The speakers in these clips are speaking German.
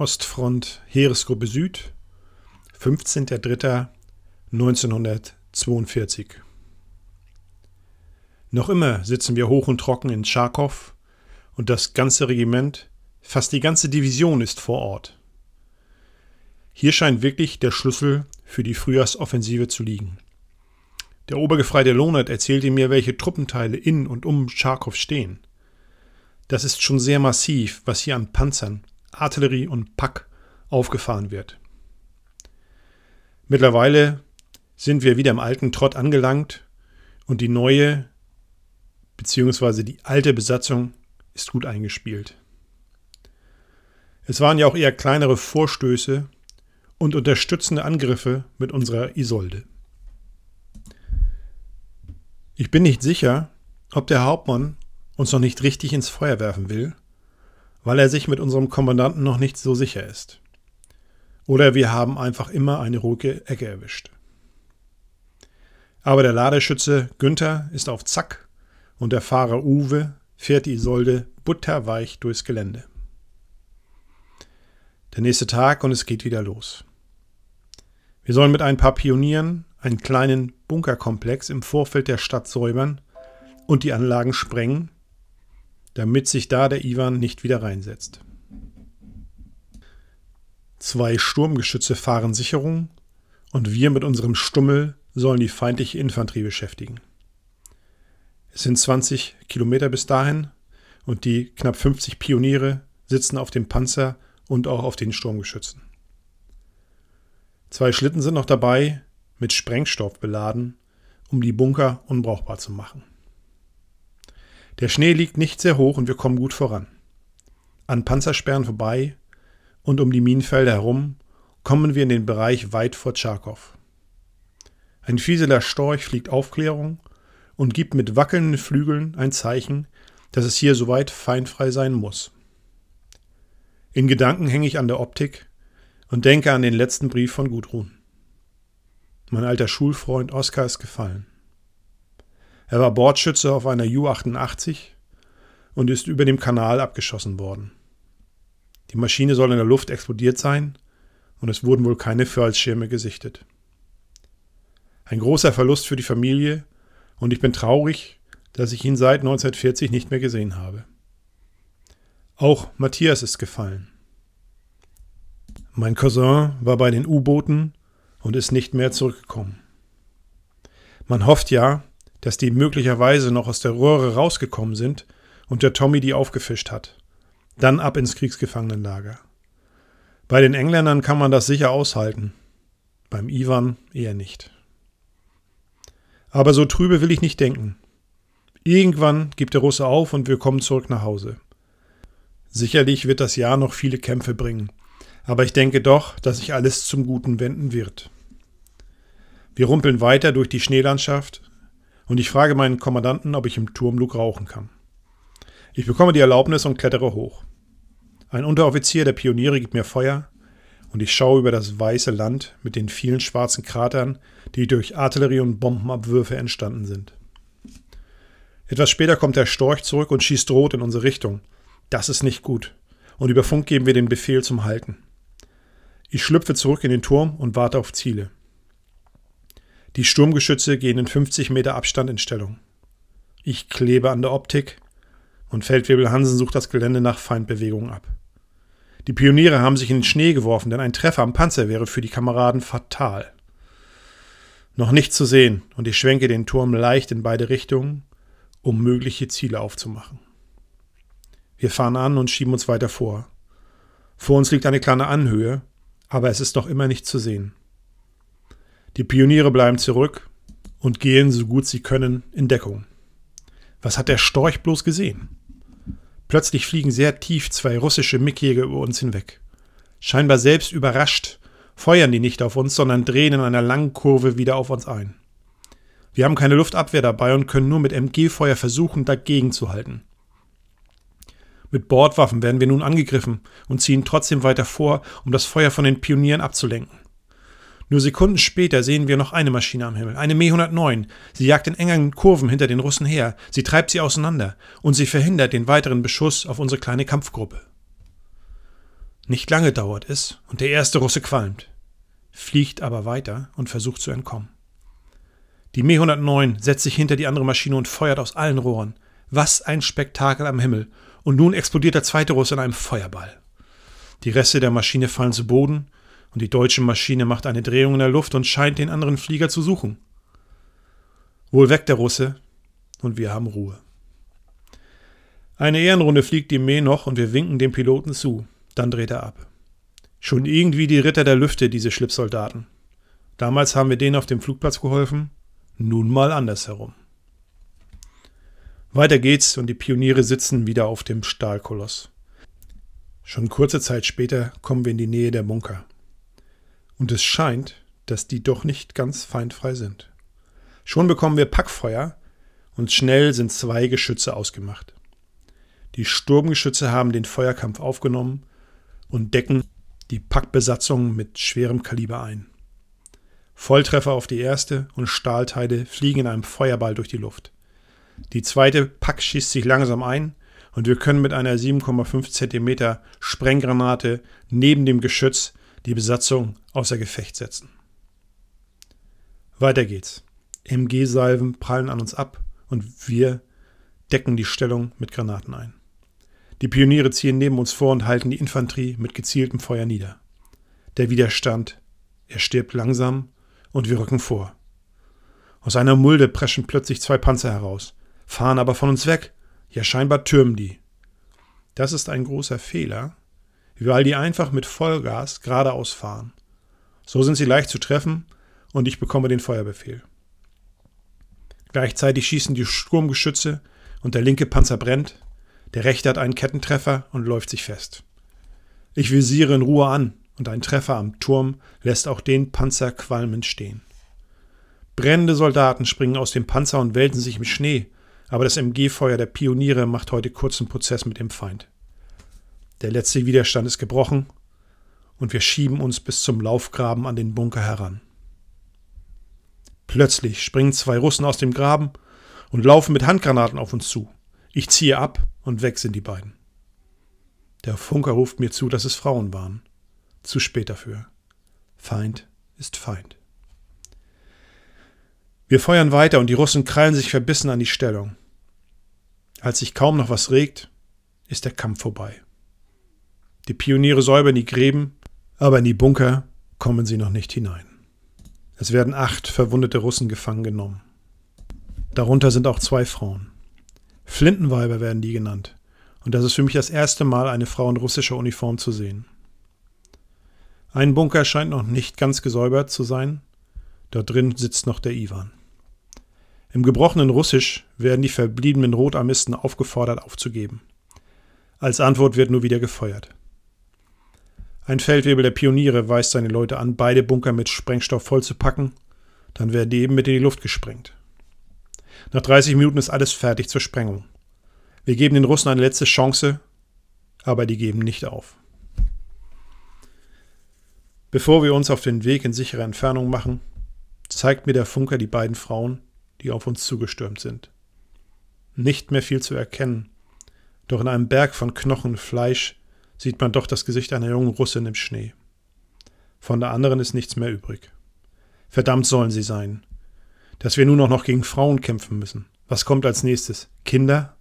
Ostfront Heeresgruppe Süd, 15.03.1942. Noch immer sitzen wir hoch und trocken in Tscharkow und das ganze Regiment, fast die ganze Division ist vor Ort. Hier scheint wirklich der Schlüssel für die Frühjahrsoffensive zu liegen. Der Obergefreite Lohnert erzählte mir, welche Truppenteile in und um Tscharkow stehen. Das ist schon sehr massiv, was hier an Panzern, Artillerie und Pack aufgefahren wird. Mittlerweile sind wir wieder im alten Trott angelangt und die neue bzw. die alte Besatzung ist gut eingespielt. Es waren ja auch eher kleinere Vorstöße und unterstützende Angriffe mit unserer Isolde. Ich bin nicht sicher, ob der Hauptmann uns noch nicht richtig ins Feuer werfen will weil er sich mit unserem Kommandanten noch nicht so sicher ist. Oder wir haben einfach immer eine ruhige Ecke erwischt. Aber der Ladeschütze Günther ist auf Zack und der Fahrer Uwe fährt die Isolde butterweich durchs Gelände. Der nächste Tag und es geht wieder los. Wir sollen mit ein paar Pionieren einen kleinen Bunkerkomplex im Vorfeld der Stadt säubern und die Anlagen sprengen, damit sich da der Iwan nicht wieder reinsetzt. Zwei Sturmgeschütze fahren Sicherung und wir mit unserem Stummel sollen die feindliche Infanterie beschäftigen. Es sind 20 Kilometer bis dahin und die knapp 50 Pioniere sitzen auf dem Panzer und auch auf den Sturmgeschützen. Zwei Schlitten sind noch dabei, mit Sprengstoff beladen, um die Bunker unbrauchbar zu machen. Der Schnee liegt nicht sehr hoch und wir kommen gut voran. An Panzersperren vorbei und um die Minenfelder herum kommen wir in den Bereich weit vor Tscharkow. Ein fieseler Storch fliegt Aufklärung und gibt mit wackelnden Flügeln ein Zeichen, dass es hier soweit feinfrei sein muss. In Gedanken hänge ich an der Optik und denke an den letzten Brief von Gudrun. Mein alter Schulfreund Oskar ist gefallen. Er war Bordschütze auf einer U-88 und ist über dem Kanal abgeschossen worden. Die Maschine soll in der Luft explodiert sein und es wurden wohl keine Furlschirme gesichtet. Ein großer Verlust für die Familie und ich bin traurig, dass ich ihn seit 1940 nicht mehr gesehen habe. Auch Matthias ist gefallen. Mein Cousin war bei den U-Booten und ist nicht mehr zurückgekommen. Man hofft ja, dass die möglicherweise noch aus der Röhre rausgekommen sind und der Tommy die aufgefischt hat. Dann ab ins Kriegsgefangenenlager. Bei den Engländern kann man das sicher aushalten, beim Iwan eher nicht. Aber so trübe will ich nicht denken. Irgendwann gibt der Russe auf und wir kommen zurück nach Hause. Sicherlich wird das Jahr noch viele Kämpfe bringen, aber ich denke doch, dass sich alles zum Guten wenden wird. Wir rumpeln weiter durch die Schneelandschaft, und ich frage meinen Kommandanten, ob ich im Turmlug rauchen kann. Ich bekomme die Erlaubnis und klettere hoch. Ein Unteroffizier der Pioniere gibt mir Feuer und ich schaue über das weiße Land mit den vielen schwarzen Kratern, die durch Artillerie und Bombenabwürfe entstanden sind. Etwas später kommt der Storch zurück und schießt rot in unsere Richtung. Das ist nicht gut. Und über Funk geben wir den Befehl zum Halten. Ich schlüpfe zurück in den Turm und warte auf Ziele. Die Sturmgeschütze gehen in 50 Meter Abstand in Stellung. Ich klebe an der Optik und Feldwebel Hansen sucht das Gelände nach Feindbewegungen ab. Die Pioniere haben sich in den Schnee geworfen, denn ein Treffer am Panzer wäre für die Kameraden fatal. Noch nicht zu sehen und ich schwenke den Turm leicht in beide Richtungen, um mögliche Ziele aufzumachen. Wir fahren an und schieben uns weiter vor. Vor uns liegt eine kleine Anhöhe, aber es ist noch immer nicht zu sehen. Die Pioniere bleiben zurück und gehen so gut sie können in Deckung. Was hat der Storch bloß gesehen? Plötzlich fliegen sehr tief zwei russische Mickjäger über uns hinweg. Scheinbar selbst überrascht, feuern die nicht auf uns, sondern drehen in einer langen Kurve wieder auf uns ein. Wir haben keine Luftabwehr dabei und können nur mit MG-Feuer versuchen, dagegen zu halten. Mit Bordwaffen werden wir nun angegriffen und ziehen trotzdem weiter vor, um das Feuer von den Pionieren abzulenken. Nur Sekunden später sehen wir noch eine Maschine am Himmel, eine Me-109. Sie jagt in engen Kurven hinter den Russen her, sie treibt sie auseinander und sie verhindert den weiteren Beschuss auf unsere kleine Kampfgruppe. Nicht lange dauert es und der erste Russe qualmt, fliegt aber weiter und versucht zu entkommen. Die Me-109 setzt sich hinter die andere Maschine und feuert aus allen Rohren. Was ein Spektakel am Himmel! Und nun explodiert der zweite Russe in einem Feuerball. Die Reste der Maschine fallen zu Boden und die deutsche Maschine macht eine Drehung in der Luft und scheint den anderen Flieger zu suchen. Wohl weg der Russe, und wir haben Ruhe. Eine Ehrenrunde fliegt die Meh noch und wir winken dem Piloten zu, dann dreht er ab. Schon irgendwie die Ritter der Lüfte, diese Schlipsoldaten. Damals haben wir denen auf dem Flugplatz geholfen, nun mal andersherum. Weiter geht's und die Pioniere sitzen wieder auf dem Stahlkoloss. Schon kurze Zeit später kommen wir in die Nähe der Bunker. Und es scheint, dass die doch nicht ganz feindfrei sind. Schon bekommen wir Packfeuer und schnell sind zwei Geschütze ausgemacht. Die Sturmgeschütze haben den Feuerkampf aufgenommen und decken die Packbesatzung mit schwerem Kaliber ein. Volltreffer auf die erste und Stahlteile fliegen in einem Feuerball durch die Luft. Die zweite Pack schießt sich langsam ein und wir können mit einer 7,5 cm Sprenggranate neben dem Geschütz die Besatzung außer Gefecht setzen. Weiter geht's. MG-Salven prallen an uns ab und wir decken die Stellung mit Granaten ein. Die Pioniere ziehen neben uns vor und halten die Infanterie mit gezieltem Feuer nieder. Der Widerstand, er stirbt langsam und wir rücken vor. Aus einer Mulde preschen plötzlich zwei Panzer heraus, fahren aber von uns weg, ja scheinbar türmen die. Das ist ein großer Fehler, weil die einfach mit Vollgas geradeaus fahren. So sind sie leicht zu treffen und ich bekomme den Feuerbefehl. Gleichzeitig schießen die Sturmgeschütze und der linke Panzer brennt, der rechte hat einen Kettentreffer und läuft sich fest. Ich visiere in Ruhe an und ein Treffer am Turm lässt auch den Panzer qualmend stehen. Brennende Soldaten springen aus dem Panzer und wälzen sich im Schnee, aber das MG-Feuer der Pioniere macht heute kurzen Prozess mit dem Feind. Der letzte Widerstand ist gebrochen und wir schieben uns bis zum Laufgraben an den Bunker heran. Plötzlich springen zwei Russen aus dem Graben und laufen mit Handgranaten auf uns zu. Ich ziehe ab und weg sind die beiden. Der Funker ruft mir zu, dass es Frauen waren. Zu spät dafür. Feind ist Feind. Wir feuern weiter und die Russen krallen sich verbissen an die Stellung. Als sich kaum noch was regt, ist der Kampf vorbei. Die Pioniere säubern die Gräben, aber in die Bunker kommen sie noch nicht hinein. Es werden acht verwundete Russen gefangen genommen. Darunter sind auch zwei Frauen. Flintenweiber werden die genannt. Und das ist für mich das erste Mal, eine Frau in russischer Uniform zu sehen. Ein Bunker scheint noch nicht ganz gesäubert zu sein. Dort drin sitzt noch der Iwan. Im gebrochenen Russisch werden die verbliebenen Rotarmisten aufgefordert, aufzugeben. Als Antwort wird nur wieder gefeuert. Ein Feldwebel der Pioniere weist seine Leute an, beide Bunker mit Sprengstoff vollzupacken, dann werden die eben mit in die Luft gesprengt. Nach 30 Minuten ist alles fertig zur Sprengung. Wir geben den Russen eine letzte Chance, aber die geben nicht auf. Bevor wir uns auf den Weg in sichere Entfernung machen, zeigt mir der Funker die beiden Frauen, die auf uns zugestürmt sind. Nicht mehr viel zu erkennen, doch in einem Berg von Knochen und Fleisch sieht man doch das Gesicht einer jungen Russin im Schnee. Von der anderen ist nichts mehr übrig. Verdammt sollen sie sein. Dass wir nun auch noch gegen Frauen kämpfen müssen. Was kommt als nächstes? Kinder?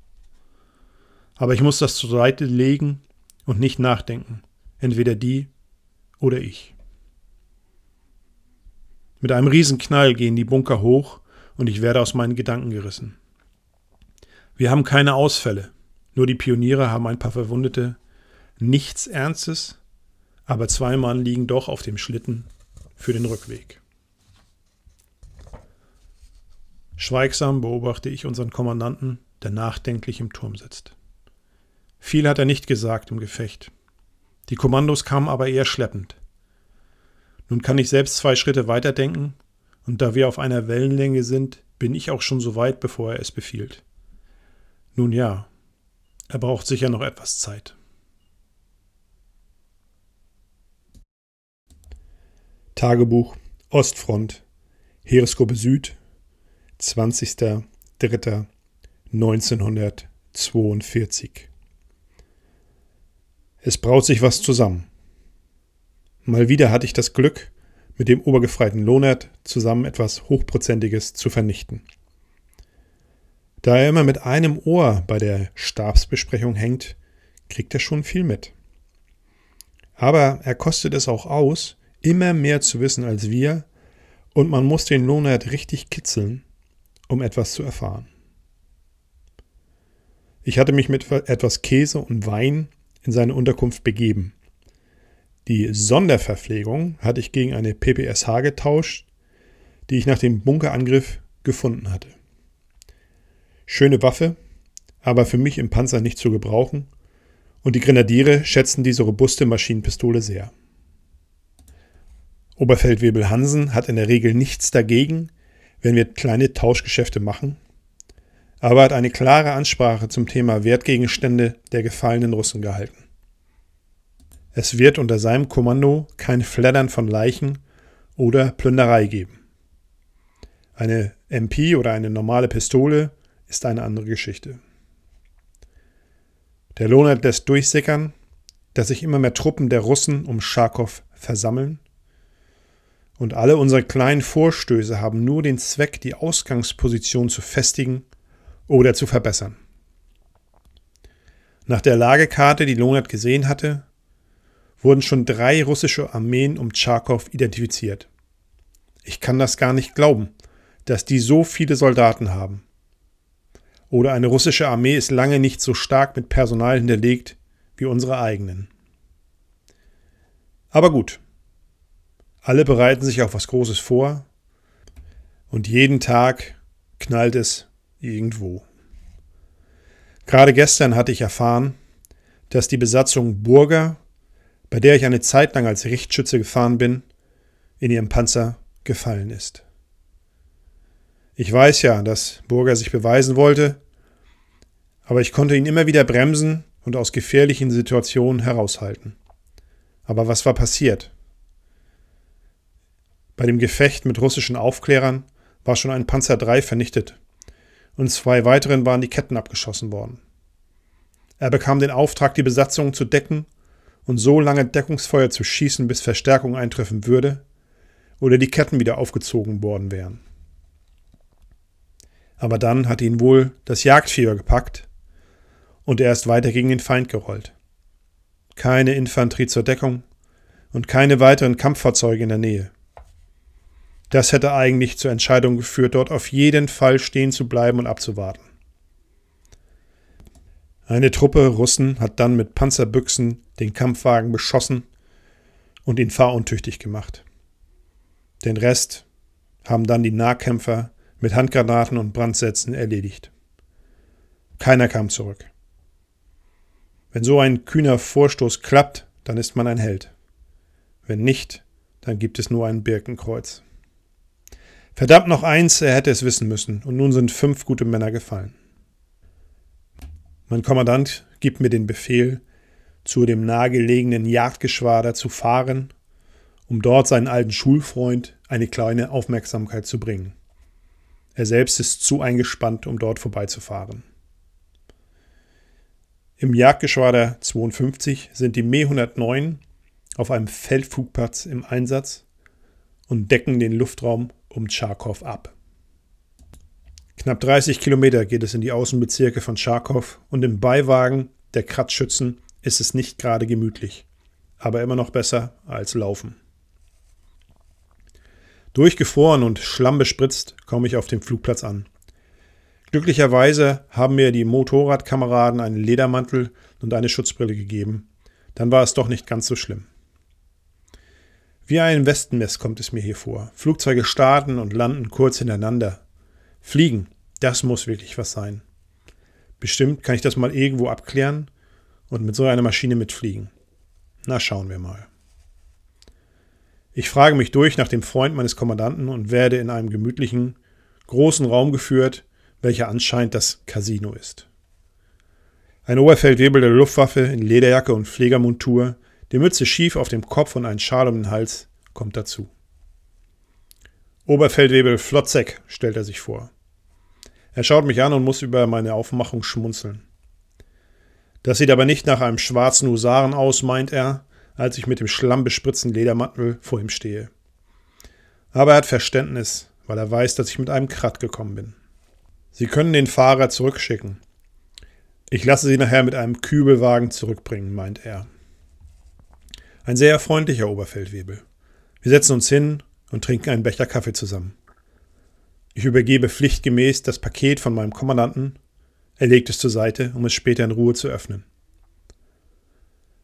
Aber ich muss das zur Seite legen und nicht nachdenken. Entweder die oder ich. Mit einem Riesenknall gehen die Bunker hoch und ich werde aus meinen Gedanken gerissen. Wir haben keine Ausfälle, nur die Pioniere haben ein paar Verwundete nichts Ernstes, aber zwei Mann liegen doch auf dem Schlitten für den Rückweg. Schweigsam beobachte ich unseren Kommandanten, der nachdenklich im Turm sitzt. Viel hat er nicht gesagt im Gefecht. Die Kommandos kamen aber eher schleppend. Nun kann ich selbst zwei Schritte weiterdenken, und da wir auf einer Wellenlänge sind, bin ich auch schon so weit, bevor er es befiehlt. Nun ja, er braucht sicher noch etwas Zeit. Tagebuch Ostfront, Heeresgruppe Süd, 20.03.1942. Es braut sich was zusammen. Mal wieder hatte ich das Glück, mit dem obergefreiten Lohnert zusammen etwas Hochprozentiges zu vernichten. Da er immer mit einem Ohr bei der Stabsbesprechung hängt, kriegt er schon viel mit. Aber er kostet es auch aus, immer mehr zu wissen als wir und man muss den Lohnert richtig kitzeln, um etwas zu erfahren. Ich hatte mich mit etwas Käse und Wein in seine Unterkunft begeben. Die Sonderverpflegung hatte ich gegen eine PPSH getauscht, die ich nach dem Bunkerangriff gefunden hatte. Schöne Waffe, aber für mich im Panzer nicht zu gebrauchen, und die Grenadiere schätzten diese robuste Maschinenpistole sehr. Oberfeldwebel Hansen hat in der Regel nichts dagegen, wenn wir kleine Tauschgeschäfte machen, aber hat eine klare Ansprache zum Thema Wertgegenstände der gefallenen Russen gehalten. Es wird unter seinem Kommando kein Fleddern von Leichen oder Plünderei geben. Eine MP oder eine normale Pistole ist eine andere Geschichte. Der Lohnert lässt durchsickern, dass sich immer mehr Truppen der Russen um Scharkow versammeln und alle unsere kleinen Vorstöße haben nur den Zweck, die Ausgangsposition zu festigen oder zu verbessern. Nach der Lagekarte, die Lonert gesehen hatte, wurden schon drei russische Armeen um Tscharkow identifiziert. Ich kann das gar nicht glauben, dass die so viele Soldaten haben. Oder eine russische Armee ist lange nicht so stark mit Personal hinterlegt wie unsere eigenen. Aber gut, alle bereiten sich auf was Großes vor und jeden Tag knallt es irgendwo. Gerade gestern hatte ich erfahren, dass die Besatzung Burger, bei der ich eine Zeit lang als Richtschütze gefahren bin, in ihrem Panzer gefallen ist. Ich weiß ja, dass Burger sich beweisen wollte, aber ich konnte ihn immer wieder bremsen und aus gefährlichen Situationen heraushalten. Aber was war passiert? Bei dem Gefecht mit russischen Aufklärern war schon ein Panzer III vernichtet und zwei weiteren waren die Ketten abgeschossen worden. Er bekam den Auftrag, die Besatzungen zu decken und so lange Deckungsfeuer zu schießen, bis Verstärkung eintreffen würde oder die Ketten wieder aufgezogen worden wären. Aber dann hat ihn wohl das Jagdfieber gepackt und er ist weiter gegen den Feind gerollt. Keine Infanterie zur Deckung und keine weiteren Kampffahrzeuge in der Nähe. Das hätte eigentlich zur Entscheidung geführt, dort auf jeden Fall stehen zu bleiben und abzuwarten. Eine Truppe Russen hat dann mit Panzerbüchsen den Kampfwagen beschossen und ihn fahruntüchtig gemacht. Den Rest haben dann die Nahkämpfer mit Handgranaten und Brandsätzen erledigt. Keiner kam zurück. Wenn so ein kühner Vorstoß klappt, dann ist man ein Held. Wenn nicht, dann gibt es nur ein Birkenkreuz. Verdammt noch eins, er hätte es wissen müssen, und nun sind fünf gute Männer gefallen. Mein Kommandant gibt mir den Befehl, zu dem nahegelegenen Jagdgeschwader zu fahren, um dort seinen alten Schulfreund eine kleine Aufmerksamkeit zu bringen. Er selbst ist zu eingespannt, um dort vorbeizufahren. Im Jagdgeschwader 52 sind die Me 109 auf einem Feldflugplatz im Einsatz und decken den Luftraum um Tscharkow ab. Knapp 30 Kilometer geht es in die Außenbezirke von Tscharkow und im Beiwagen der Kratzschützen ist es nicht gerade gemütlich, aber immer noch besser als Laufen. Durchgefroren und schlammbespritzt komme ich auf dem Flugplatz an. Glücklicherweise haben mir die Motorradkameraden einen Ledermantel und eine Schutzbrille gegeben. Dann war es doch nicht ganz so schlimm. Wie ein Westenmess kommt es mir hier vor. Flugzeuge starten und landen kurz hintereinander. Fliegen, das muss wirklich was sein. Bestimmt kann ich das mal irgendwo abklären und mit so einer Maschine mitfliegen. Na, schauen wir mal. Ich frage mich durch nach dem Freund meines Kommandanten und werde in einem gemütlichen, großen Raum geführt, welcher anscheinend das Casino ist. Ein Oberfeldwebel der Luftwaffe in Lederjacke und Pflegermontur die Mütze schief auf dem Kopf und ein Schal um den Hals kommt dazu. Oberfeldwebel Flotzek, stellt er sich vor. Er schaut mich an und muss über meine Aufmachung schmunzeln. Das sieht aber nicht nach einem schwarzen Husaren aus, meint er, als ich mit dem schlammbespritzten Ledermantel vor ihm stehe. Aber er hat Verständnis, weil er weiß, dass ich mit einem Krat gekommen bin. Sie können den Fahrer zurückschicken. Ich lasse sie nachher mit einem Kübelwagen zurückbringen, meint er. Ein sehr freundlicher Oberfeldwebel. Wir setzen uns hin und trinken einen Becher Kaffee zusammen. Ich übergebe pflichtgemäß das Paket von meinem Kommandanten. Er legt es zur Seite, um es später in Ruhe zu öffnen.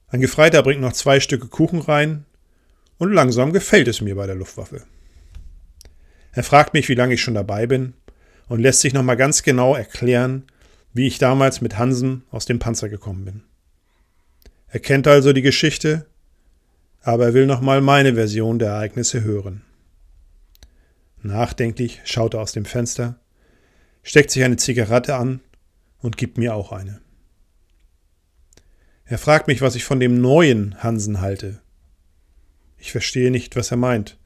Ein Gefreiter bringt noch zwei Stücke Kuchen rein und langsam gefällt es mir bei der Luftwaffe. Er fragt mich, wie lange ich schon dabei bin und lässt sich nochmal ganz genau erklären, wie ich damals mit Hansen aus dem Panzer gekommen bin. Er kennt also die Geschichte aber er will nochmal meine Version der Ereignisse hören. Nachdenklich schaut er aus dem Fenster, steckt sich eine Zigarette an und gibt mir auch eine. Er fragt mich, was ich von dem neuen Hansen halte. Ich verstehe nicht, was er meint.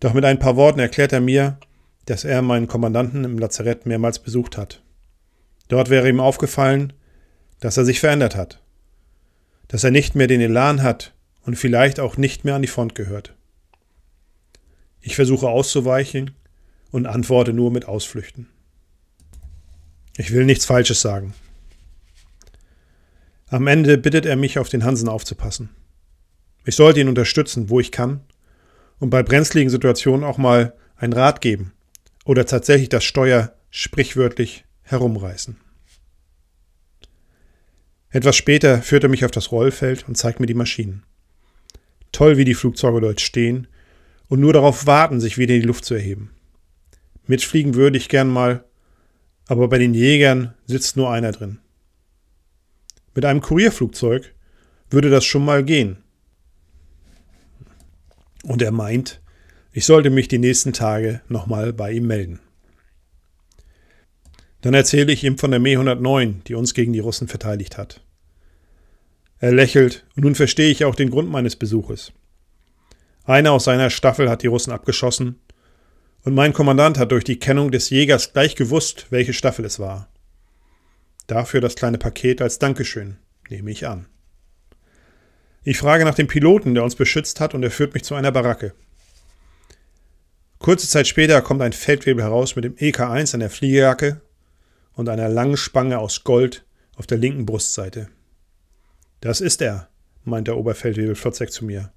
Doch mit ein paar Worten erklärt er mir, dass er meinen Kommandanten im Lazarett mehrmals besucht hat. Dort wäre ihm aufgefallen, dass er sich verändert hat, dass er nicht mehr den Elan hat, und vielleicht auch nicht mehr an die Front gehört. Ich versuche auszuweichen und antworte nur mit Ausflüchten. Ich will nichts Falsches sagen. Am Ende bittet er mich, auf den Hansen aufzupassen. Ich sollte ihn unterstützen, wo ich kann, und bei brenzligen Situationen auch mal einen Rat geben oder tatsächlich das Steuer sprichwörtlich herumreißen. Etwas später führt er mich auf das Rollfeld und zeigt mir die Maschinen. Toll, wie die Flugzeuge dort stehen und nur darauf warten, sich wieder in die Luft zu erheben. Mitfliegen würde ich gern mal, aber bei den Jägern sitzt nur einer drin. Mit einem Kurierflugzeug würde das schon mal gehen. Und er meint, ich sollte mich die nächsten Tage nochmal bei ihm melden. Dann erzähle ich ihm von der Me 109, die uns gegen die Russen verteidigt hat. Er lächelt, und nun verstehe ich auch den Grund meines Besuches. Einer aus seiner Staffel hat die Russen abgeschossen, und mein Kommandant hat durch die Kennung des Jägers gleich gewusst, welche Staffel es war. Dafür das kleine Paket als Dankeschön, nehme ich an. Ich frage nach dem Piloten, der uns beschützt hat, und er führt mich zu einer Baracke. Kurze Zeit später kommt ein Feldwebel heraus mit dem EK1 an der Fliegerjacke und einer langen Spange aus Gold auf der linken Brustseite. Das ist er, meint der Oberfeldwebel Flotzek zu mir.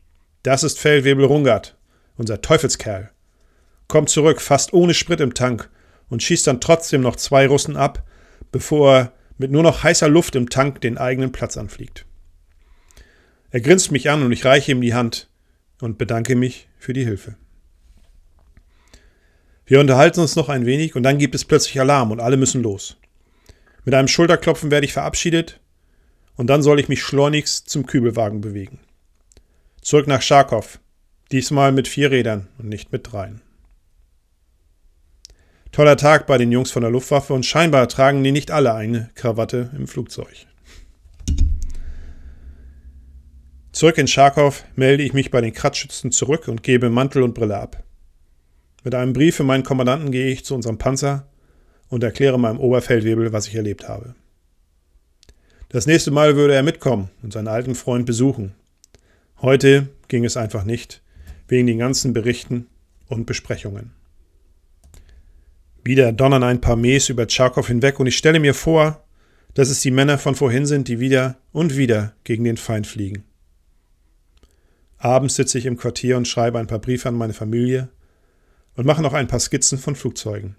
Das ist Feldwebel Rungert, unser Teufelskerl. Kommt zurück, fast ohne Sprit im Tank, und schießt dann trotzdem noch zwei Russen ab, bevor er mit nur noch heißer Luft im Tank den eigenen Platz anfliegt. Er grinst mich an und ich reiche ihm die Hand und bedanke mich für die Hilfe. Wir unterhalten uns noch ein wenig und dann gibt es plötzlich Alarm und alle müssen los. Mit einem Schulterklopfen werde ich verabschiedet und dann soll ich mich schleunigst zum Kübelwagen bewegen. Zurück nach Scharkow, diesmal mit vier Rädern und nicht mit dreien. Toller Tag bei den Jungs von der Luftwaffe und scheinbar tragen die nicht alle eine Krawatte im Flugzeug. Zurück in Scharkow melde ich mich bei den Kratzschützen zurück und gebe Mantel und Brille ab. Mit einem Brief für meinen Kommandanten gehe ich zu unserem Panzer und erkläre meinem Oberfeldwebel, was ich erlebt habe. Das nächste Mal würde er mitkommen und seinen alten Freund besuchen. Heute ging es einfach nicht, wegen den ganzen Berichten und Besprechungen. Wieder donnern ein paar Mähs über Tscharkow hinweg und ich stelle mir vor, dass es die Männer von vorhin sind, die wieder und wieder gegen den Feind fliegen. Abends sitze ich im Quartier und schreibe ein paar Briefe an meine Familie und mache noch ein paar Skizzen von Flugzeugen.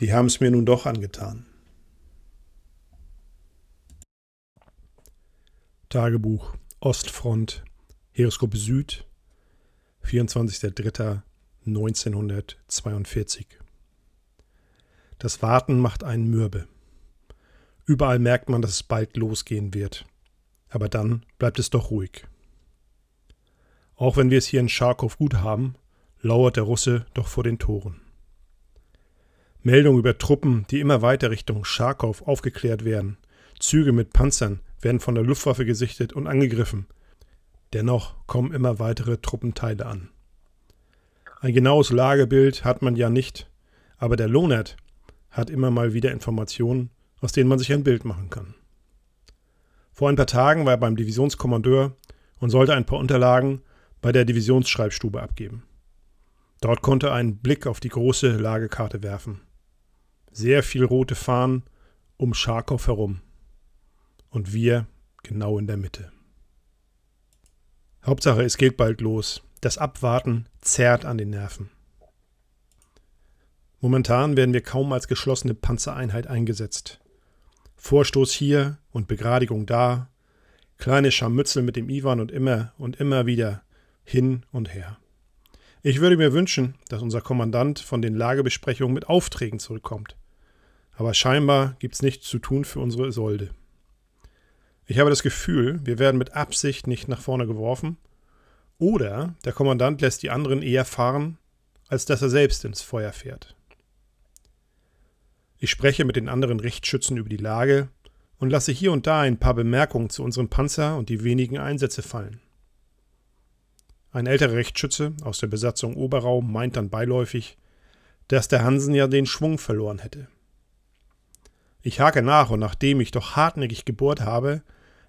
Die haben es mir nun doch angetan. Tagebuch Ostfront, Heeresgruppe Süd, 24.03.1942. Das Warten macht einen mürbe. Überall merkt man, dass es bald losgehen wird. Aber dann bleibt es doch ruhig. Auch wenn wir es hier in Scharkow gut haben, lauert der Russe doch vor den Toren. Meldungen über Truppen, die immer weiter Richtung Scharkow aufgeklärt werden, Züge mit Panzern, werden von der Luftwaffe gesichtet und angegriffen. Dennoch kommen immer weitere Truppenteile an. Ein genaues Lagebild hat man ja nicht, aber der Lohnert hat immer mal wieder Informationen, aus denen man sich ein Bild machen kann. Vor ein paar Tagen war er beim Divisionskommandeur und sollte ein paar Unterlagen bei der Divisionsschreibstube abgeben. Dort konnte er einen Blick auf die große Lagekarte werfen. Sehr viel rote Fahnen um Scharkow herum und wir genau in der Mitte. Hauptsache, es geht bald los. Das Abwarten zerrt an den Nerven. Momentan werden wir kaum als geschlossene Panzereinheit eingesetzt. Vorstoß hier und Begradigung da, kleine Scharmützel mit dem Iwan und immer und immer wieder hin und her. Ich würde mir wünschen, dass unser Kommandant von den Lagebesprechungen mit Aufträgen zurückkommt. Aber scheinbar gibt's nichts zu tun für unsere Solde. Ich habe das Gefühl, wir werden mit Absicht nicht nach vorne geworfen. Oder der Kommandant lässt die anderen eher fahren, als dass er selbst ins Feuer fährt. Ich spreche mit den anderen Richtschützen über die Lage und lasse hier und da ein paar Bemerkungen zu unserem Panzer und die wenigen Einsätze fallen. Ein älterer Richtschütze aus der Besatzung Oberraum meint dann beiläufig, dass der Hansen ja den Schwung verloren hätte. Ich hake nach und nachdem ich doch hartnäckig gebohrt habe,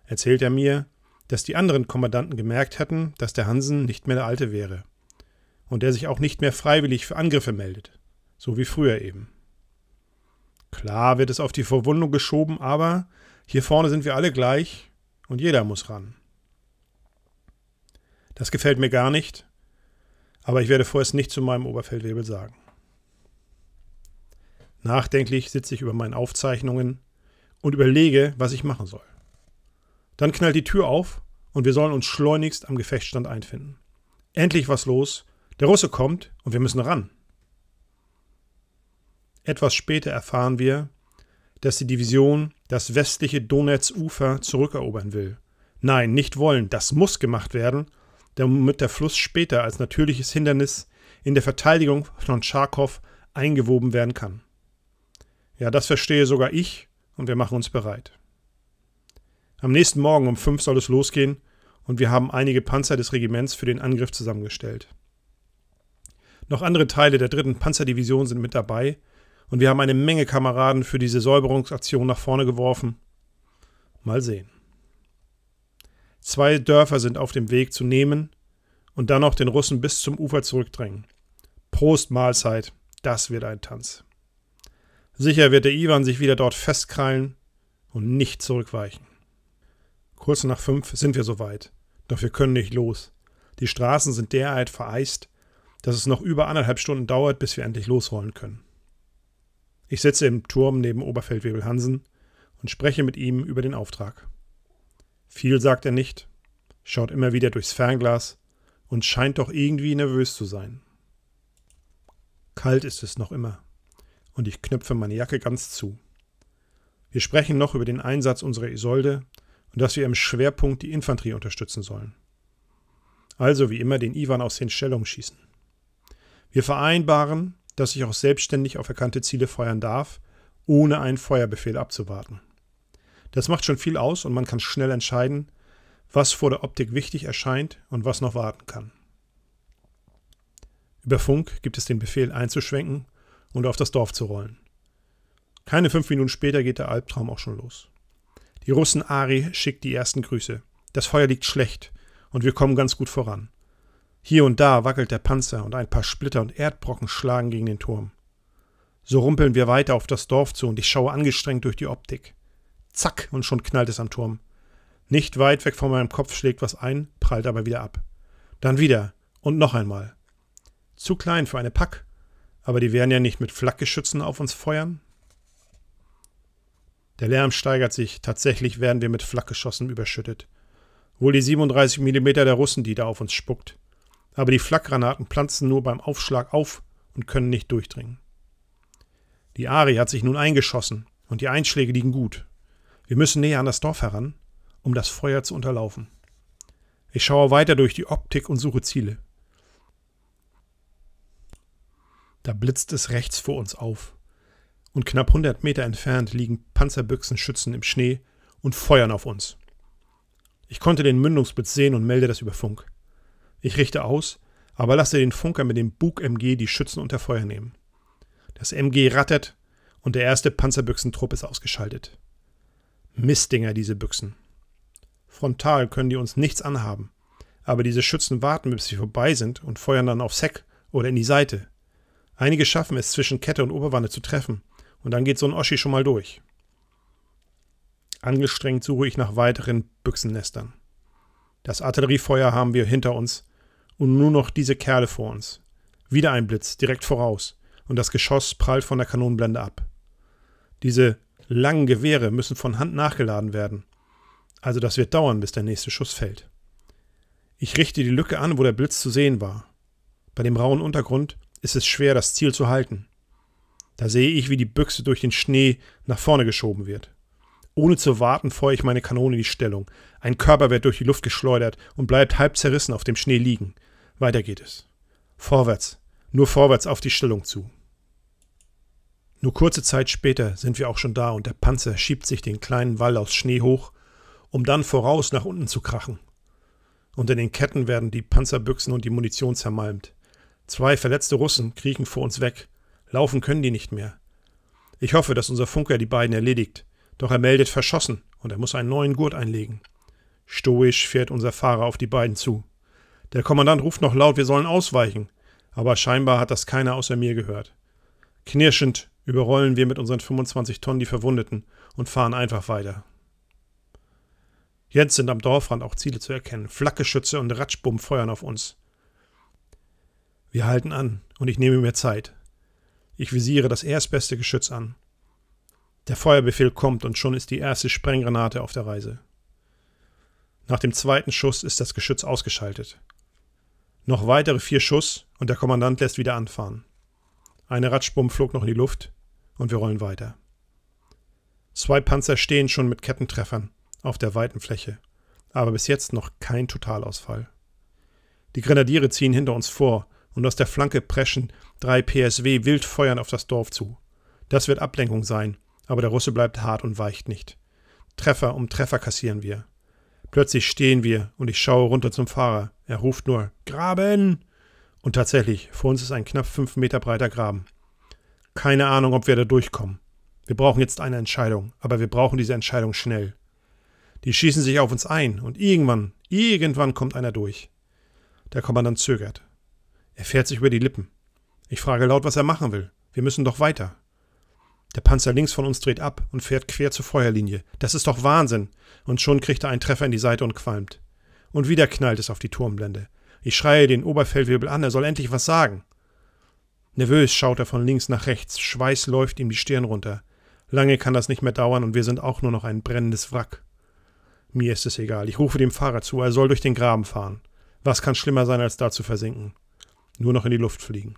erzählt er mir, dass die anderen Kommandanten gemerkt hätten, dass der Hansen nicht mehr der Alte wäre und er sich auch nicht mehr freiwillig für Angriffe meldet, so wie früher eben. Klar wird es auf die Verwundung geschoben, aber hier vorne sind wir alle gleich und jeder muss ran. Das gefällt mir gar nicht, aber ich werde vorerst nichts zu meinem Oberfeldwebel sagen. Nachdenklich sitze ich über meinen Aufzeichnungen und überlege, was ich machen soll. Dann knallt die Tür auf und wir sollen uns schleunigst am Gefechtsstand einfinden. Endlich was los, der Russe kommt und wir müssen ran. Etwas später erfahren wir, dass die Division das westliche donetsk zurückerobern will. Nein, nicht wollen, das muss gemacht werden, damit der Fluss später als natürliches Hindernis in der Verteidigung von Charkow eingewoben werden kann. Ja, das verstehe sogar ich und wir machen uns bereit. Am nächsten Morgen um fünf soll es losgehen und wir haben einige Panzer des Regiments für den Angriff zusammengestellt. Noch andere Teile der dritten Panzerdivision sind mit dabei und wir haben eine Menge Kameraden für diese Säuberungsaktion nach vorne geworfen. Mal sehen. Zwei Dörfer sind auf dem Weg zu nehmen und dann noch den Russen bis zum Ufer zurückdrängen. Prost Mahlzeit, das wird ein Tanz. Sicher wird der Iwan sich wieder dort festkrallen und nicht zurückweichen. Kurz nach fünf sind wir soweit, doch wir können nicht los. Die Straßen sind derart vereist, dass es noch über anderthalb Stunden dauert, bis wir endlich losrollen können. Ich sitze im Turm neben Oberfeldwebel Hansen und spreche mit ihm über den Auftrag. Viel sagt er nicht, schaut immer wieder durchs Fernglas und scheint doch irgendwie nervös zu sein. Kalt ist es noch immer und ich knöpfe meine Jacke ganz zu. Wir sprechen noch über den Einsatz unserer Isolde und dass wir im Schwerpunkt die Infanterie unterstützen sollen. Also wie immer den Iwan aus den Stellungen schießen. Wir vereinbaren, dass ich auch selbstständig auf erkannte Ziele feuern darf, ohne einen Feuerbefehl abzuwarten. Das macht schon viel aus und man kann schnell entscheiden, was vor der Optik wichtig erscheint und was noch warten kann. Über Funk gibt es den Befehl einzuschwenken und auf das Dorf zu rollen. Keine fünf Minuten später geht der Albtraum auch schon los. Die Russen Ari schickt die ersten Grüße. Das Feuer liegt schlecht und wir kommen ganz gut voran. Hier und da wackelt der Panzer und ein paar Splitter und Erdbrocken schlagen gegen den Turm. So rumpeln wir weiter auf das Dorf zu und ich schaue angestrengt durch die Optik. Zack und schon knallt es am Turm. Nicht weit weg von meinem Kopf schlägt was ein, prallt aber wieder ab. Dann wieder und noch einmal. Zu klein für eine Pack, aber die werden ja nicht mit Flakgeschützen auf uns feuern. Der Lärm steigert sich. Tatsächlich werden wir mit Flakgeschossen überschüttet. Wohl die 37 mm der Russen, die da auf uns spuckt. Aber die Flakgranaten pflanzen nur beim Aufschlag auf und können nicht durchdringen. Die Ari hat sich nun eingeschossen und die Einschläge liegen gut. Wir müssen näher an das Dorf heran, um das Feuer zu unterlaufen. Ich schaue weiter durch die Optik und suche Ziele. Da blitzt es rechts vor uns auf und knapp 100 Meter entfernt liegen Panzerbüchsenschützen im Schnee und feuern auf uns. Ich konnte den Mündungsblitz sehen und melde das über Funk. Ich richte aus, aber lasse den Funker mit dem Bug-MG die Schützen unter Feuer nehmen. Das MG rattert und der erste Panzerbüchsentrupp ist ausgeschaltet. Mistdinger, diese Büchsen. Frontal können die uns nichts anhaben, aber diese Schützen warten, bis sie vorbei sind und feuern dann aufs Heck oder in die Seite. Einige schaffen es, zwischen Kette und Oberwanne zu treffen, und dann geht so ein Oschi schon mal durch. Angestrengt suche ich nach weiteren Büchsennestern. Das Artilleriefeuer haben wir hinter uns und nur noch diese Kerle vor uns. Wieder ein Blitz, direkt voraus, und das Geschoss prallt von der Kanonenblende ab. Diese langen Gewehre müssen von Hand nachgeladen werden. Also das wird dauern, bis der nächste Schuss fällt. Ich richte die Lücke an, wo der Blitz zu sehen war. Bei dem rauen Untergrund ist es schwer, das Ziel zu halten. Da sehe ich, wie die Büchse durch den Schnee nach vorne geschoben wird. Ohne zu warten, feuere ich meine Kanone in die Stellung. Ein Körper wird durch die Luft geschleudert und bleibt halb zerrissen auf dem Schnee liegen. Weiter geht es. Vorwärts, nur vorwärts auf die Stellung zu. Nur kurze Zeit später sind wir auch schon da und der Panzer schiebt sich den kleinen Wall aus Schnee hoch, um dann voraus nach unten zu krachen. Unter den Ketten werden die Panzerbüchsen und die Munition zermalmt. Zwei verletzte Russen kriechen vor uns weg Laufen können die nicht mehr. Ich hoffe, dass unser Funker die beiden erledigt. Doch er meldet verschossen und er muss einen neuen Gurt einlegen. Stoisch fährt unser Fahrer auf die beiden zu. Der Kommandant ruft noch laut, wir sollen ausweichen, aber scheinbar hat das keiner außer mir gehört. Knirschend überrollen wir mit unseren 25 Tonnen die Verwundeten und fahren einfach weiter. Jetzt sind am Dorfrand auch Ziele zu erkennen. Flakgeschütze und Ratschbumm feuern auf uns. Wir halten an und ich nehme mir Zeit. Ich visiere das erstbeste Geschütz an. Der Feuerbefehl kommt und schon ist die erste Sprenggranate auf der Reise. Nach dem zweiten Schuss ist das Geschütz ausgeschaltet. Noch weitere vier Schuss und der Kommandant lässt wieder anfahren. Eine Ratschbombe flog noch in die Luft und wir rollen weiter. Zwei Panzer stehen schon mit Kettentreffern auf der weiten Fläche, aber bis jetzt noch kein Totalausfall. Die Grenadiere ziehen hinter uns vor und aus der Flanke preschen drei PSW wild feuern auf das Dorf zu. Das wird Ablenkung sein, aber der Russe bleibt hart und weicht nicht. Treffer um Treffer kassieren wir. Plötzlich stehen wir und ich schaue runter zum Fahrer. Er ruft nur Graben! Und tatsächlich, vor uns ist ein knapp fünf Meter breiter Graben. Keine Ahnung, ob wir da durchkommen. Wir brauchen jetzt eine Entscheidung, aber wir brauchen diese Entscheidung schnell. Die schießen sich auf uns ein und irgendwann, irgendwann kommt einer durch. Der Kommandant zögert. Er fährt sich über die Lippen. Ich frage laut, was er machen will. Wir müssen doch weiter. Der Panzer links von uns dreht ab und fährt quer zur Feuerlinie. Das ist doch Wahnsinn. Und schon kriegt er einen Treffer in die Seite und qualmt. Und wieder knallt es auf die Turmblende. Ich schreie den Oberfeldwebel an, er soll endlich was sagen. Nervös schaut er von links nach rechts, Schweiß läuft ihm die Stirn runter. Lange kann das nicht mehr dauern und wir sind auch nur noch ein brennendes Wrack. Mir ist es egal, ich rufe dem Fahrer zu, er soll durch den Graben fahren. Was kann schlimmer sein, als da zu versinken? nur noch in die Luft fliegen.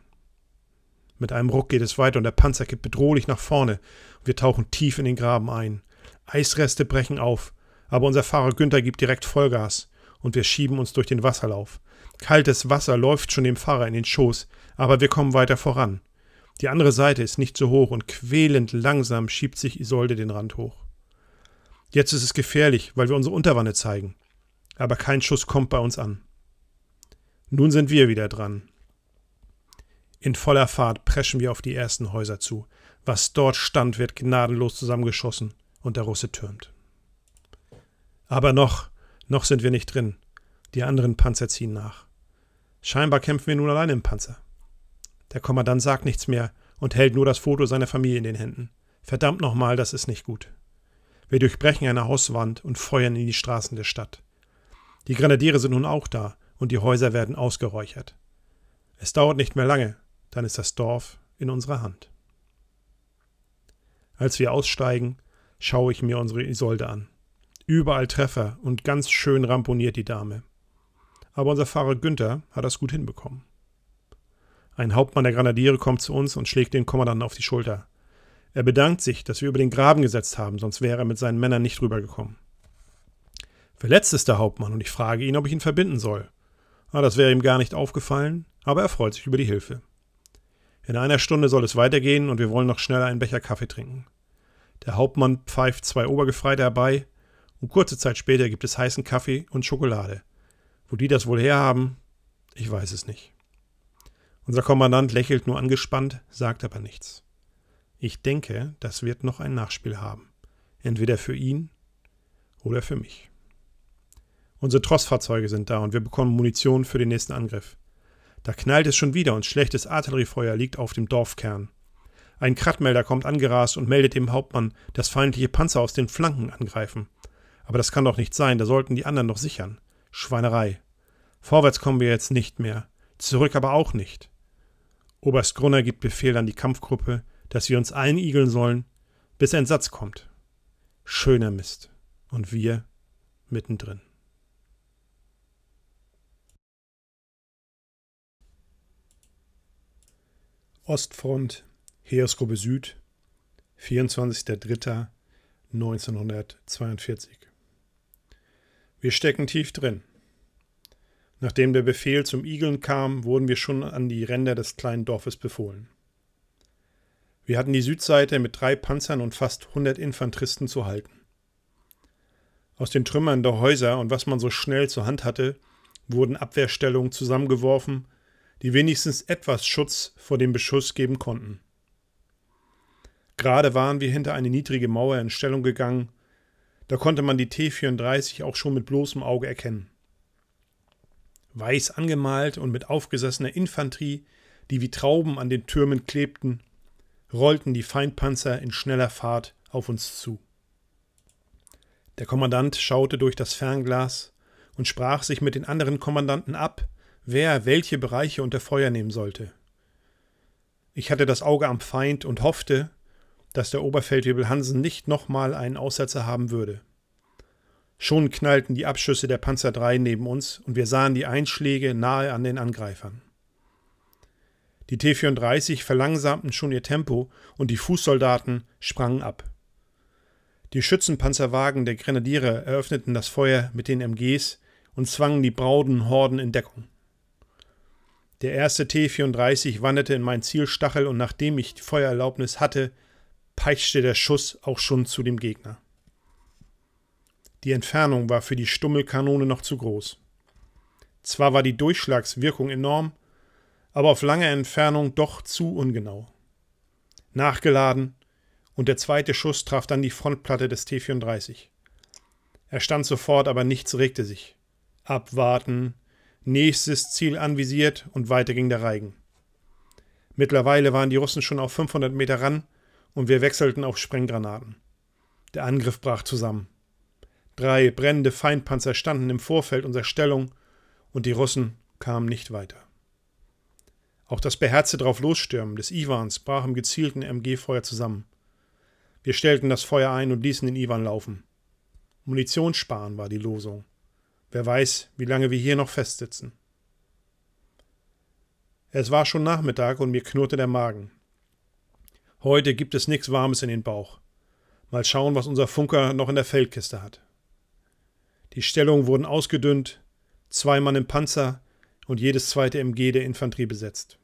Mit einem Ruck geht es weiter und der Panzer kippt bedrohlich nach vorne. Wir tauchen tief in den Graben ein. Eisreste brechen auf, aber unser Fahrer Günther gibt direkt Vollgas und wir schieben uns durch den Wasserlauf. Kaltes Wasser läuft schon dem Fahrer in den Schoß, aber wir kommen weiter voran. Die andere Seite ist nicht so hoch und quälend langsam schiebt sich Isolde den Rand hoch. Jetzt ist es gefährlich, weil wir unsere Unterwanne zeigen. Aber kein Schuss kommt bei uns an. Nun sind wir wieder dran. In voller Fahrt preschen wir auf die ersten Häuser zu. Was dort stand, wird gnadenlos zusammengeschossen und der Russe türmt. Aber noch, noch sind wir nicht drin. Die anderen Panzer ziehen nach. Scheinbar kämpfen wir nun allein im Panzer. Der Kommandant sagt nichts mehr und hält nur das Foto seiner Familie in den Händen. Verdammt nochmal, das ist nicht gut. Wir durchbrechen eine Hauswand und feuern in die Straßen der Stadt. Die Grenadiere sind nun auch da und die Häuser werden ausgeräuchert. Es dauert nicht mehr lange, dann ist das Dorf in unserer Hand. Als wir aussteigen, schaue ich mir unsere Isolde an. Überall Treffer und ganz schön ramponiert die Dame. Aber unser Fahrer Günther hat das gut hinbekommen. Ein Hauptmann der Granadiere kommt zu uns und schlägt den Kommandanten auf die Schulter. Er bedankt sich, dass wir über den Graben gesetzt haben, sonst wäre er mit seinen Männern nicht rübergekommen. Verletzt ist der Hauptmann und ich frage ihn, ob ich ihn verbinden soll. Ah, das wäre ihm gar nicht aufgefallen, aber er freut sich über die Hilfe. In einer Stunde soll es weitergehen und wir wollen noch schneller einen Becher Kaffee trinken. Der Hauptmann pfeift zwei Obergefreite herbei und kurze Zeit später gibt es heißen Kaffee und Schokolade. Wo die das wohl herhaben, ich weiß es nicht. Unser Kommandant lächelt nur angespannt, sagt aber nichts. Ich denke, das wird noch ein Nachspiel haben. Entweder für ihn oder für mich. Unsere Trossfahrzeuge sind da und wir bekommen Munition für den nächsten Angriff. Da knallt es schon wieder und schlechtes Artilleriefeuer liegt auf dem Dorfkern. Ein Krattmelder kommt angerast und meldet dem Hauptmann, dass feindliche Panzer aus den Flanken angreifen. Aber das kann doch nicht sein, da sollten die anderen noch sichern. Schweinerei. Vorwärts kommen wir jetzt nicht mehr, zurück aber auch nicht. Oberst Grunner gibt Befehl an die Kampfgruppe, dass wir uns einigeln sollen, bis ein Satz kommt. Schöner Mist. Und wir mittendrin. Ostfront, Heeresgruppe Süd, 24.03.1942. Wir stecken tief drin. Nachdem der Befehl zum Igeln kam, wurden wir schon an die Ränder des kleinen Dorfes befohlen. Wir hatten die Südseite mit drei Panzern und fast 100 Infanteristen zu halten. Aus den Trümmern der Häuser und was man so schnell zur Hand hatte, wurden Abwehrstellungen zusammengeworfen die wenigstens etwas Schutz vor dem Beschuss geben konnten. Gerade waren wir hinter eine niedrige Mauer in Stellung gegangen, da konnte man die T-34 auch schon mit bloßem Auge erkennen. Weiß angemalt und mit aufgesessener Infanterie, die wie Trauben an den Türmen klebten, rollten die Feindpanzer in schneller Fahrt auf uns zu. Der Kommandant schaute durch das Fernglas und sprach sich mit den anderen Kommandanten ab, wer welche Bereiche unter Feuer nehmen sollte. Ich hatte das Auge am Feind und hoffte, dass der Oberfeldwebel Hansen nicht nochmal einen Aussetzer haben würde. Schon knallten die Abschüsse der Panzer III neben uns und wir sahen die Einschläge nahe an den Angreifern. Die T-34 verlangsamten schon ihr Tempo und die Fußsoldaten sprangen ab. Die Schützenpanzerwagen der Grenadiere eröffneten das Feuer mit den MGs und zwangen die Braudenhorden in Deckung. Der erste T-34 wanderte in mein Zielstachel und nachdem ich die Feuererlaubnis hatte, peitschte der Schuss auch schon zu dem Gegner. Die Entfernung war für die Stummelkanone noch zu groß. Zwar war die Durchschlagswirkung enorm, aber auf lange Entfernung doch zu ungenau. Nachgeladen und der zweite Schuss traf dann die Frontplatte des T-34. Er stand sofort, aber nichts regte sich. Abwarten, nächstes Ziel anvisiert und weiter ging der Reigen. Mittlerweile waren die Russen schon auf 500 Meter ran und wir wechselten auf Sprenggranaten. Der Angriff brach zusammen. Drei brennende Feindpanzer standen im Vorfeld unserer Stellung und die Russen kamen nicht weiter. Auch das beherzte drauf Drauflosstürmen des Iwans brach im gezielten MG-Feuer zusammen. Wir stellten das Feuer ein und ließen den Iwan laufen. Munition sparen war die Losung. Wer weiß, wie lange wir hier noch festsitzen. Es war schon Nachmittag und mir knurrte der Magen. Heute gibt es nichts Warmes in den Bauch. Mal schauen, was unser Funker noch in der Feldkiste hat. Die Stellungen wurden ausgedünnt, zwei Mann im Panzer und jedes zweite MG der Infanterie besetzt.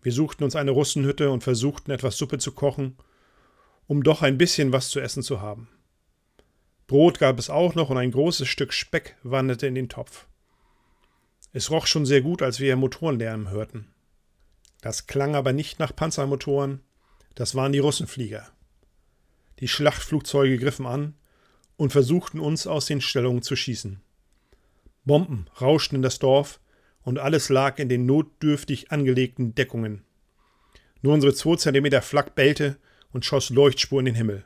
Wir suchten uns eine Russenhütte und versuchten etwas Suppe zu kochen, um doch ein bisschen was zu essen zu haben. Brot gab es auch noch und ein großes Stück Speck wanderte in den Topf. Es roch schon sehr gut, als wir Motorenlärm hörten. Das klang aber nicht nach Panzermotoren, das waren die Russenflieger. Die Schlachtflugzeuge griffen an und versuchten uns aus den Stellungen zu schießen. Bomben rauschten in das Dorf und alles lag in den notdürftig angelegten Deckungen. Nur unsere 2 cm Flak bellte und schoss Leuchtspur in den Himmel.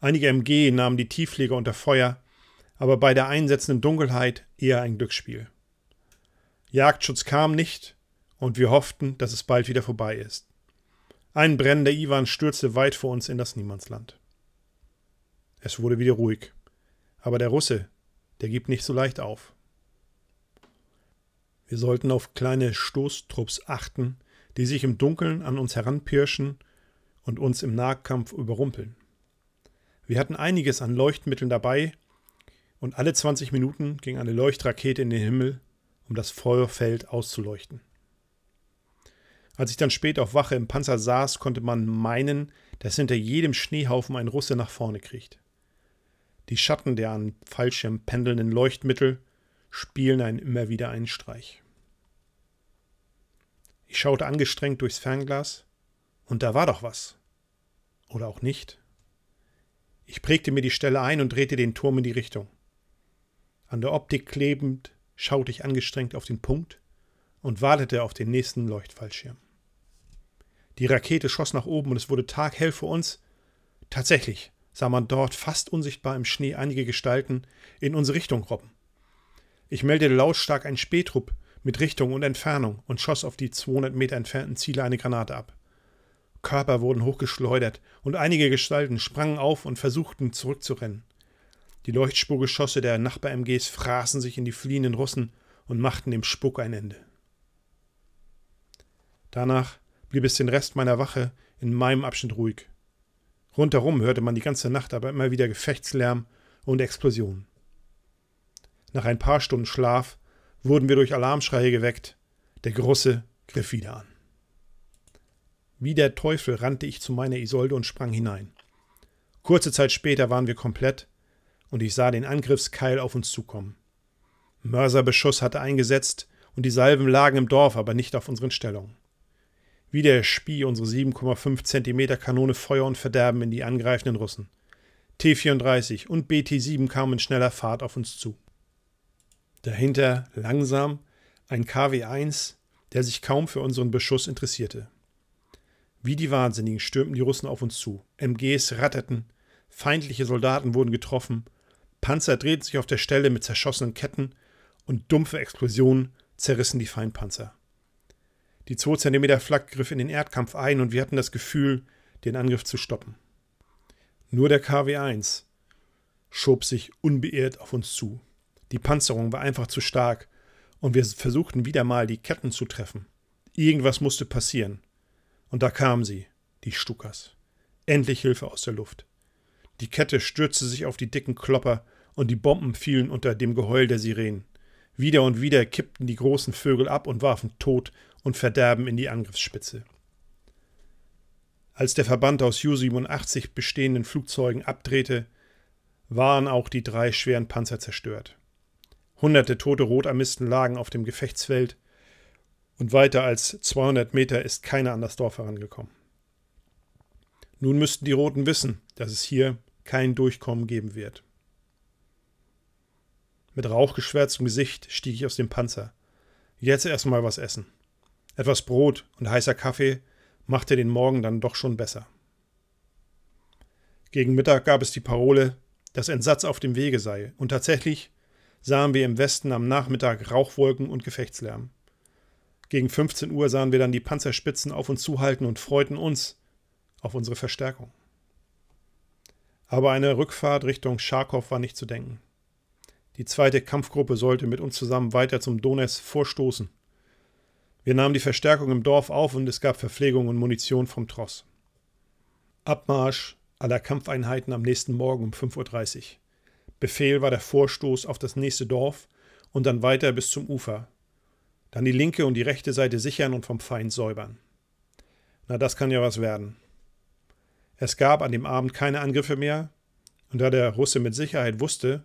Einige MG nahmen die Tiefflieger unter Feuer, aber bei der einsetzenden Dunkelheit eher ein Glücksspiel. Jagdschutz kam nicht, und wir hofften, dass es bald wieder vorbei ist. Ein brennender Iwan stürzte weit vor uns in das Niemandsland. Es wurde wieder ruhig, aber der Russe, der gibt nicht so leicht auf. Wir sollten auf kleine Stoßtrupps achten, die sich im Dunkeln an uns heranpirschen und uns im Nahkampf überrumpeln. Wir hatten einiges an Leuchtmitteln dabei und alle 20 Minuten ging eine Leuchtrakete in den Himmel, um das Feuerfeld auszuleuchten. Als ich dann spät auf Wache im Panzer saß, konnte man meinen, dass hinter jedem Schneehaufen ein Russe nach vorne kriecht. Die Schatten der an Fallschirm pendelnden Leuchtmittel spielen einen immer wieder einen Streich. Ich schaute angestrengt durchs Fernglas, und da war doch was. Oder auch nicht. Ich prägte mir die Stelle ein und drehte den Turm in die Richtung. An der Optik klebend schaute ich angestrengt auf den Punkt und wartete auf den nächsten Leuchtfallschirm. Die Rakete schoss nach oben und es wurde taghell vor uns. Tatsächlich sah man dort fast unsichtbar im Schnee einige Gestalten in unsere Richtung robben. Ich meldete lautstark einen Spätrupp mit Richtung und Entfernung und schoss auf die 200 Meter entfernten Ziele eine Granate ab. Körper wurden hochgeschleudert und einige Gestalten sprangen auf und versuchten zurückzurennen. Die Leuchtspurgeschosse der Nachbar-MGs fraßen sich in die fliehenden Russen und machten dem Spuck ein Ende. Danach blieb es den Rest meiner Wache in meinem Abschnitt ruhig. Rundherum hörte man die ganze Nacht aber immer wieder Gefechtslärm und Explosionen. Nach ein paar Stunden Schlaf wurden wir durch Alarmschreie geweckt. Der Große griff wieder an. Wie der Teufel rannte ich zu meiner Isolde und sprang hinein. Kurze Zeit später waren wir komplett und ich sah den Angriffskeil auf uns zukommen. Mörserbeschuss hatte eingesetzt und die Salven lagen im Dorf, aber nicht auf unseren Stellungen. Wieder spie unsere 7,5 cm Kanone Feuer und Verderben in die angreifenden Russen. T-34 und BT-7 kamen in schneller Fahrt auf uns zu. Dahinter langsam ein KW-1, der sich kaum für unseren Beschuss interessierte. Wie die Wahnsinnigen stürmten die Russen auf uns zu. MGs ratterten, feindliche Soldaten wurden getroffen, Panzer drehten sich auf der Stelle mit zerschossenen Ketten und dumpfe Explosionen zerrissen die Feindpanzer. Die 2 cm Flak griff in den Erdkampf ein und wir hatten das Gefühl, den Angriff zu stoppen. Nur der KW-1 schob sich unbeirrt auf uns zu. Die Panzerung war einfach zu stark und wir versuchten wieder mal, die Ketten zu treffen. Irgendwas musste passieren. Und da kamen sie, die Stukas. Endlich Hilfe aus der Luft. Die Kette stürzte sich auf die dicken Klopper und die Bomben fielen unter dem Geheul der Sirenen. Wieder und wieder kippten die großen Vögel ab und warfen Tod und Verderben in die Angriffsspitze. Als der Verband aus Ju-87 bestehenden Flugzeugen abdrehte, waren auch die drei schweren Panzer zerstört. Hunderte tote Rotarmisten lagen auf dem Gefechtsfeld, und weiter als 200 Meter ist keiner an das Dorf herangekommen. Nun müssten die Roten wissen, dass es hier kein Durchkommen geben wird. Mit rauchgeschwärztem Gesicht stieg ich aus dem Panzer. Jetzt erstmal was essen. Etwas Brot und heißer Kaffee machte den Morgen dann doch schon besser. Gegen Mittag gab es die Parole, dass Entsatz auf dem Wege sei, und tatsächlich sahen wir im Westen am Nachmittag Rauchwolken und Gefechtslärm. Gegen 15 Uhr sahen wir dann die Panzerspitzen auf uns zuhalten und freuten uns auf unsere Verstärkung. Aber eine Rückfahrt Richtung Scharkow war nicht zu denken. Die zweite Kampfgruppe sollte mit uns zusammen weiter zum Donetsk vorstoßen. Wir nahmen die Verstärkung im Dorf auf und es gab Verpflegung und Munition vom Tross. Abmarsch aller Kampfeinheiten am nächsten Morgen um 5.30 Uhr. Befehl war der Vorstoß auf das nächste Dorf und dann weiter bis zum Ufer, dann die linke und die rechte Seite sichern und vom Feind säubern. Na, das kann ja was werden. Es gab an dem Abend keine Angriffe mehr, und da der Russe mit Sicherheit wusste,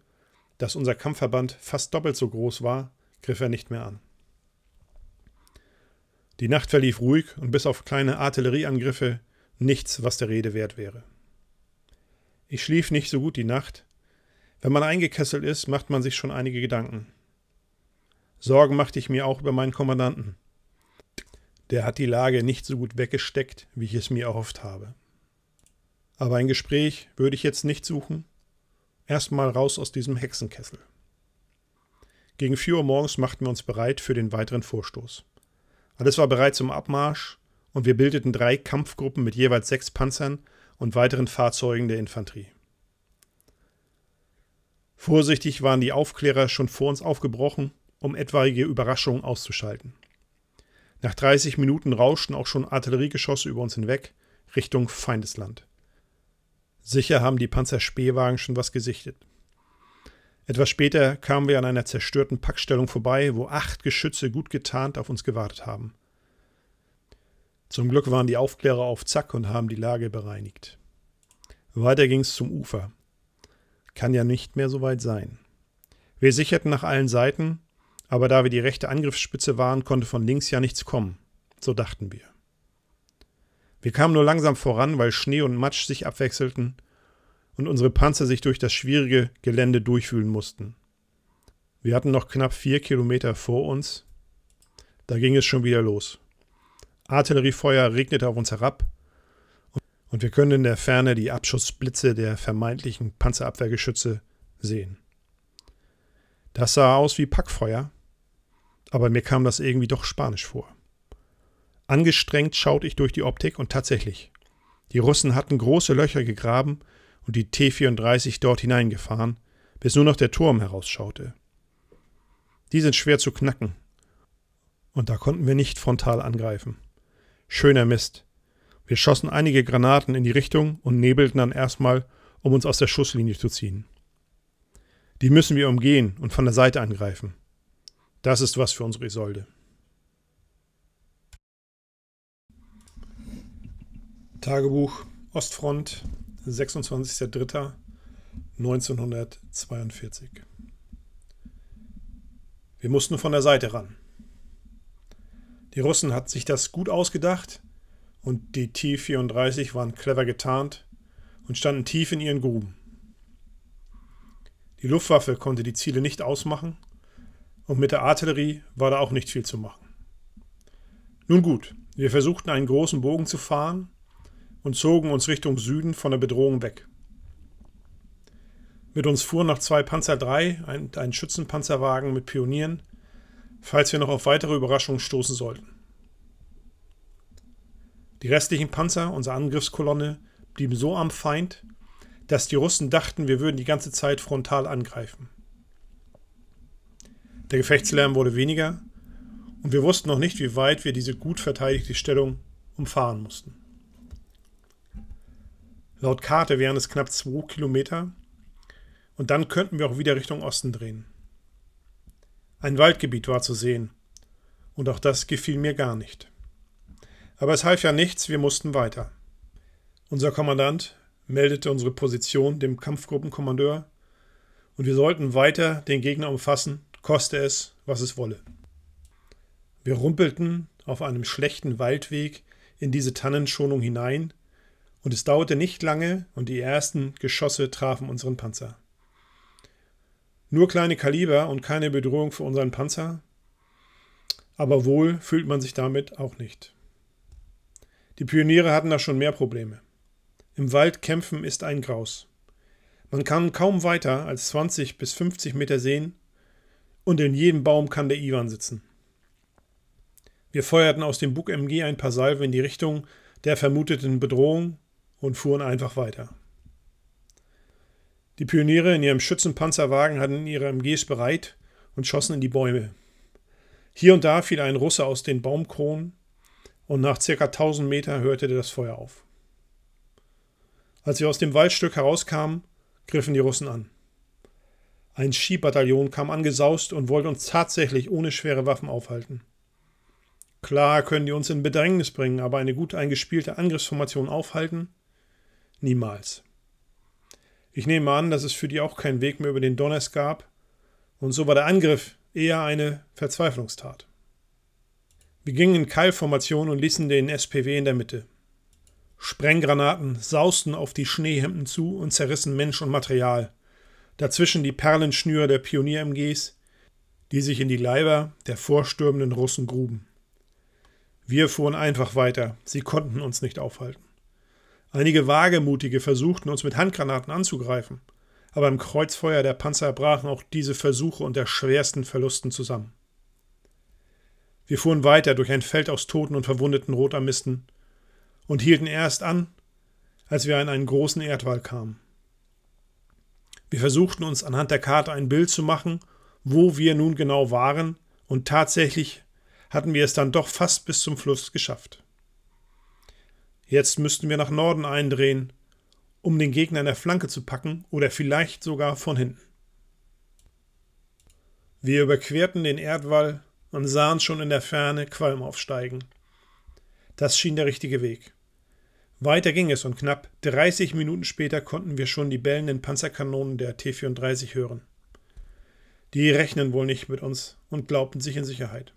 dass unser Kampfverband fast doppelt so groß war, griff er nicht mehr an. Die Nacht verlief ruhig und bis auf kleine Artillerieangriffe nichts, was der Rede wert wäre. Ich schlief nicht so gut die Nacht. Wenn man eingekesselt ist, macht man sich schon einige Gedanken. Sorgen machte ich mir auch über meinen Kommandanten. Der hat die Lage nicht so gut weggesteckt, wie ich es mir erhofft habe. Aber ein Gespräch würde ich jetzt nicht suchen. Erstmal raus aus diesem Hexenkessel. Gegen 4 Uhr morgens machten wir uns bereit für den weiteren Vorstoß. Alles war bereit zum Abmarsch und wir bildeten drei Kampfgruppen mit jeweils sechs Panzern und weiteren Fahrzeugen der Infanterie. Vorsichtig waren die Aufklärer schon vor uns aufgebrochen um etwaige Überraschungen auszuschalten. Nach 30 Minuten rauschten auch schon Artilleriegeschosse über uns hinweg, Richtung Feindesland. Sicher haben die Panzerspähwagen schon was gesichtet. Etwas später kamen wir an einer zerstörten Packstellung vorbei, wo acht Geschütze gut getarnt auf uns gewartet haben. Zum Glück waren die Aufklärer auf Zack und haben die Lage bereinigt. Weiter ging's zum Ufer. Kann ja nicht mehr so weit sein. Wir sicherten nach allen Seiten, aber da wir die rechte Angriffsspitze waren, konnte von links ja nichts kommen. So dachten wir. Wir kamen nur langsam voran, weil Schnee und Matsch sich abwechselten und unsere Panzer sich durch das schwierige Gelände durchwühlen mussten. Wir hatten noch knapp vier Kilometer vor uns. Da ging es schon wieder los. Artilleriefeuer regnete auf uns herab und wir können in der Ferne die Abschussblitze der vermeintlichen Panzerabwehrgeschütze sehen. Das sah aus wie Packfeuer, aber mir kam das irgendwie doch spanisch vor. Angestrengt schaute ich durch die Optik und tatsächlich. Die Russen hatten große Löcher gegraben und die T-34 dort hineingefahren, bis nur noch der Turm herausschaute. Die sind schwer zu knacken. Und da konnten wir nicht frontal angreifen. Schöner Mist. Wir schossen einige Granaten in die Richtung und nebelten dann erstmal, um uns aus der Schusslinie zu ziehen. Die müssen wir umgehen und von der Seite angreifen. Das ist was für unsere Isolde. Tagebuch Ostfront, 26.03.1942. Wir mussten von der Seite ran. Die Russen hatten sich das gut ausgedacht und die T-34 waren clever getarnt und standen tief in ihren Gruben. Die Luftwaffe konnte die Ziele nicht ausmachen und mit der Artillerie war da auch nicht viel zu machen. Nun gut, wir versuchten einen großen Bogen zu fahren und zogen uns Richtung Süden von der Bedrohung weg. Mit uns fuhren noch zwei Panzer III und ein Schützenpanzerwagen mit Pionieren, falls wir noch auf weitere Überraschungen stoßen sollten. Die restlichen Panzer unserer Angriffskolonne blieben so am Feind, dass die Russen dachten, wir würden die ganze Zeit frontal angreifen. Der Gefechtslärm wurde weniger und wir wussten noch nicht, wie weit wir diese gut verteidigte Stellung umfahren mussten. Laut Karte wären es knapp zwei Kilometer und dann könnten wir auch wieder Richtung Osten drehen. Ein Waldgebiet war zu sehen und auch das gefiel mir gar nicht. Aber es half ja nichts, wir mussten weiter. Unser Kommandant meldete unsere Position dem Kampfgruppenkommandeur und wir sollten weiter den Gegner umfassen koste es, was es wolle. Wir rumpelten auf einem schlechten Waldweg in diese Tannenschonung hinein, und es dauerte nicht lange, und die ersten Geschosse trafen unseren Panzer. Nur kleine Kaliber und keine Bedrohung für unseren Panzer, aber wohl fühlt man sich damit auch nicht. Die Pioniere hatten da schon mehr Probleme. Im Wald kämpfen ist ein Graus. Man kann kaum weiter als 20 bis 50 Meter sehen und in jedem Baum kann der Iwan sitzen. Wir feuerten aus dem Bug MG ein paar Salven in die Richtung der vermuteten Bedrohung und fuhren einfach weiter. Die Pioniere in ihrem Schützenpanzerwagen hatten ihre MGs bereit und schossen in die Bäume. Hier und da fiel ein Russe aus den Baumkronen und nach circa 1000 Meter hörte das Feuer auf. Als wir aus dem Waldstück herauskamen, griffen die Russen an. Ein Skibataillon kam angesaust und wollte uns tatsächlich ohne schwere Waffen aufhalten. Klar können die uns in Bedrängnis bringen, aber eine gut eingespielte Angriffsformation aufhalten? Niemals. Ich nehme an, dass es für die auch keinen Weg mehr über den Donners gab, und so war der Angriff eher eine Verzweiflungstat. Wir gingen in Keilformation und ließen den SPW in der Mitte. Sprenggranaten sausten auf die Schneehemden zu und zerrissen Mensch und Material dazwischen die Perlenschnüre der Pionier-MGs, die sich in die Leiber der vorstürmenden Russen gruben. Wir fuhren einfach weiter, sie konnten uns nicht aufhalten. Einige Wagemutige versuchten uns mit Handgranaten anzugreifen, aber im Kreuzfeuer der Panzer brachen auch diese Versuche unter schwersten Verlusten zusammen. Wir fuhren weiter durch ein Feld aus toten und verwundeten Rotarmisten und hielten erst an, als wir an einen großen Erdwall kamen. Wir versuchten uns anhand der Karte ein Bild zu machen, wo wir nun genau waren, und tatsächlich hatten wir es dann doch fast bis zum Fluss geschafft. Jetzt müssten wir nach Norden eindrehen, um den Gegner in der Flanke zu packen oder vielleicht sogar von hinten. Wir überquerten den Erdwall und sahen schon in der Ferne Qualm aufsteigen. Das schien der richtige Weg. Weiter ging es und knapp 30 Minuten später konnten wir schon die bellenden Panzerkanonen der T-34 hören. Die rechnen wohl nicht mit uns und glaubten sich in Sicherheit.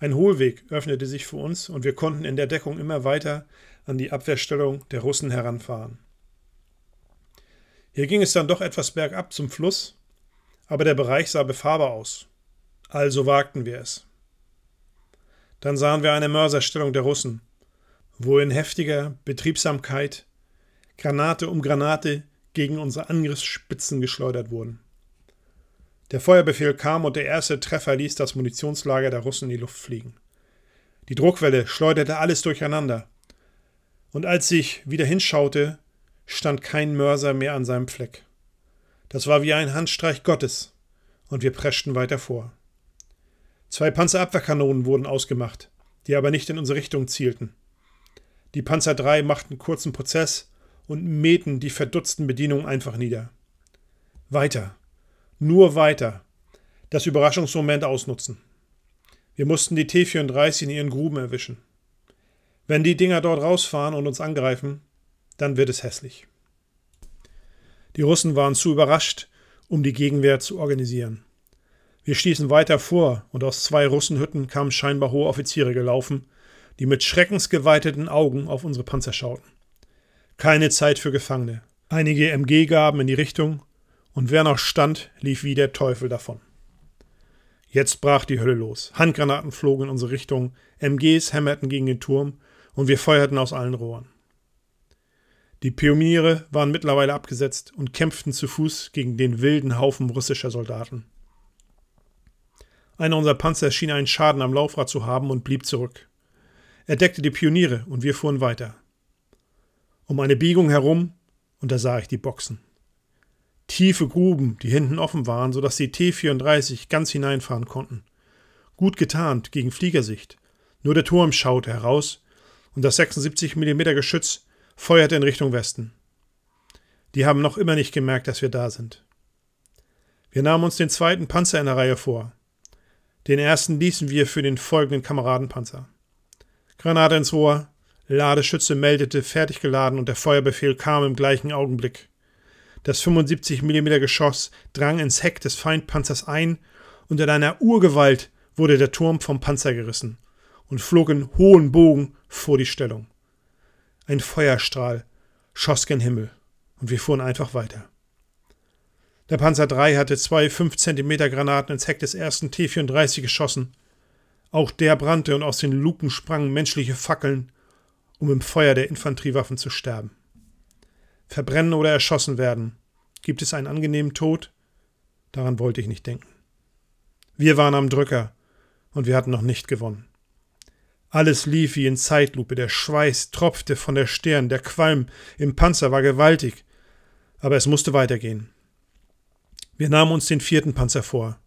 Ein Hohlweg öffnete sich für uns und wir konnten in der Deckung immer weiter an die Abwehrstellung der Russen heranfahren. Hier ging es dann doch etwas bergab zum Fluss, aber der Bereich sah befahrbar aus. Also wagten wir es. Dann sahen wir eine Mörserstellung der Russen wo in heftiger Betriebsamkeit Granate um Granate gegen unsere Angriffsspitzen geschleudert wurden. Der Feuerbefehl kam und der erste Treffer ließ das Munitionslager der Russen in die Luft fliegen. Die Druckwelle schleuderte alles durcheinander. Und als ich wieder hinschaute, stand kein Mörser mehr an seinem Fleck. Das war wie ein Handstreich Gottes, und wir preschten weiter vor. Zwei Panzerabwehrkanonen wurden ausgemacht, die aber nicht in unsere Richtung zielten. Die Panzer 3 machten kurzen Prozess und mähten die verdutzten Bedienungen einfach nieder. Weiter. Nur weiter. Das Überraschungsmoment ausnutzen. Wir mussten die T-34 in ihren Gruben erwischen. Wenn die Dinger dort rausfahren und uns angreifen, dann wird es hässlich. Die Russen waren zu überrascht, um die Gegenwehr zu organisieren. Wir stießen weiter vor und aus zwei Russenhütten kamen scheinbar hohe Offiziere gelaufen, die mit schreckensgeweiteten Augen auf unsere Panzer schauten. Keine Zeit für Gefangene. Einige MG gaben in die Richtung, und wer noch stand, lief wie der Teufel davon. Jetzt brach die Hölle los. Handgranaten flogen in unsere Richtung, MGs hämmerten gegen den Turm und wir feuerten aus allen Rohren. Die Pioniere waren mittlerweile abgesetzt und kämpften zu Fuß gegen den wilden Haufen russischer Soldaten. Einer unserer Panzer schien einen Schaden am Laufrad zu haben und blieb zurück. Er deckte die Pioniere und wir fuhren weiter. Um eine Biegung herum, und da sah ich die Boxen. Tiefe Gruben, die hinten offen waren, sodass die T-34 ganz hineinfahren konnten. Gut getarnt gegen Fliegersicht. Nur der Turm schaute heraus und das 76 mm Geschütz feuerte in Richtung Westen. Die haben noch immer nicht gemerkt, dass wir da sind. Wir nahmen uns den zweiten Panzer in der Reihe vor. Den ersten ließen wir für den folgenden Kameradenpanzer. Granate ins Rohr. Ladeschütze meldete fertig geladen und der Feuerbefehl kam im gleichen Augenblick. Das 75 mm Geschoss drang ins Heck des Feindpanzers ein und in einer Urgewalt wurde der Turm vom Panzer gerissen und flog in hohen Bogen vor die Stellung. Ein Feuerstrahl schoss gen Himmel und wir fuhren einfach weiter. Der Panzer 3 hatte zwei 5 cm Granaten ins Heck des ersten T-34 geschossen auch der brannte und aus den Luken sprangen menschliche Fackeln, um im Feuer der Infanteriewaffen zu sterben. Verbrennen oder erschossen werden. Gibt es einen angenehmen Tod? Daran wollte ich nicht denken. Wir waren am Drücker und wir hatten noch nicht gewonnen. Alles lief wie in Zeitlupe, der Schweiß tropfte von der Stirn, der Qualm im Panzer war gewaltig, aber es musste weitergehen. Wir nahmen uns den vierten Panzer vor.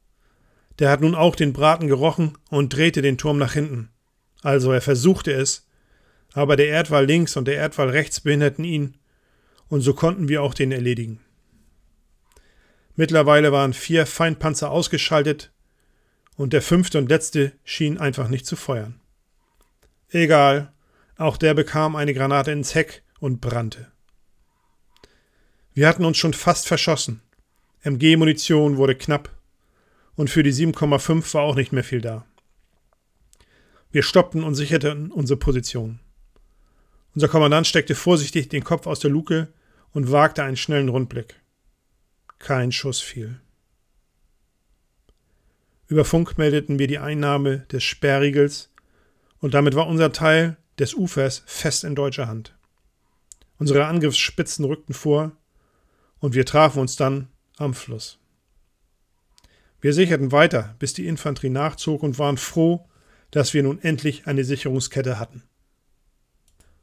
Der hat nun auch den Braten gerochen und drehte den Turm nach hinten. Also er versuchte es, aber der Erdwall links und der Erdwall rechts behinderten ihn, und so konnten wir auch den erledigen. Mittlerweile waren vier Feindpanzer ausgeschaltet, und der fünfte und letzte schien einfach nicht zu feuern. Egal, auch der bekam eine Granate ins Heck und brannte. Wir hatten uns schon fast verschossen. MG-Munition wurde knapp und für die 7,5 war auch nicht mehr viel da. Wir stoppten und sicherten unsere Position. Unser Kommandant steckte vorsichtig den Kopf aus der Luke und wagte einen schnellen Rundblick. Kein Schuss fiel. Über Funk meldeten wir die Einnahme des Sperrriegels und damit war unser Teil des Ufers fest in deutscher Hand. Unsere Angriffsspitzen rückten vor und wir trafen uns dann am Fluss. Wir sicherten weiter, bis die Infanterie nachzog und waren froh, dass wir nun endlich eine Sicherungskette hatten.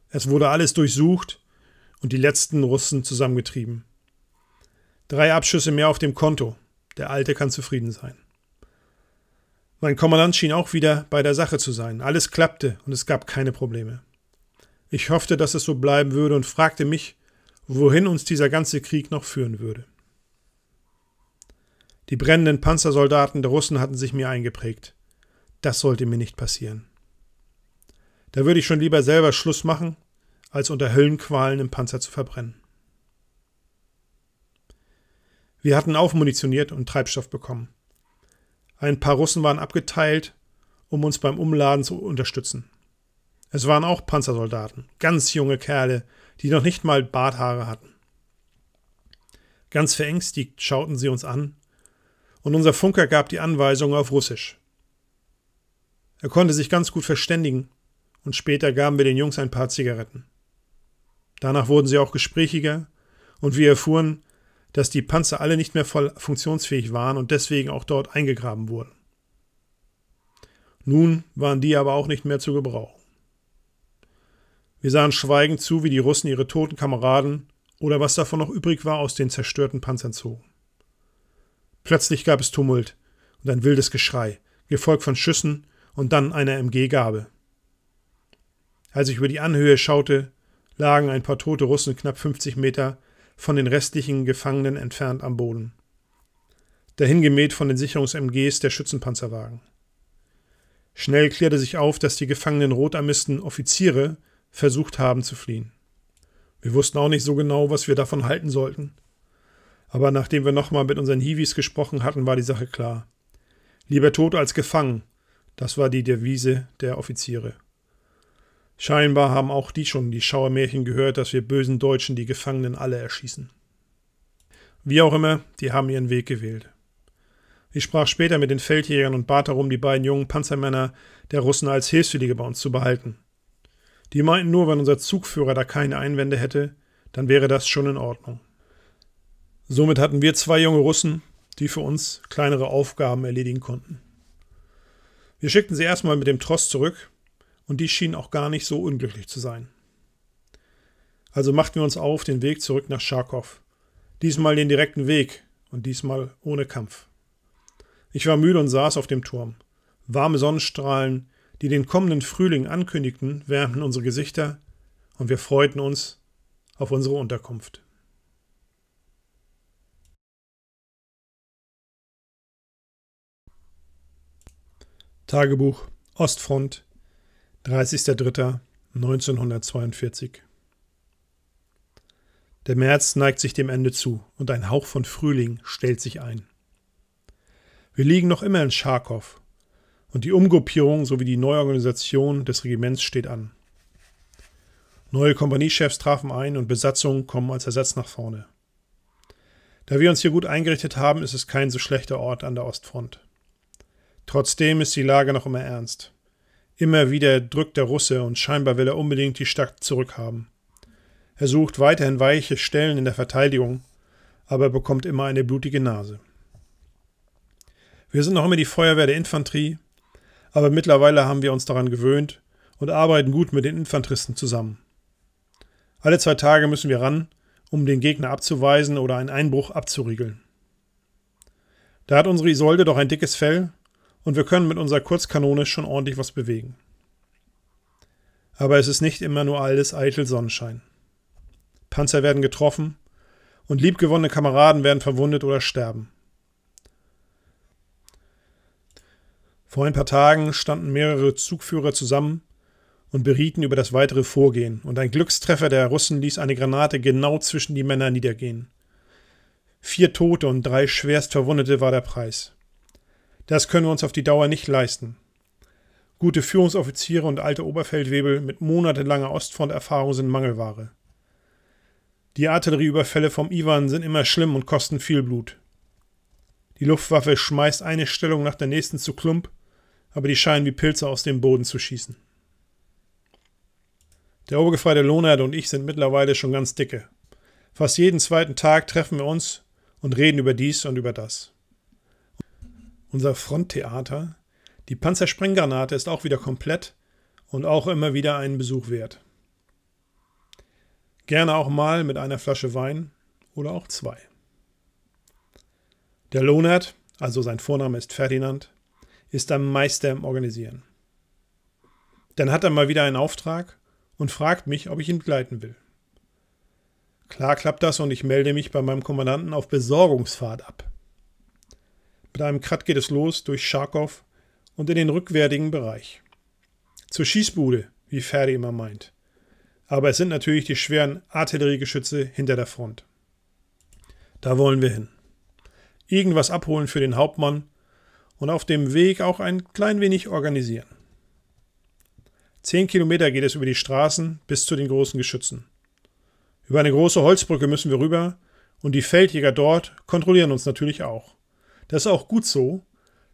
Es wurde alles durchsucht und die letzten Russen zusammengetrieben. Drei Abschüsse mehr auf dem Konto. Der Alte kann zufrieden sein. Mein Kommandant schien auch wieder bei der Sache zu sein. Alles klappte und es gab keine Probleme. Ich hoffte, dass es so bleiben würde und fragte mich, wohin uns dieser ganze Krieg noch führen würde. Die brennenden Panzersoldaten der Russen hatten sich mir eingeprägt. Das sollte mir nicht passieren. Da würde ich schon lieber selber Schluss machen, als unter Höllenqualen im Panzer zu verbrennen. Wir hatten aufmunitioniert und Treibstoff bekommen. Ein paar Russen waren abgeteilt, um uns beim Umladen zu unterstützen. Es waren auch Panzersoldaten, ganz junge Kerle, die noch nicht mal Barthaare hatten. Ganz verängstigt schauten sie uns an und unser Funker gab die Anweisung auf Russisch. Er konnte sich ganz gut verständigen und später gaben wir den Jungs ein paar Zigaretten. Danach wurden sie auch gesprächiger und wir erfuhren, dass die Panzer alle nicht mehr voll funktionsfähig waren und deswegen auch dort eingegraben wurden. Nun waren die aber auch nicht mehr zu gebrauchen. Wir sahen schweigend zu, wie die Russen ihre toten Kameraden oder was davon noch übrig war aus den zerstörten Panzern zogen. Plötzlich gab es Tumult und ein wildes Geschrei, gefolgt von Schüssen und dann einer MG-Gabe. Als ich über die Anhöhe schaute, lagen ein paar tote Russen knapp 50 Meter von den restlichen Gefangenen entfernt am Boden. Dahingemäht von den Sicherungs-MGs der Schützenpanzerwagen. Schnell klärte sich auf, dass die gefangenen Rotarmisten Offiziere versucht haben zu fliehen. Wir wussten auch nicht so genau, was wir davon halten sollten. Aber nachdem wir nochmal mit unseren Hiwis gesprochen hatten, war die Sache klar. Lieber tot als gefangen, das war die Devise der Offiziere. Scheinbar haben auch die schon die Schauermärchen gehört, dass wir bösen Deutschen die Gefangenen alle erschießen. Wie auch immer, die haben ihren Weg gewählt. Ich sprach später mit den Feldjägern und bat darum, die beiden jungen Panzermänner der Russen als Hilfswillige bei uns zu behalten. Die meinten nur, wenn unser Zugführer da keine Einwände hätte, dann wäre das schon in Ordnung. Somit hatten wir zwei junge Russen, die für uns kleinere Aufgaben erledigen konnten. Wir schickten sie erstmal mit dem Tross zurück und die schienen auch gar nicht so unglücklich zu sein. Also machten wir uns auf den Weg zurück nach Scharkow. Diesmal den direkten Weg und diesmal ohne Kampf. Ich war müde und saß auf dem Turm. Warme Sonnenstrahlen, die den kommenden Frühling ankündigten, wärmten unsere Gesichter und wir freuten uns auf unsere Unterkunft. Tagebuch Ostfront 30.03.1942 Der März neigt sich dem Ende zu und ein Hauch von Frühling stellt sich ein. Wir liegen noch immer in Scharkow und die Umgruppierung sowie die Neuorganisation des Regiments steht an. Neue Kompaniechefs trafen ein und Besatzungen kommen als Ersatz nach vorne. Da wir uns hier gut eingerichtet haben, ist es kein so schlechter Ort an der Ostfront. Trotzdem ist die Lage noch immer ernst. Immer wieder drückt der Russe und scheinbar will er unbedingt die Stadt zurückhaben. Er sucht weiterhin weiche Stellen in der Verteidigung, aber er bekommt immer eine blutige Nase. Wir sind noch immer die Feuerwehr der Infanterie, aber mittlerweile haben wir uns daran gewöhnt und arbeiten gut mit den Infanteristen zusammen. Alle zwei Tage müssen wir ran, um den Gegner abzuweisen oder einen Einbruch abzuriegeln. Da hat unsere Isolde doch ein dickes Fell, und wir können mit unserer Kurzkanone schon ordentlich was bewegen. Aber es ist nicht immer nur alles eitel Sonnenschein. Panzer werden getroffen und liebgewonnene Kameraden werden verwundet oder sterben. Vor ein paar Tagen standen mehrere Zugführer zusammen und berieten über das weitere Vorgehen, und ein Glückstreffer der Russen ließ eine Granate genau zwischen die Männer niedergehen. Vier Tote und drei schwerst Verwundete war der Preis. Das können wir uns auf die Dauer nicht leisten. Gute Führungsoffiziere und alte Oberfeldwebel mit monatelanger Ostfront-Erfahrung sind Mangelware. Die Artillerieüberfälle vom Iwan sind immer schlimm und kosten viel Blut. Die Luftwaffe schmeißt eine Stellung nach der nächsten zu Klump, aber die scheinen wie Pilze aus dem Boden zu schießen. Der Obergefreite Lonard und ich sind mittlerweile schon ganz dicke. Fast jeden zweiten Tag treffen wir uns und reden über dies und über das unser Fronttheater. Die Panzersprenggranate ist auch wieder komplett und auch immer wieder einen Besuch wert. Gerne auch mal mit einer Flasche Wein oder auch zwei. Der Lohnert, also sein Vorname ist Ferdinand, ist ein Meister im Organisieren. Dann hat er mal wieder einen Auftrag und fragt mich, ob ich ihn begleiten will. Klar klappt das und ich melde mich bei meinem Kommandanten auf Besorgungsfahrt ab. Mit einem Cut geht es los durch Scharkow und in den rückwärtigen Bereich. Zur Schießbude, wie Ferdi immer meint. Aber es sind natürlich die schweren Artilleriegeschütze hinter der Front. Da wollen wir hin. Irgendwas abholen für den Hauptmann und auf dem Weg auch ein klein wenig organisieren. Zehn Kilometer geht es über die Straßen bis zu den großen Geschützen. Über eine große Holzbrücke müssen wir rüber und die Feldjäger dort kontrollieren uns natürlich auch. Das ist auch gut so,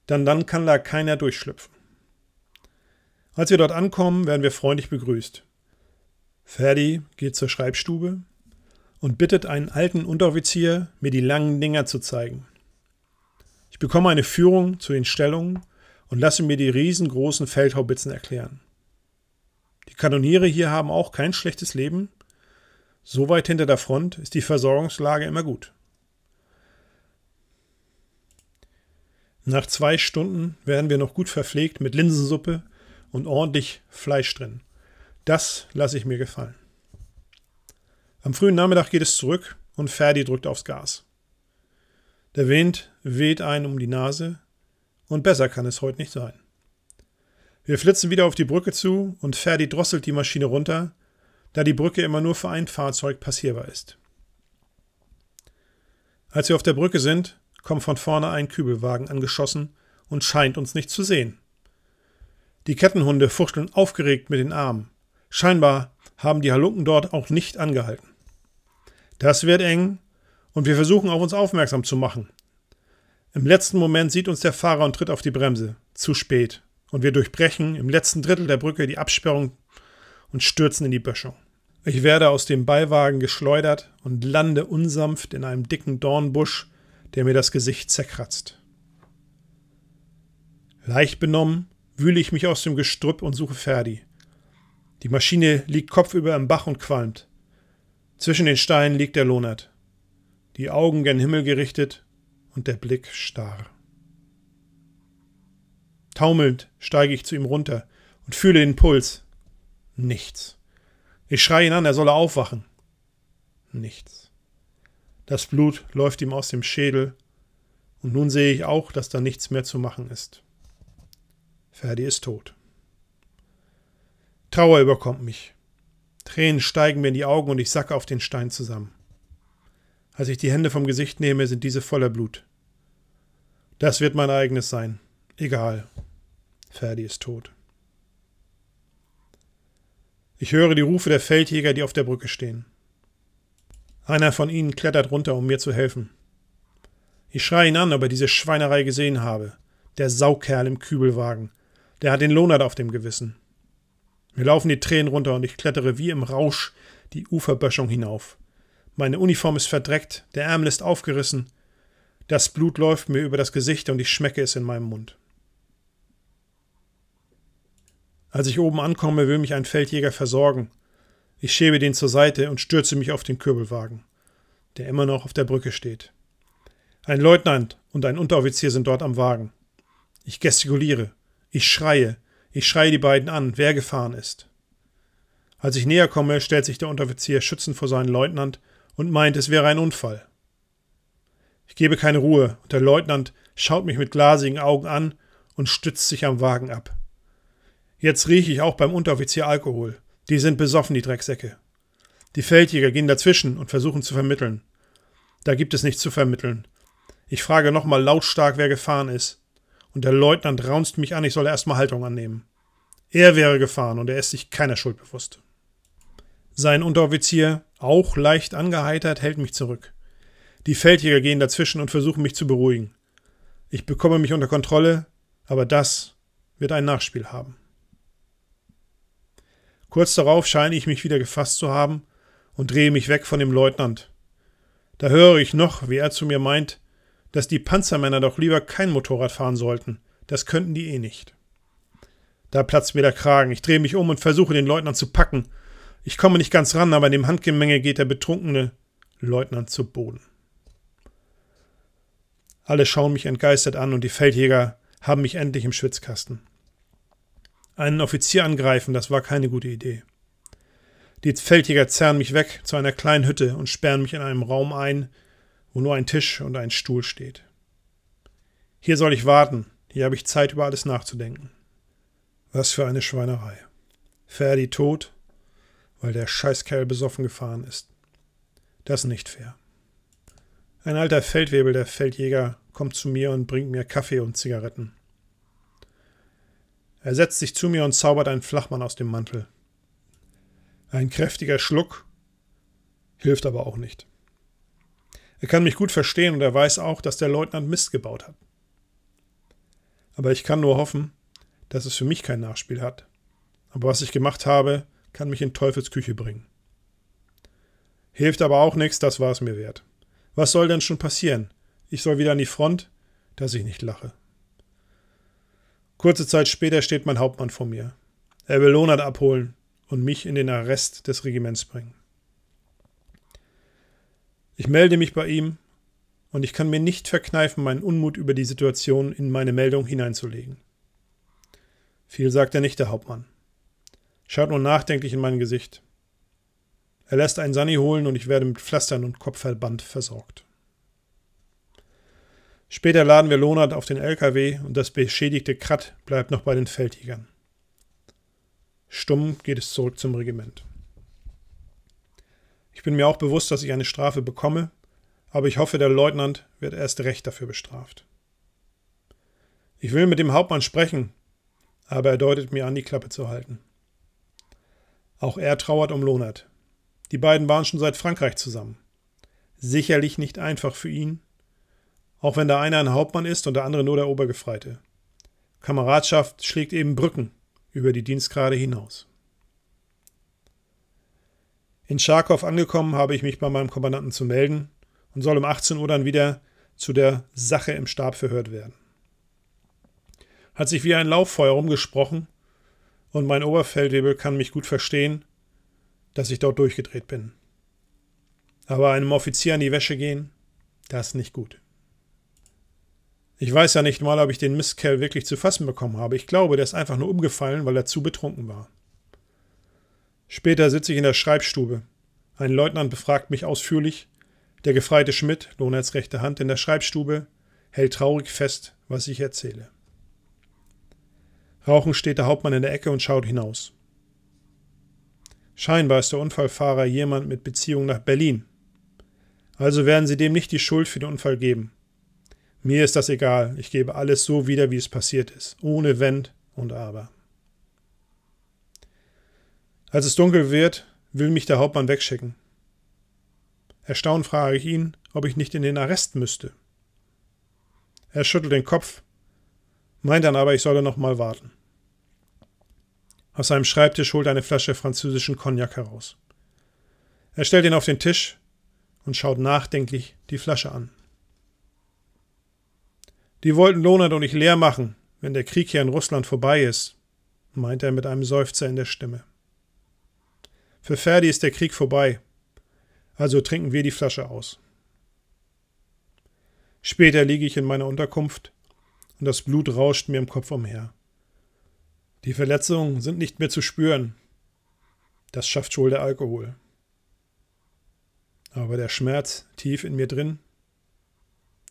denn dann kann da keiner durchschlüpfen. Als wir dort ankommen, werden wir freundlich begrüßt. Ferdi geht zur Schreibstube und bittet einen alten Unteroffizier, mir die langen Dinger zu zeigen. Ich bekomme eine Führung zu den Stellungen und lasse mir die riesengroßen Feldhaubitzen erklären. Die Kanoniere hier haben auch kein schlechtes Leben. So weit hinter der Front ist die Versorgungslage immer gut. Nach zwei Stunden werden wir noch gut verpflegt mit Linsensuppe und ordentlich Fleisch drin. Das lasse ich mir gefallen. Am frühen Nachmittag geht es zurück und Ferdi drückt aufs Gas. Der Wind weht einen um die Nase und besser kann es heute nicht sein. Wir flitzen wieder auf die Brücke zu und Ferdi drosselt die Maschine runter, da die Brücke immer nur für ein Fahrzeug passierbar ist. Als wir auf der Brücke sind, kommt von vorne ein Kübelwagen angeschossen und scheint uns nicht zu sehen. Die Kettenhunde fuchteln aufgeregt mit den Armen. Scheinbar haben die Halunken dort auch nicht angehalten. Das wird eng und wir versuchen auf uns aufmerksam zu machen. Im letzten Moment sieht uns der Fahrer und tritt auf die Bremse. Zu spät. Und wir durchbrechen im letzten Drittel der Brücke die Absperrung und stürzen in die Böschung. Ich werde aus dem Beiwagen geschleudert und lande unsanft in einem dicken Dornbusch, der mir das Gesicht zerkratzt. Leicht benommen wühle ich mich aus dem Gestrüpp und suche Ferdi. Die Maschine liegt kopfüber im Bach und qualmt. Zwischen den Steinen liegt der Lonert, die Augen gen Himmel gerichtet und der Blick starr. Taumelnd steige ich zu ihm runter und fühle den Puls. Nichts. Ich schreie ihn an, er solle aufwachen. Nichts. Das Blut läuft ihm aus dem Schädel, und nun sehe ich auch, dass da nichts mehr zu machen ist. Ferdi ist tot. Trauer überkommt mich. Tränen steigen mir in die Augen und ich sacke auf den Stein zusammen. Als ich die Hände vom Gesicht nehme, sind diese voller Blut. Das wird mein eigenes sein. Egal. Ferdi ist tot. Ich höre die Rufe der Feldjäger, die auf der Brücke stehen. Einer von ihnen klettert runter, um mir zu helfen. Ich schreie ihn an, ob er diese Schweinerei gesehen habe. Der Saukerl im Kübelwagen. Der hat den Lohnert auf dem Gewissen. Mir laufen die Tränen runter und ich klettere wie im Rausch die Uferböschung hinauf. Meine Uniform ist verdreckt, der Ärmel ist aufgerissen. Das Blut läuft mir über das Gesicht und ich schmecke es in meinem Mund. Als ich oben ankomme, will mich ein Feldjäger versorgen. Ich schäbe den zur Seite und stürze mich auf den Kürbelwagen, der immer noch auf der Brücke steht. Ein Leutnant und ein Unteroffizier sind dort am Wagen. Ich gestikuliere, ich schreie, ich schreie die beiden an, wer gefahren ist. Als ich näher komme, stellt sich der Unteroffizier schützend vor seinen Leutnant und meint, es wäre ein Unfall. Ich gebe keine Ruhe, und der Leutnant schaut mich mit glasigen Augen an und stützt sich am Wagen ab. Jetzt rieche ich auch beim Unteroffizier Alkohol. Die sind besoffen, die Drecksäcke. Die Feldjäger gehen dazwischen und versuchen zu vermitteln. Da gibt es nichts zu vermitteln. Ich frage nochmal lautstark, wer gefahren ist. Und der Leutnant raunzt mich an, ich solle erstmal Haltung annehmen. Er wäre gefahren und er ist sich keiner Schuld bewusst. Sein Unteroffizier, auch leicht angeheitert, hält mich zurück. Die Feldjäger gehen dazwischen und versuchen mich zu beruhigen. Ich bekomme mich unter Kontrolle, aber das wird ein Nachspiel haben. Kurz darauf scheine ich mich wieder gefasst zu haben und drehe mich weg von dem Leutnant. Da höre ich noch, wie er zu mir meint, dass die Panzermänner doch lieber kein Motorrad fahren sollten. Das könnten die eh nicht. Da platzt mir der Kragen. Ich drehe mich um und versuche, den Leutnant zu packen. Ich komme nicht ganz ran, aber in dem Handgemenge geht der betrunkene Leutnant zu Boden. Alle schauen mich entgeistert an und die Feldjäger haben mich endlich im Schwitzkasten einen Offizier angreifen, das war keine gute Idee. Die Feldjäger zerren mich weg zu einer kleinen Hütte und sperren mich in einem Raum ein, wo nur ein Tisch und ein Stuhl steht. Hier soll ich warten, hier habe ich Zeit, über alles nachzudenken. Was für eine Schweinerei. Ferdi tot, weil der Scheißkerl besoffen gefahren ist. Das ist nicht fair. Ein alter Feldwebel, der Feldjäger, kommt zu mir und bringt mir Kaffee und Zigaretten. Er setzt sich zu mir und zaubert einen Flachmann aus dem Mantel. Ein kräftiger Schluck hilft aber auch nicht. Er kann mich gut verstehen und er weiß auch, dass der Leutnant Mist gebaut hat. Aber ich kann nur hoffen, dass es für mich kein Nachspiel hat. Aber was ich gemacht habe, kann mich in Teufelsküche bringen. Hilft aber auch nichts, das war es mir wert. Was soll denn schon passieren? Ich soll wieder an die Front, dass ich nicht lache. Kurze Zeit später steht mein Hauptmann vor mir. Er will Lonard abholen und mich in den Arrest des Regiments bringen. Ich melde mich bei ihm und ich kann mir nicht verkneifen, meinen Unmut über die Situation in meine Meldung hineinzulegen. Viel sagt er nicht, der Hauptmann. Schaut nur nachdenklich in mein Gesicht. Er lässt einen Sunny holen und ich werde mit Pflastern und Kopfverband versorgt. Später laden wir Lonard auf den LKW und das beschädigte Krat bleibt noch bei den Feldjägern. Stumm geht es zurück zum Regiment. Ich bin mir auch bewusst, dass ich eine Strafe bekomme, aber ich hoffe, der Leutnant wird erst recht dafür bestraft. Ich will mit dem Hauptmann sprechen, aber er deutet mir an, die Klappe zu halten. Auch er trauert um Lonard. Die beiden waren schon seit Frankreich zusammen. Sicherlich nicht einfach für ihn, auch wenn der eine ein Hauptmann ist und der andere nur der Obergefreite. Kameradschaft schlägt eben Brücken über die Dienstgrade hinaus. In Scharkow angekommen, habe ich mich bei meinem Kommandanten zu melden und soll um 18 Uhr dann wieder zu der Sache im Stab verhört werden. Hat sich wie ein Lauffeuer rumgesprochen und mein Oberfeldwebel kann mich gut verstehen, dass ich dort durchgedreht bin. Aber einem Offizier an die Wäsche gehen, das ist nicht gut. Ich weiß ja nicht mal, ob ich den Mistkerl wirklich zu fassen bekommen habe. Ich glaube, der ist einfach nur umgefallen, weil er zu betrunken war. Später sitze ich in der Schreibstube. Ein Leutnant befragt mich ausführlich. Der gefreite Schmidt, Lonerts rechte Hand in der Schreibstube, hält traurig fest, was ich erzähle. Rauchend steht der Hauptmann in der Ecke und schaut hinaus. Scheinbar ist der Unfallfahrer jemand mit Beziehung nach Berlin. Also werden sie dem nicht die Schuld für den Unfall geben. Mir ist das egal, ich gebe alles so wieder, wie es passiert ist, ohne Wenn und Aber. Als es dunkel wird, will mich der Hauptmann wegschicken. Erstaunt frage ich ihn, ob ich nicht in den Arrest müsste. Er schüttelt den Kopf, meint dann aber, ich solle noch mal warten. Aus seinem Schreibtisch holt er eine Flasche französischen Cognac heraus. Er stellt ihn auf den Tisch und schaut nachdenklich die Flasche an. Die wollten Lohnert und ich leer machen, wenn der Krieg hier in Russland vorbei ist, meint er mit einem Seufzer in der Stimme. Für Ferdi ist der Krieg vorbei, also trinken wir die Flasche aus. Später liege ich in meiner Unterkunft und das Blut rauscht mir im Kopf umher. Die Verletzungen sind nicht mehr zu spüren. Das schafft schon der Alkohol. Aber der Schmerz tief in mir drin,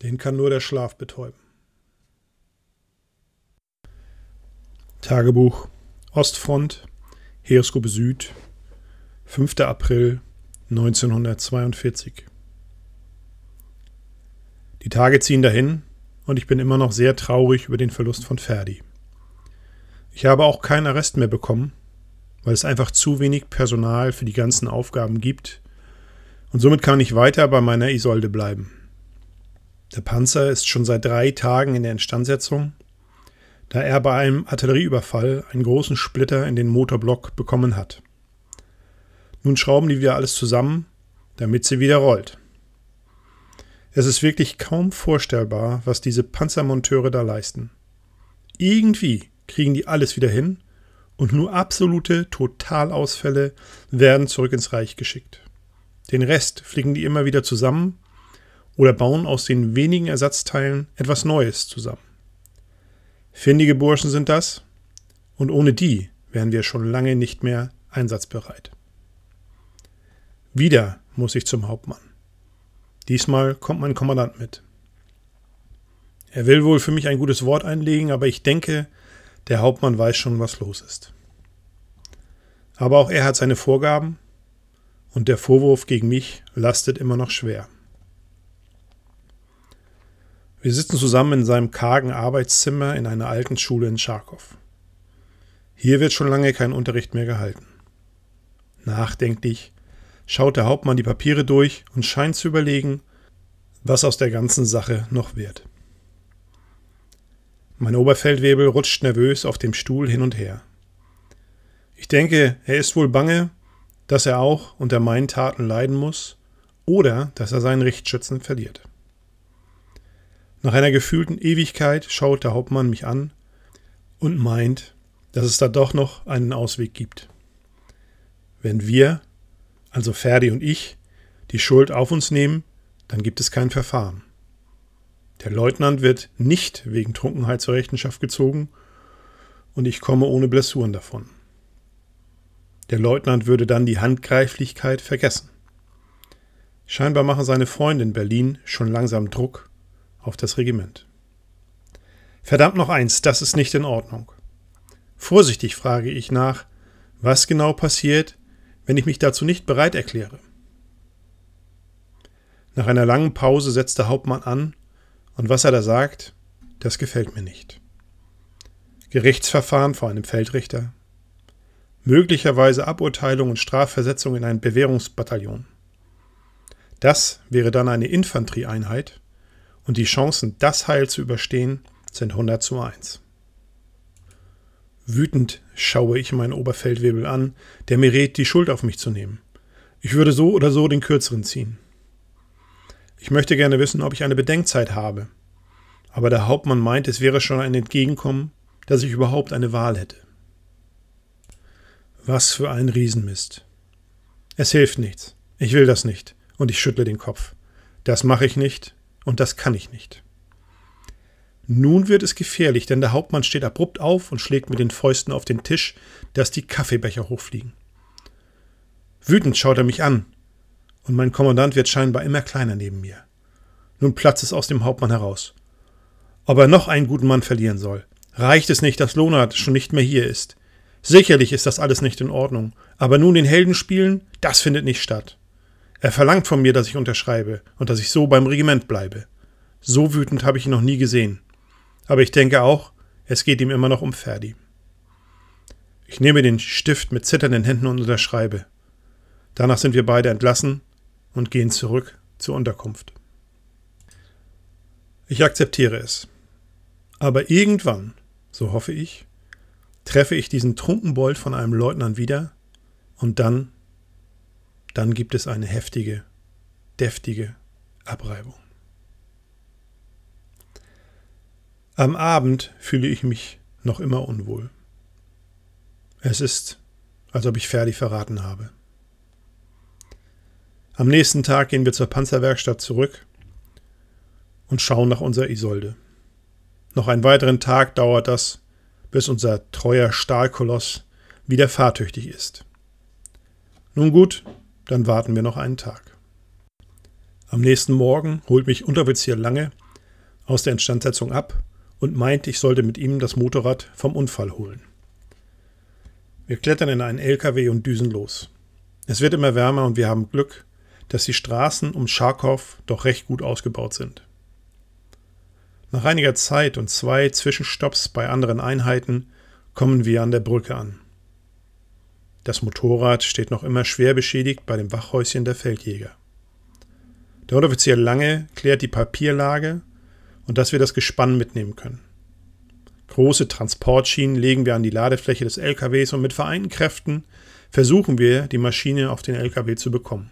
den kann nur der Schlaf betäuben. Tagebuch Ostfront, Heeresgruppe Süd, 5. April 1942. Die Tage ziehen dahin und ich bin immer noch sehr traurig über den Verlust von Ferdi. Ich habe auch keinen Arrest mehr bekommen, weil es einfach zu wenig Personal für die ganzen Aufgaben gibt und somit kann ich weiter bei meiner Isolde bleiben. Der Panzer ist schon seit drei Tagen in der Instandsetzung da er bei einem Artillerieüberfall einen großen Splitter in den Motorblock bekommen hat. Nun schrauben die wieder alles zusammen, damit sie wieder rollt. Es ist wirklich kaum vorstellbar, was diese Panzermonteure da leisten. Irgendwie kriegen die alles wieder hin und nur absolute Totalausfälle werden zurück ins Reich geschickt. Den Rest flicken die immer wieder zusammen oder bauen aus den wenigen Ersatzteilen etwas Neues zusammen. Findige Burschen sind das, und ohne die wären wir schon lange nicht mehr einsatzbereit. Wieder muss ich zum Hauptmann. Diesmal kommt mein Kommandant mit. Er will wohl für mich ein gutes Wort einlegen, aber ich denke, der Hauptmann weiß schon, was los ist. Aber auch er hat seine Vorgaben, und der Vorwurf gegen mich lastet immer noch schwer. Wir sitzen zusammen in seinem kargen Arbeitszimmer in einer alten Schule in Charkow. Hier wird schon lange kein Unterricht mehr gehalten. Nachdenklich schaut der Hauptmann die Papiere durch und scheint zu überlegen, was aus der ganzen Sache noch wird. Mein Oberfeldwebel rutscht nervös auf dem Stuhl hin und her. Ich denke, er ist wohl bange, dass er auch unter meinen Taten leiden muss oder dass er seinen Richtschützen verliert. Nach einer gefühlten Ewigkeit schaut der Hauptmann mich an und meint, dass es da doch noch einen Ausweg gibt. Wenn wir, also Ferdi und ich, die Schuld auf uns nehmen, dann gibt es kein Verfahren. Der Leutnant wird nicht wegen Trunkenheit zur Rechenschaft gezogen und ich komme ohne Blessuren davon. Der Leutnant würde dann die Handgreiflichkeit vergessen. Scheinbar machen seine Freunde in Berlin schon langsam Druck auf das Regiment. Verdammt noch eins, das ist nicht in Ordnung. Vorsichtig frage ich nach, was genau passiert, wenn ich mich dazu nicht bereit erkläre. Nach einer langen Pause setzt der Hauptmann an, und was er da sagt, das gefällt mir nicht. Gerichtsverfahren vor einem Feldrichter, möglicherweise Aburteilung und Strafversetzung in ein Bewährungsbataillon. Das wäre dann eine Infanterieeinheit, und die Chancen, das Heil zu überstehen, sind 100 zu 1. Wütend schaue ich meinen Oberfeldwebel an, der mir rät, die Schuld auf mich zu nehmen. Ich würde so oder so den Kürzeren ziehen. Ich möchte gerne wissen, ob ich eine Bedenkzeit habe. Aber der Hauptmann meint, es wäre schon ein Entgegenkommen, dass ich überhaupt eine Wahl hätte. Was für ein Riesenmist. Es hilft nichts. Ich will das nicht. Und ich schüttle den Kopf. Das mache ich nicht und das kann ich nicht. Nun wird es gefährlich, denn der Hauptmann steht abrupt auf und schlägt mit den Fäusten auf den Tisch, dass die Kaffeebecher hochfliegen. Wütend schaut er mich an, und mein Kommandant wird scheinbar immer kleiner neben mir. Nun platzt es aus dem Hauptmann heraus. Ob er noch einen guten Mann verlieren soll? Reicht es nicht, dass Lonard schon nicht mehr hier ist? Sicherlich ist das alles nicht in Ordnung, aber nun den Helden spielen, das findet nicht statt. Er verlangt von mir, dass ich unterschreibe und dass ich so beim Regiment bleibe. So wütend habe ich ihn noch nie gesehen. Aber ich denke auch, es geht ihm immer noch um Ferdi. Ich nehme den Stift mit zitternden Händen und unterschreibe. Danach sind wir beide entlassen und gehen zurück zur Unterkunft. Ich akzeptiere es. Aber irgendwann, so hoffe ich, treffe ich diesen Trunkenbold von einem Leutnant wieder und dann dann gibt es eine heftige, deftige Abreibung. Am Abend fühle ich mich noch immer unwohl. Es ist, als ob ich Ferdi verraten habe. Am nächsten Tag gehen wir zur Panzerwerkstatt zurück und schauen nach unserer Isolde. Noch einen weiteren Tag dauert das, bis unser treuer Stahlkoloss wieder fahrtüchtig ist. Nun gut, dann warten wir noch einen Tag. Am nächsten Morgen holt mich Unteroffizier Lange aus der Instandsetzung ab und meint, ich sollte mit ihm das Motorrad vom Unfall holen. Wir klettern in einen LKW und düsen los. Es wird immer wärmer und wir haben Glück, dass die Straßen um Scharkow doch recht gut ausgebaut sind. Nach einiger Zeit und zwei Zwischenstopps bei anderen Einheiten kommen wir an der Brücke an. Das Motorrad steht noch immer schwer beschädigt bei dem Wachhäuschen der Feldjäger. Der Unteroffizier Lange klärt die Papierlage und dass wir das Gespann mitnehmen können. Große Transportschienen legen wir an die Ladefläche des LKWs und mit vereinten Kräften versuchen wir, die Maschine auf den LKW zu bekommen.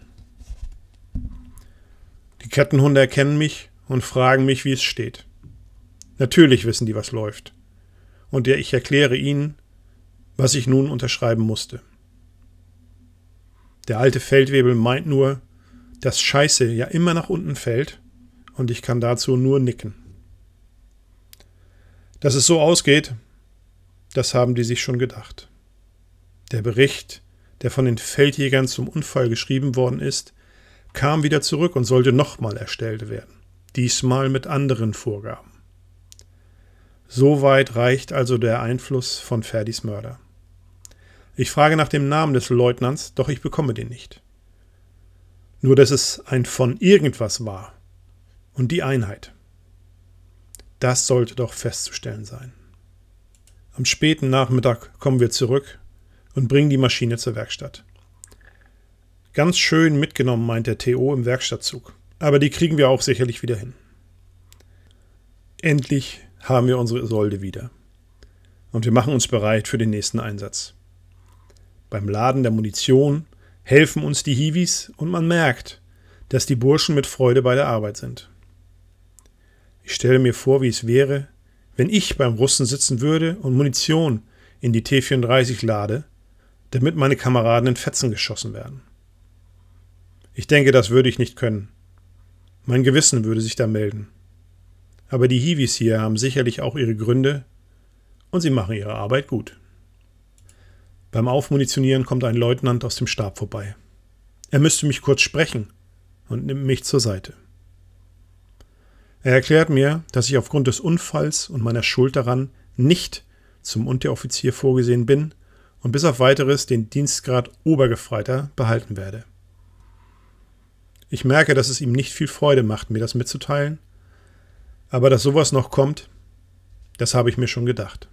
Die Kettenhunde erkennen mich und fragen mich, wie es steht. Natürlich wissen die, was läuft. Und ich erkläre ihnen, was ich nun unterschreiben musste. Der alte Feldwebel meint nur, dass Scheiße ja immer nach unten fällt und ich kann dazu nur nicken. Dass es so ausgeht, das haben die sich schon gedacht. Der Bericht, der von den Feldjägern zum Unfall geschrieben worden ist, kam wieder zurück und sollte nochmal erstellt werden, diesmal mit anderen Vorgaben. So weit reicht also der Einfluss von Ferdis Mörder. Ich frage nach dem Namen des Leutnants, doch ich bekomme den nicht. Nur dass es ein von irgendwas war. Und die Einheit. Das sollte doch festzustellen sein. Am späten Nachmittag kommen wir zurück und bringen die Maschine zur Werkstatt. Ganz schön mitgenommen, meint der TO im Werkstattzug. Aber die kriegen wir auch sicherlich wieder hin. Endlich haben wir unsere Solde wieder. Und wir machen uns bereit für den nächsten Einsatz. Beim Laden der Munition helfen uns die Hiwis und man merkt, dass die Burschen mit Freude bei der Arbeit sind. Ich stelle mir vor, wie es wäre, wenn ich beim Russen sitzen würde und Munition in die T-34 lade, damit meine Kameraden in Fetzen geschossen werden. Ich denke, das würde ich nicht können. Mein Gewissen würde sich da melden. Aber die Hiwis hier haben sicherlich auch ihre Gründe und sie machen ihre Arbeit gut. Beim Aufmunitionieren kommt ein Leutnant aus dem Stab vorbei. Er müsste mich kurz sprechen und nimmt mich zur Seite. Er erklärt mir, dass ich aufgrund des Unfalls und meiner Schuld daran nicht zum Unteroffizier vorgesehen bin und bis auf weiteres den Dienstgrad Obergefreiter behalten werde. Ich merke, dass es ihm nicht viel Freude macht, mir das mitzuteilen, aber dass sowas noch kommt, das habe ich mir schon gedacht.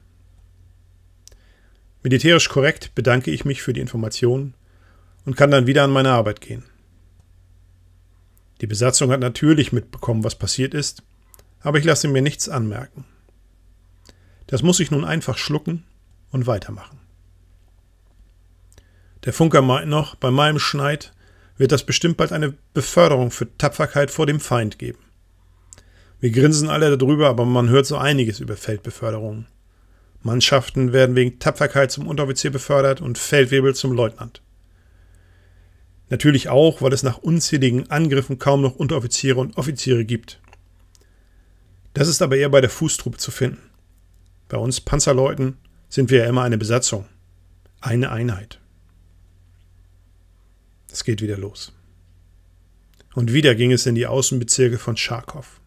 Militärisch korrekt bedanke ich mich für die Informationen und kann dann wieder an meine Arbeit gehen. Die Besatzung hat natürlich mitbekommen, was passiert ist, aber ich lasse mir nichts anmerken. Das muss ich nun einfach schlucken und weitermachen. Der Funker meint noch, bei meinem Schneid wird das bestimmt bald eine Beförderung für Tapferkeit vor dem Feind geben. Wir grinsen alle darüber, aber man hört so einiges über Feldbeförderungen. Mannschaften werden wegen Tapferkeit zum Unteroffizier befördert und Feldwebel zum Leutnant. Natürlich auch, weil es nach unzähligen Angriffen kaum noch Unteroffiziere und Offiziere gibt. Das ist aber eher bei der Fußtruppe zu finden. Bei uns Panzerleuten sind wir ja immer eine Besatzung, eine Einheit. Es geht wieder los. Und wieder ging es in die Außenbezirke von Scharkow.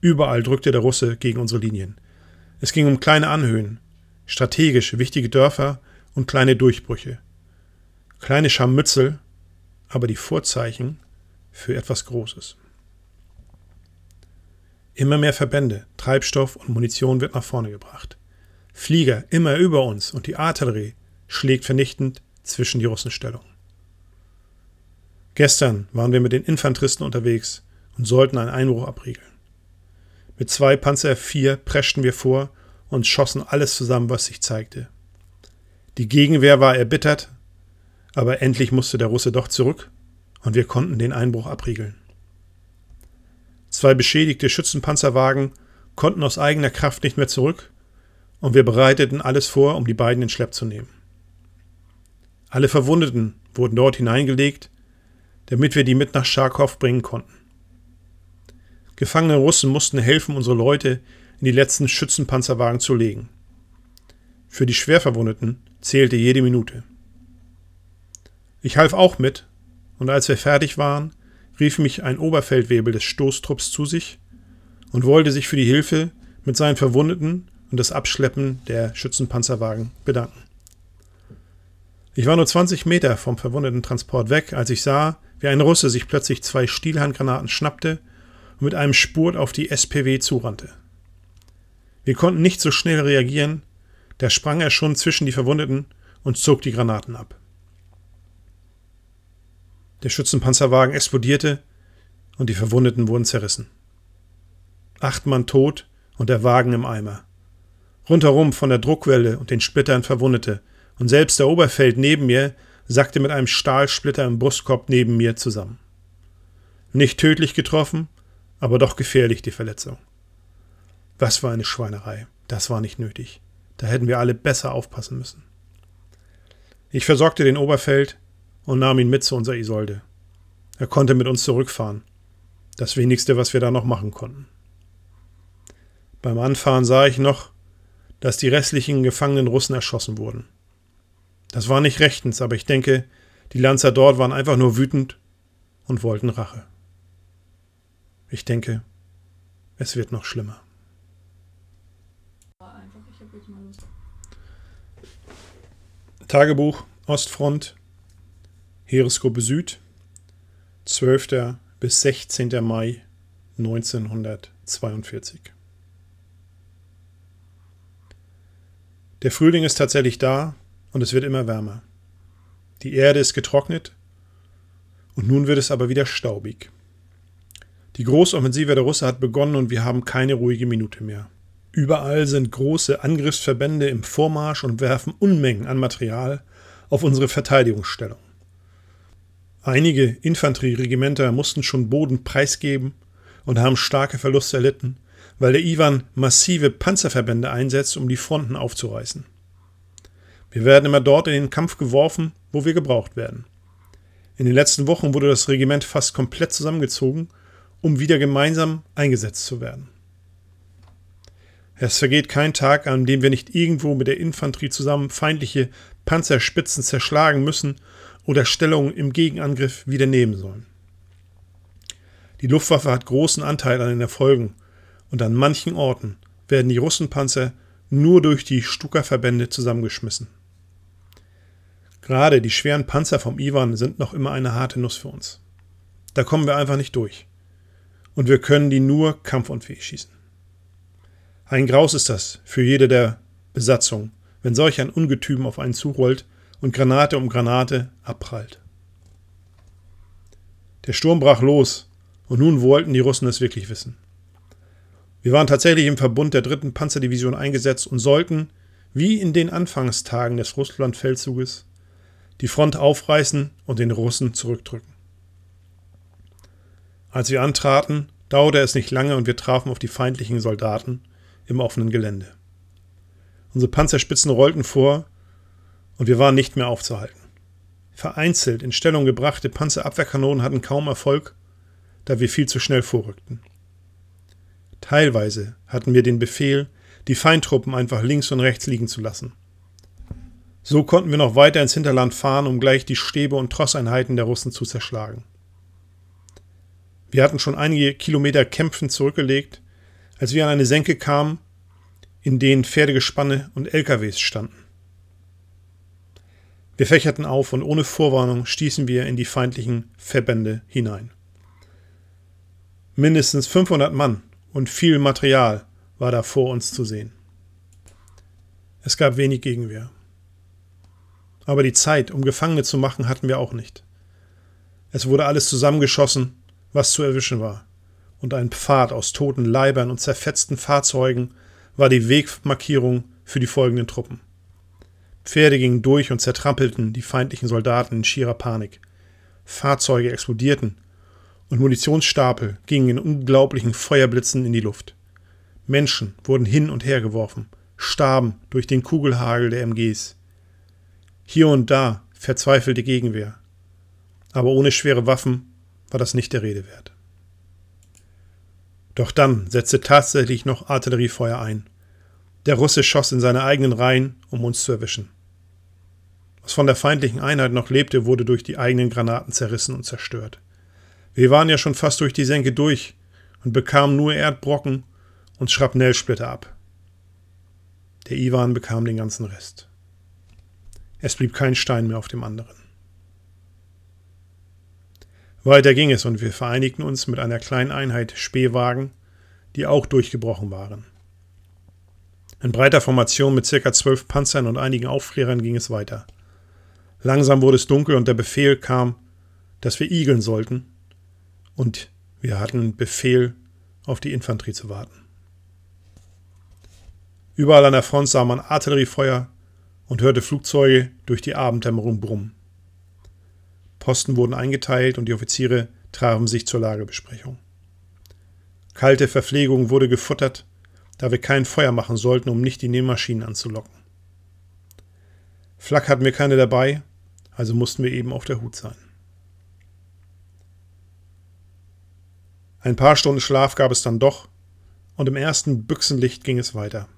Überall drückte der Russe gegen unsere Linien. Es ging um kleine Anhöhen, strategisch wichtige Dörfer und kleine Durchbrüche. Kleine Scharmützel, aber die Vorzeichen für etwas Großes. Immer mehr Verbände, Treibstoff und Munition wird nach vorne gebracht. Flieger immer über uns und die Artillerie schlägt vernichtend zwischen die Russenstellung. Gestern waren wir mit den Infanteristen unterwegs und sollten einen Einbruch abriegeln. Mit zwei Panzer F4 preschten wir vor und schossen alles zusammen, was sich zeigte. Die Gegenwehr war erbittert, aber endlich musste der Russe doch zurück und wir konnten den Einbruch abriegeln. Zwei beschädigte Schützenpanzerwagen konnten aus eigener Kraft nicht mehr zurück und wir bereiteten alles vor, um die beiden in Schlepp zu nehmen. Alle Verwundeten wurden dort hineingelegt, damit wir die mit nach Scharkow bringen konnten. Gefangene Russen mussten helfen, unsere Leute in die letzten Schützenpanzerwagen zu legen. Für die Schwerverwundeten zählte jede Minute. Ich half auch mit, und als wir fertig waren, rief mich ein Oberfeldwebel des Stoßtrupps zu sich und wollte sich für die Hilfe mit seinen Verwundeten und das Abschleppen der Schützenpanzerwagen bedanken. Ich war nur 20 Meter vom verwundeten Transport weg, als ich sah, wie ein Russe sich plötzlich zwei Stielhandgranaten schnappte und mit einem Spurt auf die SPW zurannte. Wir konnten nicht so schnell reagieren, da sprang er schon zwischen die Verwundeten und zog die Granaten ab. Der Schützenpanzerwagen explodierte und die Verwundeten wurden zerrissen. Acht Mann tot und der Wagen im Eimer. Rundherum von der Druckwelle und den Splittern Verwundete, und selbst der Oberfeld neben mir sackte mit einem Stahlsplitter im Brustkorb neben mir zusammen. Nicht tödlich getroffen, aber doch gefährlich die Verletzung. Was für eine Schweinerei. Das war nicht nötig. Da hätten wir alle besser aufpassen müssen. Ich versorgte den Oberfeld und nahm ihn mit zu unserer Isolde. Er konnte mit uns zurückfahren. Das wenigste, was wir da noch machen konnten. Beim Anfahren sah ich noch, dass die restlichen gefangenen Russen erschossen wurden. Das war nicht rechtens, aber ich denke, die Lanzer dort waren einfach nur wütend und wollten Rache. Ich denke, es wird noch schlimmer. Tagebuch Ostfront, Heeresgruppe Süd, 12. bis 16. Mai 1942. Der Frühling ist tatsächlich da und es wird immer wärmer. Die Erde ist getrocknet und nun wird es aber wieder staubig. Die Großoffensive der Russen hat begonnen und wir haben keine ruhige Minute mehr. Überall sind große Angriffsverbände im Vormarsch und werfen Unmengen an Material auf unsere Verteidigungsstellung. Einige Infanterieregimenter mussten schon Boden preisgeben und haben starke Verluste erlitten, weil der Iwan massive Panzerverbände einsetzt, um die Fronten aufzureißen. Wir werden immer dort in den Kampf geworfen, wo wir gebraucht werden. In den letzten Wochen wurde das Regiment fast komplett zusammengezogen um wieder gemeinsam eingesetzt zu werden. Es vergeht kein Tag, an dem wir nicht irgendwo mit der Infanterie zusammen feindliche Panzerspitzen zerschlagen müssen oder Stellungen im Gegenangriff wieder nehmen sollen. Die Luftwaffe hat großen Anteil an den Erfolgen und an manchen Orten werden die Russenpanzer nur durch die Stuka-Verbände zusammengeschmissen. Gerade die schweren Panzer vom Iwan sind noch immer eine harte Nuss für uns. Da kommen wir einfach nicht durch und wir können die nur kampfunfähig schießen. Ein Graus ist das für jede der Besatzung, wenn solch ein Ungetüm auf einen zurollt und Granate um Granate abprallt. Der Sturm brach los, und nun wollten die Russen es wirklich wissen. Wir waren tatsächlich im Verbund der dritten Panzerdivision eingesetzt und sollten, wie in den Anfangstagen des Russlandfeldzuges, die Front aufreißen und den Russen zurückdrücken. Als wir antraten, dauerte es nicht lange und wir trafen auf die feindlichen Soldaten im offenen Gelände. Unsere Panzerspitzen rollten vor und wir waren nicht mehr aufzuhalten. Vereinzelt in Stellung gebrachte Panzerabwehrkanonen hatten kaum Erfolg, da wir viel zu schnell vorrückten. Teilweise hatten wir den Befehl, die Feindtruppen einfach links und rechts liegen zu lassen. So konnten wir noch weiter ins Hinterland fahren, um gleich die Stäbe und Trosseinheiten der Russen zu zerschlagen. Wir hatten schon einige Kilometer kämpfend zurückgelegt, als wir an eine Senke kamen, in denen Pferdegespanne und LKWs standen. Wir fächerten auf und ohne Vorwarnung stießen wir in die feindlichen Verbände hinein. Mindestens 500 Mann und viel Material war da vor uns zu sehen. Es gab wenig Gegenwehr. Aber die Zeit, um Gefangene zu machen, hatten wir auch nicht. Es wurde alles zusammengeschossen was zu erwischen war. Und ein Pfad aus toten Leibern und zerfetzten Fahrzeugen war die Wegmarkierung für die folgenden Truppen. Pferde gingen durch und zertrampelten die feindlichen Soldaten in schierer Panik. Fahrzeuge explodierten und Munitionsstapel gingen in unglaublichen Feuerblitzen in die Luft. Menschen wurden hin und her geworfen, starben durch den Kugelhagel der MGs. Hier und da verzweifelte Gegenwehr. Aber ohne schwere Waffen war das nicht der Rede wert. Doch dann setzte tatsächlich noch Artilleriefeuer ein. Der Russe schoss in seine eigenen Reihen, um uns zu erwischen. Was von der feindlichen Einheit noch lebte, wurde durch die eigenen Granaten zerrissen und zerstört. Wir waren ja schon fast durch die Senke durch und bekamen nur Erdbrocken und Schrapnellsplitter ab. Der Iwan bekam den ganzen Rest. Es blieb kein Stein mehr auf dem anderen. Weiter ging es und wir vereinigten uns mit einer kleinen Einheit Spähwagen, die auch durchgebrochen waren. In breiter Formation mit circa zwölf Panzern und einigen Aufklärern ging es weiter. Langsam wurde es dunkel und der Befehl kam, dass wir igeln sollten, und wir hatten Befehl, auf die Infanterie zu warten. Überall an der Front sah man Artilleriefeuer und hörte Flugzeuge durch die Abenddämmerung brummen. Posten wurden eingeteilt und die Offiziere trafen sich zur Lagebesprechung. Kalte Verpflegung wurde gefuttert, da wir kein Feuer machen sollten, um nicht die Nähmaschinen anzulocken. Flak hatten wir keine dabei, also mussten wir eben auf der Hut sein. Ein paar Stunden Schlaf gab es dann doch, und im ersten Büchsenlicht ging es weiter.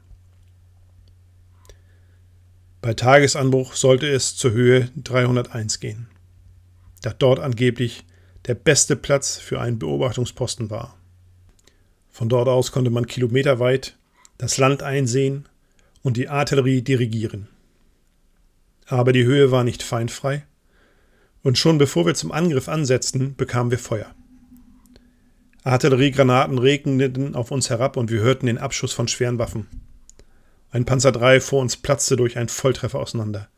Bei Tagesanbruch sollte es zur Höhe 301 gehen da dort angeblich der beste Platz für einen Beobachtungsposten war. Von dort aus konnte man kilometerweit das Land einsehen und die Artillerie dirigieren. Aber die Höhe war nicht feinfrei, und schon bevor wir zum Angriff ansetzten, bekamen wir Feuer. Artilleriegranaten regneten auf uns herab und wir hörten den Abschuss von schweren Waffen. Ein Panzer III vor uns platzte durch einen Volltreffer auseinander.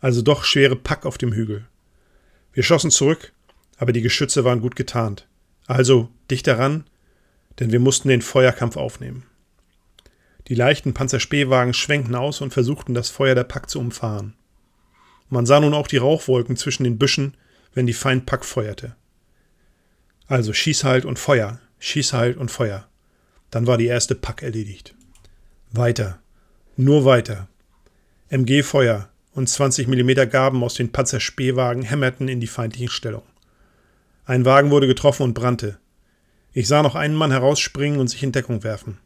Also doch schwere Pack auf dem Hügel. Wir schossen zurück, aber die Geschütze waren gut getarnt. Also dicht daran, denn wir mussten den Feuerkampf aufnehmen. Die leichten Panzerspähwagen schwenkten aus und versuchten, das Feuer der Pack zu umfahren. Man sah nun auch die Rauchwolken zwischen den Büschen, wenn die Feindpack feuerte. Also schieß halt und Feuer, schieß halt und Feuer. Dann war die erste Pack erledigt. Weiter, nur weiter. MG Feuer, und 20 mm Gaben aus den Panzerspähwagen hämmerten in die feindlichen Stellung. Ein Wagen wurde getroffen und brannte. Ich sah noch einen Mann herausspringen und sich in Deckung werfen.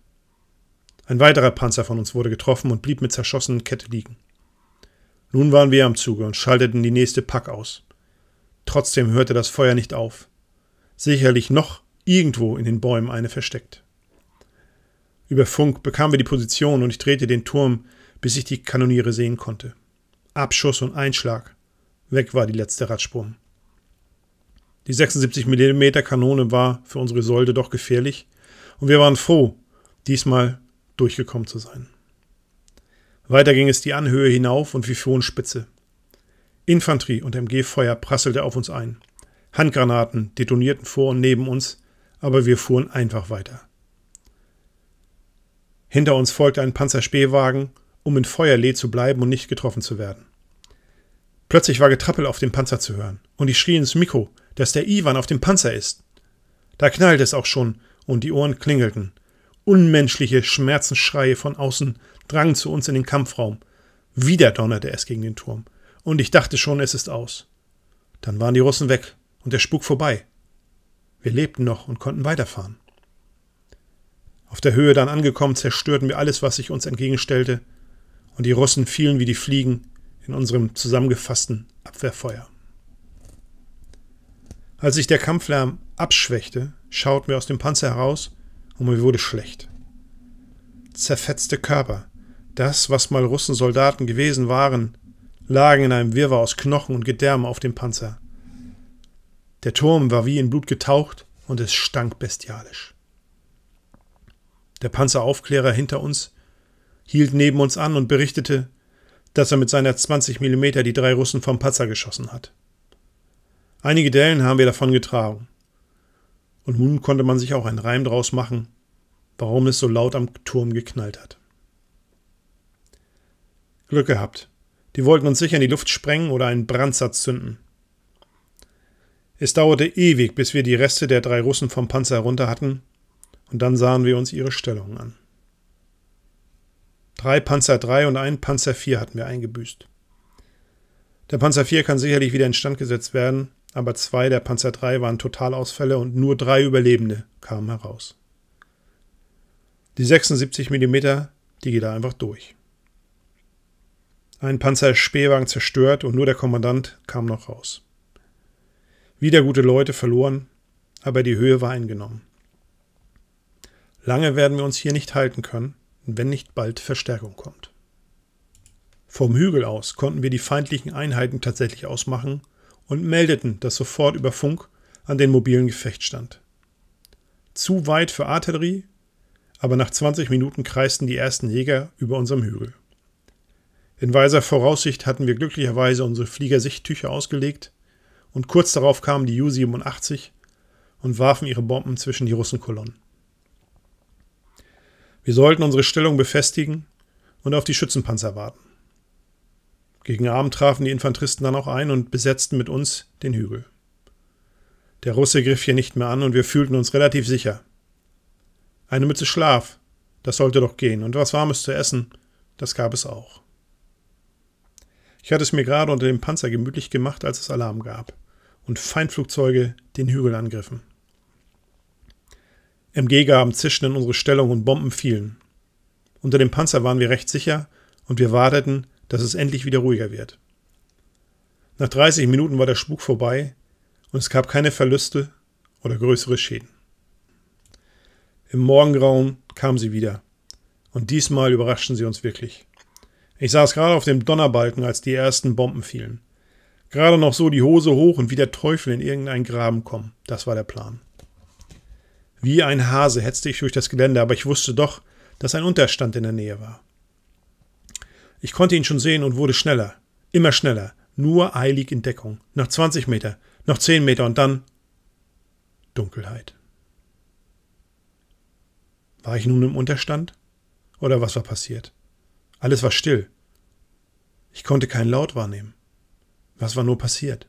Ein weiterer Panzer von uns wurde getroffen und blieb mit zerschossener Kette liegen. Nun waren wir am Zuge und schalteten die nächste Pack aus. Trotzdem hörte das Feuer nicht auf. Sicherlich noch irgendwo in den Bäumen eine versteckt. Über Funk bekamen wir die Position und ich drehte den Turm, bis ich die Kanoniere sehen konnte. Abschuss und Einschlag. Weg war die letzte Radsprung. Die 76 mm Kanone war für unsere Solde doch gefährlich und wir waren froh, diesmal durchgekommen zu sein. Weiter ging es die Anhöhe hinauf und wie Fionspitze. Infanterie und MG-Feuer prasselte auf uns ein. Handgranaten detonierten vor und neben uns, aber wir fuhren einfach weiter. Hinter uns folgte ein Panzerspähwagen um in Feuerlee zu bleiben und nicht getroffen zu werden. Plötzlich war Getrappel auf dem Panzer zu hören, und ich schrie ins Mikro, dass der Iwan auf dem Panzer ist. Da knallte es auch schon, und die Ohren klingelten. Unmenschliche Schmerzensschreie von außen drangen zu uns in den Kampfraum. Wieder donnerte es gegen den Turm, und ich dachte schon, es ist aus. Dann waren die Russen weg und der Spuk vorbei. Wir lebten noch und konnten weiterfahren. Auf der Höhe dann angekommen, zerstörten wir alles, was sich uns entgegenstellte, und die Russen fielen wie die Fliegen in unserem zusammengefassten Abwehrfeuer. Als sich der Kampflärm abschwächte, schauten wir aus dem Panzer heraus und mir wurde schlecht. Zerfetzte Körper, das, was mal Russensoldaten gewesen waren, lagen in einem Wirrwarr aus Knochen und Gedärme auf dem Panzer. Der Turm war wie in Blut getaucht und es stank bestialisch. Der Panzeraufklärer hinter uns hielt neben uns an und berichtete, dass er mit seiner 20 mm die drei Russen vom Patzer geschossen hat. Einige Dellen haben wir davon getragen. Und nun konnte man sich auch einen Reim draus machen, warum es so laut am Turm geknallt hat. Glück gehabt. Die wollten uns sicher in die Luft sprengen oder einen Brandsatz zünden. Es dauerte ewig, bis wir die Reste der drei Russen vom Panzer herunter hatten, und dann sahen wir uns ihre Stellung an. Drei Panzer 3 und einen Panzer 4 hatten wir eingebüßt. Der Panzer 4 kann sicherlich wieder instand gesetzt werden, aber zwei der Panzer 3 waren Totalausfälle und nur drei Überlebende kamen heraus. Die 76 mm, die geht da einfach durch. Ein Panzerspähwagen zerstört und nur der Kommandant kam noch raus. Wieder gute Leute verloren, aber die Höhe war eingenommen. Lange werden wir uns hier nicht halten können, wenn nicht bald Verstärkung kommt. Vom Hügel aus konnten wir die feindlichen Einheiten tatsächlich ausmachen und meldeten das sofort über Funk an den mobilen Gefechtsstand. Zu weit für Artillerie, aber nach 20 Minuten kreisten die ersten Jäger über unserem Hügel. In weiser Voraussicht hatten wir glücklicherweise unsere Fliegersichttücher ausgelegt und kurz darauf kamen die U-87 und warfen ihre Bomben zwischen die Russenkolonnen. Wir sollten unsere Stellung befestigen und auf die Schützenpanzer warten. Gegen Abend trafen die Infanteristen dann auch ein und besetzten mit uns den Hügel. Der Russe griff hier nicht mehr an und wir fühlten uns relativ sicher. Eine Mütze Schlaf, das sollte doch gehen, und was Warmes zu essen, das gab es auch. Ich hatte es mir gerade unter dem Panzer gemütlich gemacht, als es Alarm gab und Feindflugzeuge den Hügel angriffen. MG gaben zischend in unsere Stellung und Bomben fielen. Unter dem Panzer waren wir recht sicher und wir warteten, dass es endlich wieder ruhiger wird. Nach 30 Minuten war der Spuk vorbei und es gab keine Verluste oder größere Schäden. Im Morgengrauen kamen sie wieder und diesmal überraschten sie uns wirklich. Ich saß gerade auf dem Donnerbalken, als die ersten Bomben fielen. Gerade noch so die Hose hoch und wie der Teufel in irgendeinen Graben kommen. Das war der Plan. Wie ein Hase hetzte ich durch das Gelände, aber ich wusste doch, dass ein Unterstand in der Nähe war. Ich konnte ihn schon sehen und wurde schneller, immer schneller, nur eilig in Deckung. Noch 20 Meter, noch 10 Meter und dann Dunkelheit. War ich nun im Unterstand? Oder was war passiert? Alles war still. Ich konnte keinen Laut wahrnehmen. Was war nur passiert?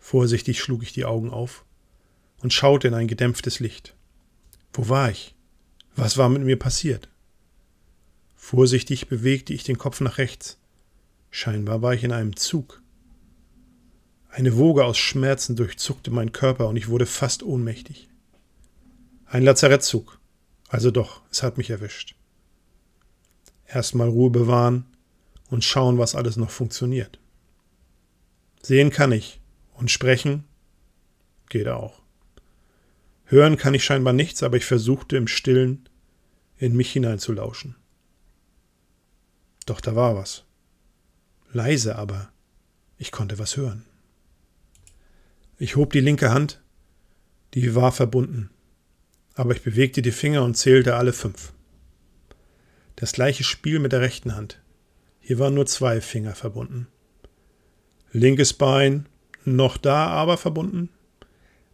Vorsichtig schlug ich die Augen auf und schaute in ein gedämpftes Licht. Wo war ich? Was war mit mir passiert? Vorsichtig bewegte ich den Kopf nach rechts. Scheinbar war ich in einem Zug. Eine Woge aus Schmerzen durchzuckte meinen Körper und ich wurde fast ohnmächtig. Ein Lazarettzug. Also doch, es hat mich erwischt. Erstmal Ruhe bewahren und schauen, was alles noch funktioniert. Sehen kann ich und sprechen geht auch. Hören kann ich scheinbar nichts, aber ich versuchte im stillen in mich hineinzulauschen. Doch da war was. Leise aber, ich konnte was hören. Ich hob die linke Hand, die war verbunden, aber ich bewegte die Finger und zählte alle fünf. Das gleiche Spiel mit der rechten Hand. Hier waren nur zwei Finger verbunden. Linkes Bein noch da aber verbunden,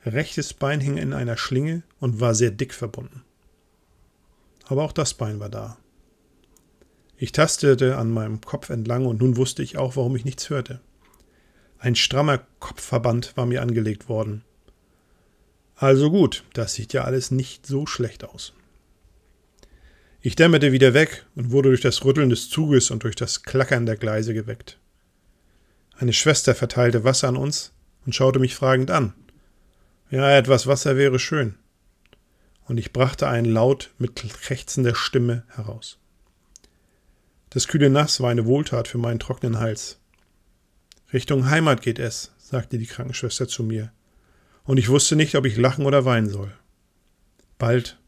Rechtes Bein hing in einer Schlinge und war sehr dick verbunden. Aber auch das Bein war da. Ich tastete an meinem Kopf entlang und nun wusste ich auch, warum ich nichts hörte. Ein strammer Kopfverband war mir angelegt worden. Also gut, das sieht ja alles nicht so schlecht aus. Ich dämmerte wieder weg und wurde durch das Rütteln des Zuges und durch das Klackern der Gleise geweckt. Eine Schwester verteilte Wasser an uns und schaute mich fragend an. Ja, etwas Wasser wäre schön. Und ich brachte einen Laut mit krächzender Stimme heraus. Das kühle Nass war eine Wohltat für meinen trockenen Hals. Richtung Heimat geht es, sagte die Krankenschwester zu mir, und ich wusste nicht, ob ich lachen oder weinen soll. Bald,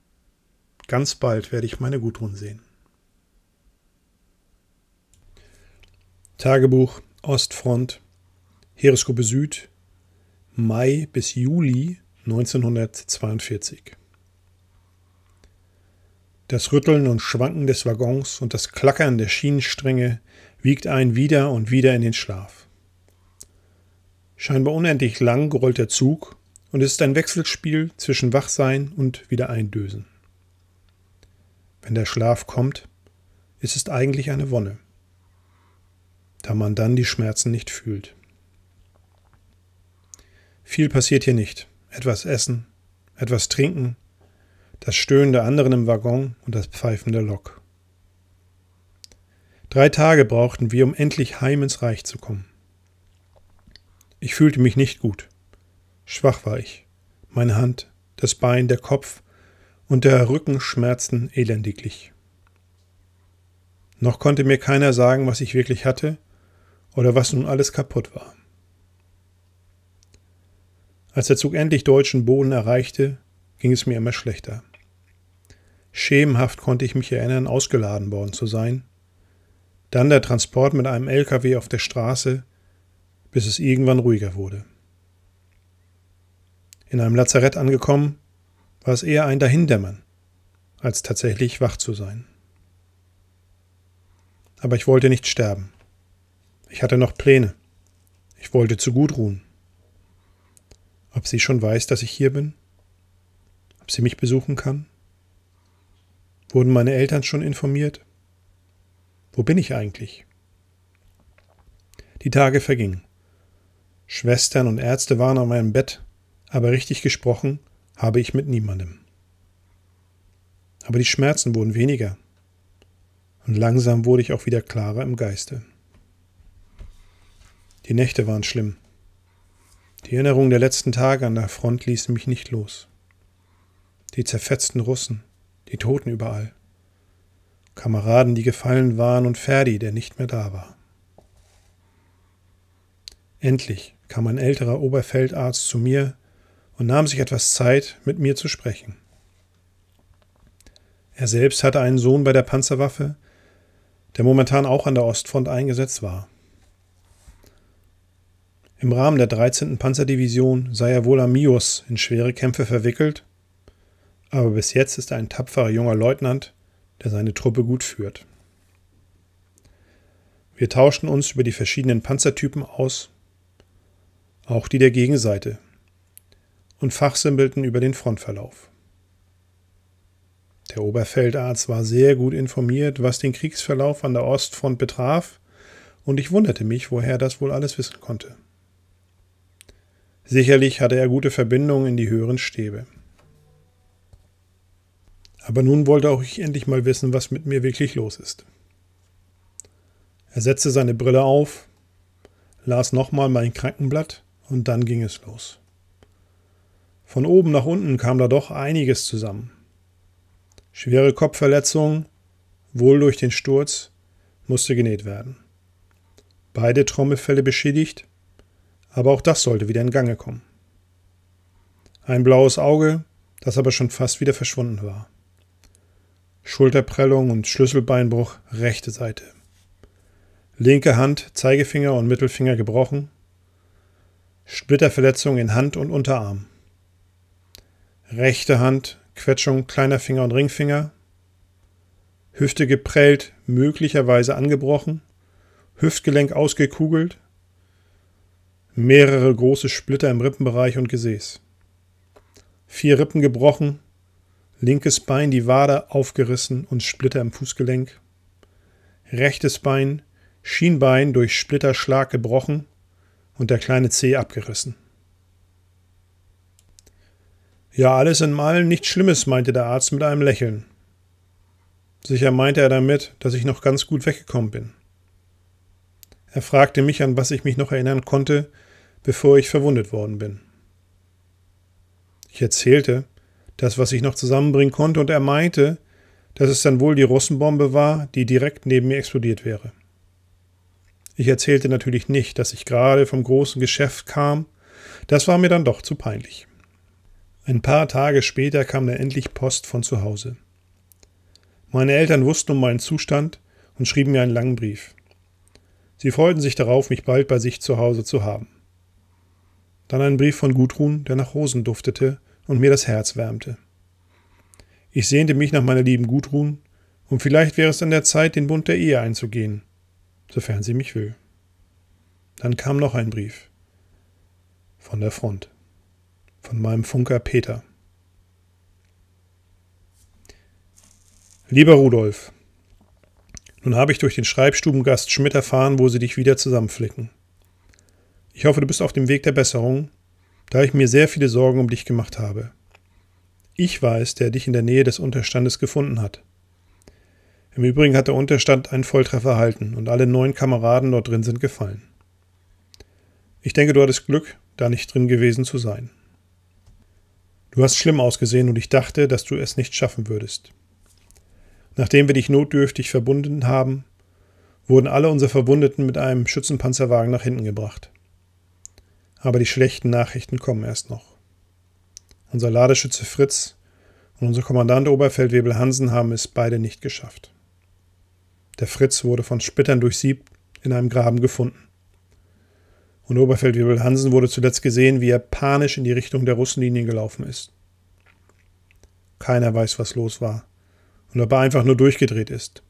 ganz bald werde ich meine Gudrun sehen. Tagebuch Ostfront Heeresgruppe Süd Mai bis Juli 1942. Das Rütteln und Schwanken des Waggons und das Klackern der Schienenstränge wiegt einen wieder und wieder in den Schlaf. Scheinbar unendlich lang rollt der Zug und es ist ein Wechselspiel zwischen Wachsein und Wiedereindösen. Wenn der Schlaf kommt, ist es eigentlich eine Wonne, da man dann die Schmerzen nicht fühlt. Viel passiert hier nicht. Etwas essen, etwas trinken, das Stöhnen der anderen im Waggon und das Pfeifen der Lok. Drei Tage brauchten wir, um endlich heim ins Reich zu kommen. Ich fühlte mich nicht gut. Schwach war ich. Meine Hand, das Bein, der Kopf und der Rücken schmerzten elendiglich. Noch konnte mir keiner sagen, was ich wirklich hatte oder was nun alles kaputt war. Als der Zug endlich deutschen Boden erreichte, ging es mir immer schlechter. Schemenhaft konnte ich mich erinnern, ausgeladen worden zu sein. Dann der Transport mit einem LKW auf der Straße, bis es irgendwann ruhiger wurde. In einem Lazarett angekommen, war es eher ein Dahindämmern, als tatsächlich wach zu sein. Aber ich wollte nicht sterben. Ich hatte noch Pläne. Ich wollte zu gut ruhen. Ob sie schon weiß, dass ich hier bin? Ob sie mich besuchen kann? Wurden meine Eltern schon informiert? Wo bin ich eigentlich? Die Tage vergingen. Schwestern und Ärzte waren an meinem Bett, aber richtig gesprochen habe ich mit niemandem. Aber die Schmerzen wurden weniger. Und langsam wurde ich auch wieder klarer im Geiste. Die Nächte waren schlimm. Die Erinnerung der letzten Tage an der Front ließen mich nicht los. Die zerfetzten Russen, die Toten überall. Kameraden, die gefallen waren und Ferdi, der nicht mehr da war. Endlich kam ein älterer Oberfeldarzt zu mir und nahm sich etwas Zeit, mit mir zu sprechen. Er selbst hatte einen Sohn bei der Panzerwaffe, der momentan auch an der Ostfront eingesetzt war. Im Rahmen der 13. Panzerdivision sei er wohl am Mius in schwere Kämpfe verwickelt, aber bis jetzt ist er ein tapferer junger Leutnant, der seine Truppe gut führt. Wir tauschten uns über die verschiedenen Panzertypen aus, auch die der Gegenseite, und fachsimpelten über den Frontverlauf. Der Oberfeldarzt war sehr gut informiert, was den Kriegsverlauf an der Ostfront betraf, und ich wunderte mich, woher er das wohl alles wissen konnte. Sicherlich hatte er gute Verbindungen in die höheren Stäbe. Aber nun wollte auch ich endlich mal wissen, was mit mir wirklich los ist. Er setzte seine Brille auf, las nochmal mein Krankenblatt und dann ging es los. Von oben nach unten kam da doch einiges zusammen. Schwere Kopfverletzungen, wohl durch den Sturz, musste genäht werden. Beide Trommelfälle beschädigt, aber auch das sollte wieder in Gange kommen. Ein blaues Auge, das aber schon fast wieder verschwunden war. Schulterprellung und Schlüsselbeinbruch rechte Seite. Linke Hand, Zeigefinger und Mittelfinger gebrochen. Splitterverletzung in Hand und Unterarm. Rechte Hand, Quetschung kleiner Finger und Ringfinger. Hüfte geprellt, möglicherweise angebrochen. Hüftgelenk ausgekugelt, mehrere große Splitter im Rippenbereich und Gesäß. Vier Rippen gebrochen, linkes Bein die Wade aufgerissen und Splitter im Fußgelenk, rechtes Bein, Schienbein durch Splitterschlag gebrochen und der kleine Zeh abgerissen. Ja, alles in allem nichts Schlimmes, meinte der Arzt mit einem Lächeln. Sicher meinte er damit, dass ich noch ganz gut weggekommen bin. Er fragte mich, an was ich mich noch erinnern konnte, bevor ich verwundet worden bin. Ich erzählte das, was ich noch zusammenbringen konnte, und er meinte, dass es dann wohl die Russenbombe war, die direkt neben mir explodiert wäre. Ich erzählte natürlich nicht, dass ich gerade vom großen Geschäft kam, das war mir dann doch zu peinlich. Ein paar Tage später kam dann endlich Post von zu Hause. Meine Eltern wussten um meinen Zustand und schrieben mir einen langen Brief. Sie freuten sich darauf, mich bald bei sich zu Hause zu haben dann einen Brief von Gudrun, der nach Rosen duftete und mir das Herz wärmte. Ich sehnte mich nach meiner lieben Gudrun, und vielleicht wäre es an der Zeit, den Bund der Ehe einzugehen, sofern sie mich will. Dann kam noch ein Brief. Von der Front. Von meinem Funker Peter. Lieber Rudolf, nun habe ich durch den Schreibstubengast Schmidt erfahren, wo sie dich wieder zusammenflicken. Ich hoffe, du bist auf dem Weg der Besserung, da ich mir sehr viele Sorgen um dich gemacht habe. Ich war es, der dich in der Nähe des Unterstandes gefunden hat. Im Übrigen hat der Unterstand einen Volltreffer erhalten und alle neun Kameraden dort drin sind gefallen. Ich denke, du hattest Glück, da nicht drin gewesen zu sein. Du hast schlimm ausgesehen und ich dachte, dass du es nicht schaffen würdest. Nachdem wir dich notdürftig verbunden haben, wurden alle unsere Verwundeten mit einem Schützenpanzerwagen nach hinten gebracht. Aber die schlechten Nachrichten kommen erst noch. Unser Ladeschütze Fritz und unser Kommandant Oberfeldwebel Hansen haben es beide nicht geschafft. Der Fritz wurde von Splittern durchsiebt in einem Graben gefunden. Und Oberfeldwebel Hansen wurde zuletzt gesehen, wie er panisch in die Richtung der Russenlinien gelaufen ist. Keiner weiß, was los war und ob er einfach nur durchgedreht ist.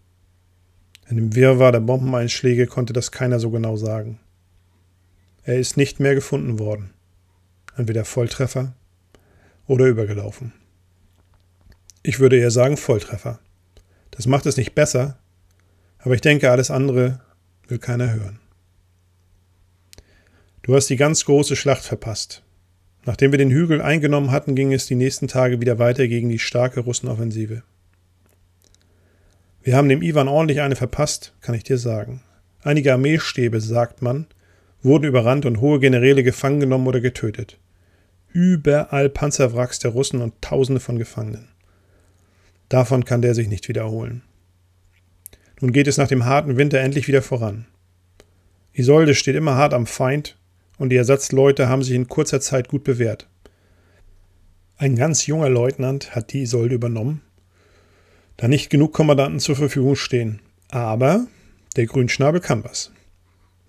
In dem Wirrwarr der Bombeneinschläge konnte das keiner so genau sagen. Er ist nicht mehr gefunden worden. Entweder Volltreffer oder übergelaufen. Ich würde eher sagen Volltreffer. Das macht es nicht besser, aber ich denke, alles andere will keiner hören. Du hast die ganz große Schlacht verpasst. Nachdem wir den Hügel eingenommen hatten, ging es die nächsten Tage wieder weiter gegen die starke Russenoffensive. Wir haben dem Iwan ordentlich eine verpasst, kann ich dir sagen. Einige Armeestäbe, sagt man, wurden überrannt und hohe Generäle gefangen genommen oder getötet. Überall Panzerwracks der Russen und Tausende von Gefangenen. Davon kann der sich nicht wiederholen. Nun geht es nach dem harten Winter endlich wieder voran. Isolde steht immer hart am Feind und die Ersatzleute haben sich in kurzer Zeit gut bewährt. Ein ganz junger Leutnant hat die Isolde übernommen, da nicht genug Kommandanten zur Verfügung stehen. Aber der Grünschnabel kann was.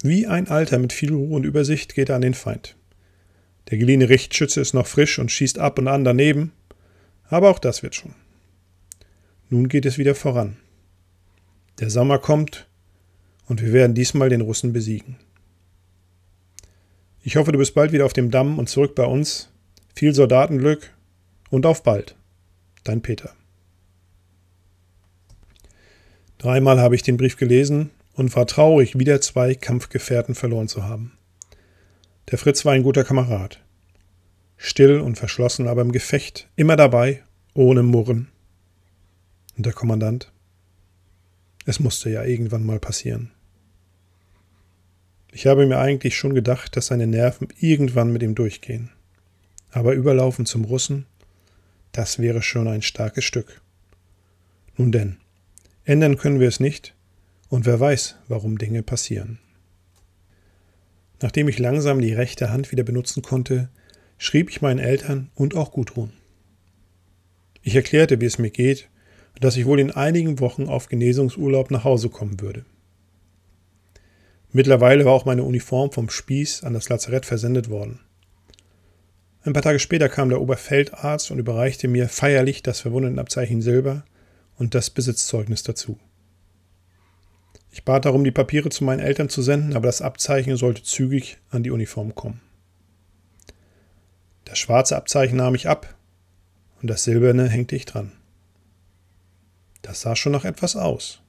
Wie ein Alter mit viel Ruhe und Übersicht geht er an den Feind. Der geliehene Richtschütze ist noch frisch und schießt ab und an daneben, aber auch das wird schon. Nun geht es wieder voran. Der Sommer kommt und wir werden diesmal den Russen besiegen. Ich hoffe, du bist bald wieder auf dem Damm und zurück bei uns. Viel Soldatenglück und auf bald. Dein Peter. Dreimal habe ich den Brief gelesen und war traurig, wieder zwei Kampfgefährten verloren zu haben. Der Fritz war ein guter Kamerad. Still und verschlossen, aber im Gefecht, immer dabei, ohne Murren. Und der Kommandant? Es musste ja irgendwann mal passieren. Ich habe mir eigentlich schon gedacht, dass seine Nerven irgendwann mit ihm durchgehen. Aber überlaufen zum Russen, das wäre schon ein starkes Stück. Nun denn, ändern können wir es nicht, und wer weiß, warum Dinge passieren. Nachdem ich langsam die rechte Hand wieder benutzen konnte, schrieb ich meinen Eltern und auch Gudrun. Ich erklärte, wie es mir geht und dass ich wohl in einigen Wochen auf Genesungsurlaub nach Hause kommen würde. Mittlerweile war auch meine Uniform vom Spieß an das Lazarett versendet worden. Ein paar Tage später kam der Oberfeldarzt und überreichte mir feierlich das Verwundetenabzeichen Silber und das Besitzzeugnis dazu. Ich bat darum, die Papiere zu meinen Eltern zu senden, aber das Abzeichen sollte zügig an die Uniform kommen. Das schwarze Abzeichen nahm ich ab und das silberne hängte ich dran. Das sah schon nach etwas aus.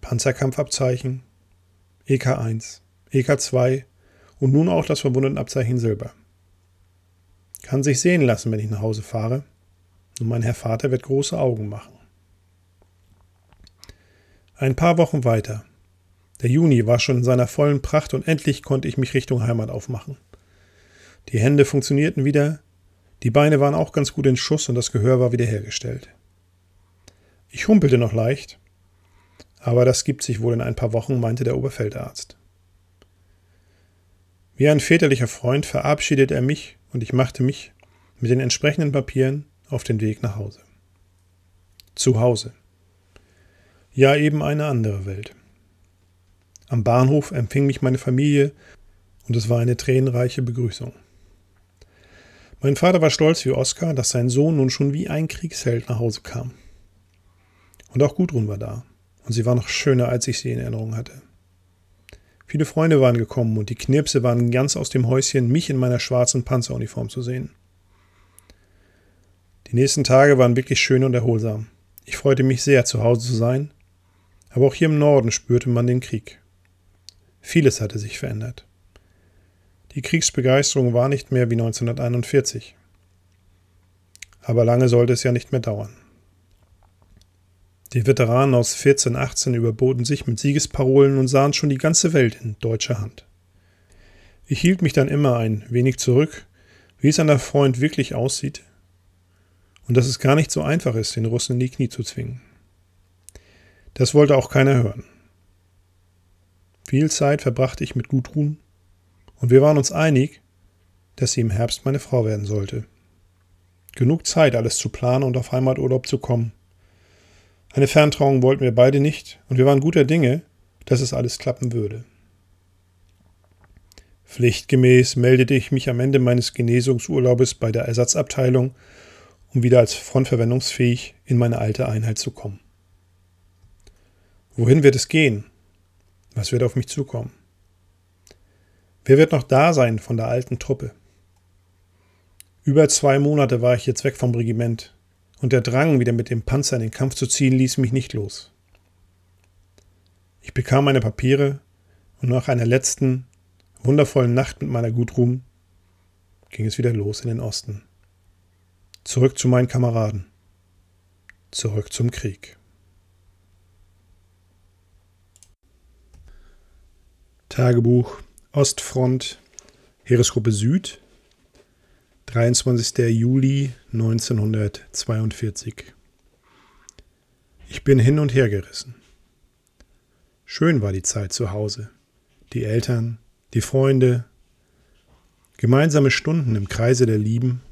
Panzerkampfabzeichen, EK1, EK2 e und nun auch das Verwundetenabzeichen Silber. Kann sich sehen lassen, wenn ich nach Hause fahre, und mein Herr Vater wird große Augen machen. Ein paar Wochen weiter. Der Juni war schon in seiner vollen Pracht und endlich konnte ich mich Richtung Heimat aufmachen. Die Hände funktionierten wieder, die Beine waren auch ganz gut in Schuss und das Gehör war wiederhergestellt. Ich humpelte noch leicht, aber das gibt sich wohl in ein paar Wochen, meinte der Oberfeldarzt. Wie ein väterlicher Freund verabschiedete er mich und ich machte mich mit den entsprechenden Papieren auf den Weg nach Hause. Zu Hause ja eben eine andere Welt. Am Bahnhof empfing mich meine Familie und es war eine tränenreiche Begrüßung. Mein Vater war stolz wie Oskar, dass sein Sohn nun schon wie ein Kriegsheld nach Hause kam. Und auch Gudrun war da, und sie war noch schöner, als ich sie in Erinnerung hatte. Viele Freunde waren gekommen, und die Knirpse waren ganz aus dem Häuschen, mich in meiner schwarzen Panzeruniform zu sehen. Die nächsten Tage waren wirklich schön und erholsam. Ich freute mich sehr, zu Hause zu sein aber auch hier im Norden spürte man den Krieg. Vieles hatte sich verändert. Die Kriegsbegeisterung war nicht mehr wie 1941. Aber lange sollte es ja nicht mehr dauern. Die Veteranen aus 1418 überboten sich mit Siegesparolen und sahen schon die ganze Welt in deutscher Hand. Ich hielt mich dann immer ein wenig zurück, wie es an der Freund wirklich aussieht und dass es gar nicht so einfach ist, den Russen in die Knie zu zwingen. Das wollte auch keiner hören. Viel Zeit verbrachte ich mit Gudrun und wir waren uns einig, dass sie im Herbst meine Frau werden sollte. Genug Zeit, alles zu planen und auf Heimaturlaub zu kommen. Eine Ferntrauung wollten wir beide nicht und wir waren guter Dinge, dass es alles klappen würde. Pflichtgemäß meldete ich mich am Ende meines Genesungsurlaubes bei der Ersatzabteilung, um wieder als frontverwendungsfähig in meine alte Einheit zu kommen. Wohin wird es gehen? Was wird auf mich zukommen? Wer wird noch da sein von der alten Truppe? Über zwei Monate war ich jetzt weg vom Regiment, und der Drang, wieder mit dem Panzer in den Kampf zu ziehen, ließ mich nicht los. Ich bekam meine Papiere, und nach einer letzten, wundervollen Nacht mit meiner Gutruhm ging es wieder los in den Osten. Zurück zu meinen Kameraden. Zurück zum Krieg. Tagebuch Ostfront, Heeresgruppe Süd, 23. Juli 1942. Ich bin hin und her gerissen. Schön war die Zeit zu Hause. Die Eltern, die Freunde, gemeinsame Stunden im Kreise der Lieben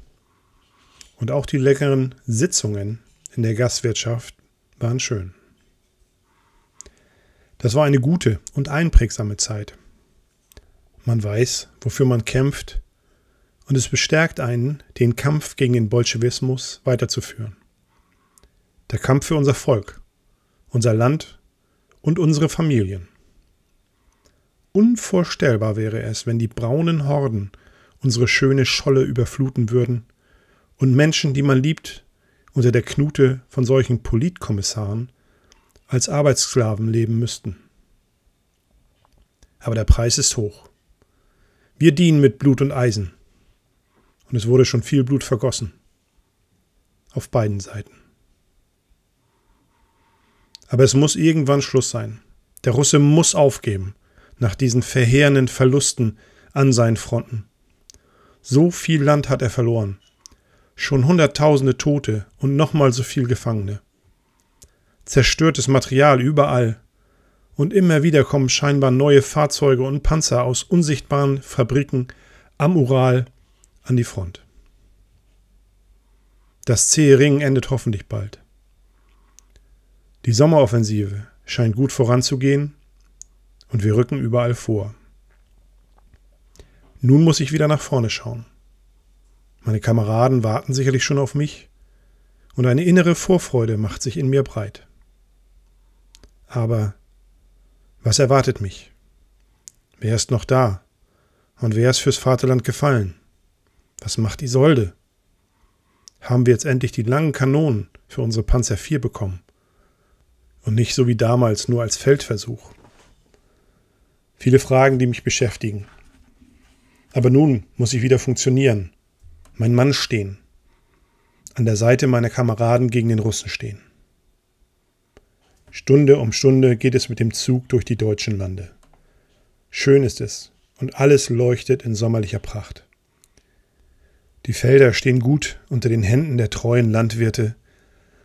und auch die leckeren Sitzungen in der Gastwirtschaft waren schön. Das war eine gute und einprägsame Zeit. Man weiß, wofür man kämpft, und es bestärkt einen, den Kampf gegen den Bolschewismus weiterzuführen. Der Kampf für unser Volk, unser Land und unsere Familien. Unvorstellbar wäre es, wenn die braunen Horden unsere schöne Scholle überfluten würden und Menschen, die man liebt, unter der Knute von solchen Politkommissaren als Arbeitssklaven leben müssten. Aber der Preis ist hoch. Wir dienen mit Blut und Eisen. Und es wurde schon viel Blut vergossen. Auf beiden Seiten. Aber es muss irgendwann Schluss sein. Der Russe muss aufgeben nach diesen verheerenden Verlusten an seinen Fronten. So viel Land hat er verloren. Schon Hunderttausende Tote und nochmal so viel Gefangene zerstörtes Material überall. Und immer wieder kommen scheinbar neue Fahrzeuge und Panzer aus unsichtbaren Fabriken am Ural an die Front. Das zähe Ringen endet hoffentlich bald. Die Sommeroffensive scheint gut voranzugehen und wir rücken überall vor. Nun muss ich wieder nach vorne schauen. Meine Kameraden warten sicherlich schon auf mich und eine innere Vorfreude macht sich in mir breit. Aber was erwartet mich? Wer ist noch da? Und wer ist fürs Vaterland gefallen? Was macht Isolde? Haben wir jetzt endlich die langen Kanonen für unsere Panzer IV bekommen? Und nicht so wie damals nur als Feldversuch. Viele Fragen, die mich beschäftigen. Aber nun muss ich wieder funktionieren, mein Mann stehen, an der Seite meiner Kameraden gegen den Russen stehen. Stunde um Stunde geht es mit dem Zug durch die deutschen Lande. Schön ist es und alles leuchtet in sommerlicher Pracht. Die Felder stehen gut unter den Händen der treuen Landwirte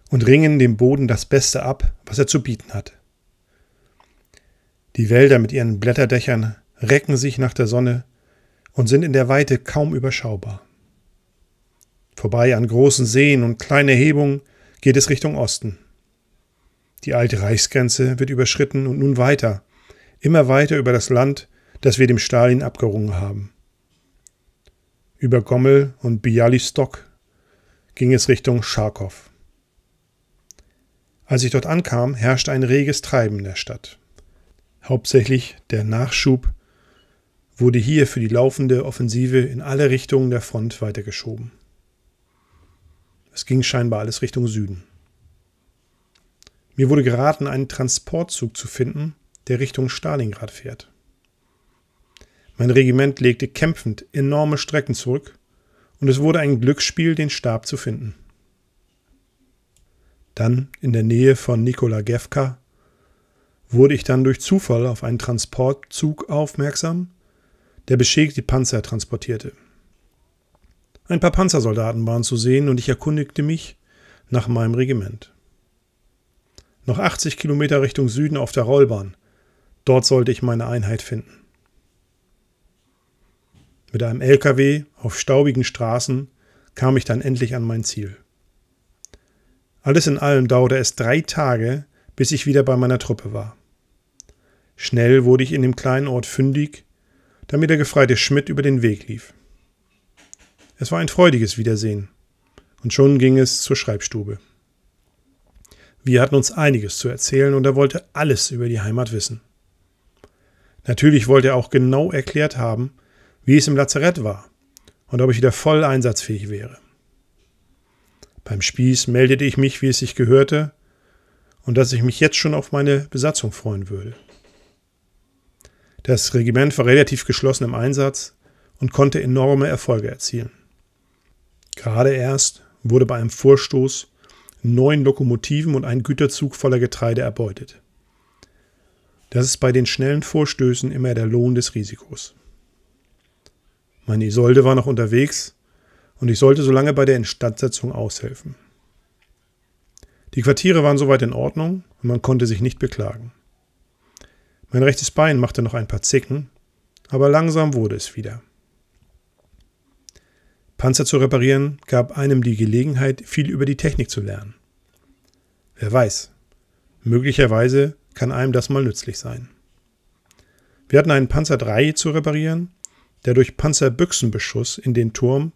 und ringen dem Boden das Beste ab, was er zu bieten hat. Die Wälder mit ihren Blätterdächern recken sich nach der Sonne und sind in der Weite kaum überschaubar. Vorbei an großen Seen und kleinen Erhebungen geht es Richtung Osten. Die alte Reichsgrenze wird überschritten und nun weiter, immer weiter über das Land, das wir dem Stalin abgerungen haben. Über Gommel und Bialystok ging es Richtung Scharkow. Als ich dort ankam, herrschte ein reges Treiben in der Stadt. Hauptsächlich der Nachschub wurde hier für die laufende Offensive in alle Richtungen der Front weitergeschoben. Es ging scheinbar alles Richtung Süden. Mir wurde geraten, einen Transportzug zu finden, der Richtung Stalingrad fährt. Mein Regiment legte kämpfend enorme Strecken zurück und es wurde ein Glücksspiel, den Stab zu finden. Dann in der Nähe von Nikola Nikolagewka wurde ich dann durch Zufall auf einen Transportzug aufmerksam, der beschädigte Panzer transportierte. Ein paar Panzersoldaten waren zu sehen und ich erkundigte mich nach meinem Regiment noch 80 Kilometer Richtung Süden auf der Rollbahn. Dort sollte ich meine Einheit finden. Mit einem LKW auf staubigen Straßen kam ich dann endlich an mein Ziel. Alles in allem dauerte es drei Tage, bis ich wieder bei meiner Truppe war. Schnell wurde ich in dem kleinen Ort fündig, damit der gefreite Schmidt über den Weg lief. Es war ein freudiges Wiedersehen, und schon ging es zur Schreibstube. Wir hatten uns einiges zu erzählen und er wollte alles über die Heimat wissen. Natürlich wollte er auch genau erklärt haben, wie es im Lazarett war und ob ich wieder voll einsatzfähig wäre. Beim Spieß meldete ich mich, wie es sich gehörte, und dass ich mich jetzt schon auf meine Besatzung freuen würde. Das Regiment war relativ geschlossen im Einsatz und konnte enorme Erfolge erzielen. Gerade erst wurde bei einem Vorstoß neun Lokomotiven und einen Güterzug voller Getreide erbeutet. Das ist bei den schnellen Vorstößen immer der Lohn des Risikos. Meine Isolde war noch unterwegs und ich sollte so lange bei der Instandsetzung aushelfen. Die Quartiere waren soweit in Ordnung und man konnte sich nicht beklagen. Mein rechtes Bein machte noch ein paar Zicken, aber langsam wurde es wieder. Panzer zu reparieren gab einem die Gelegenheit, viel über die Technik zu lernen. Wer weiß, möglicherweise kann einem das mal nützlich sein. Wir hatten einen Panzer 3 zu reparieren, der durch Panzerbüchsenbeschuss in den Turm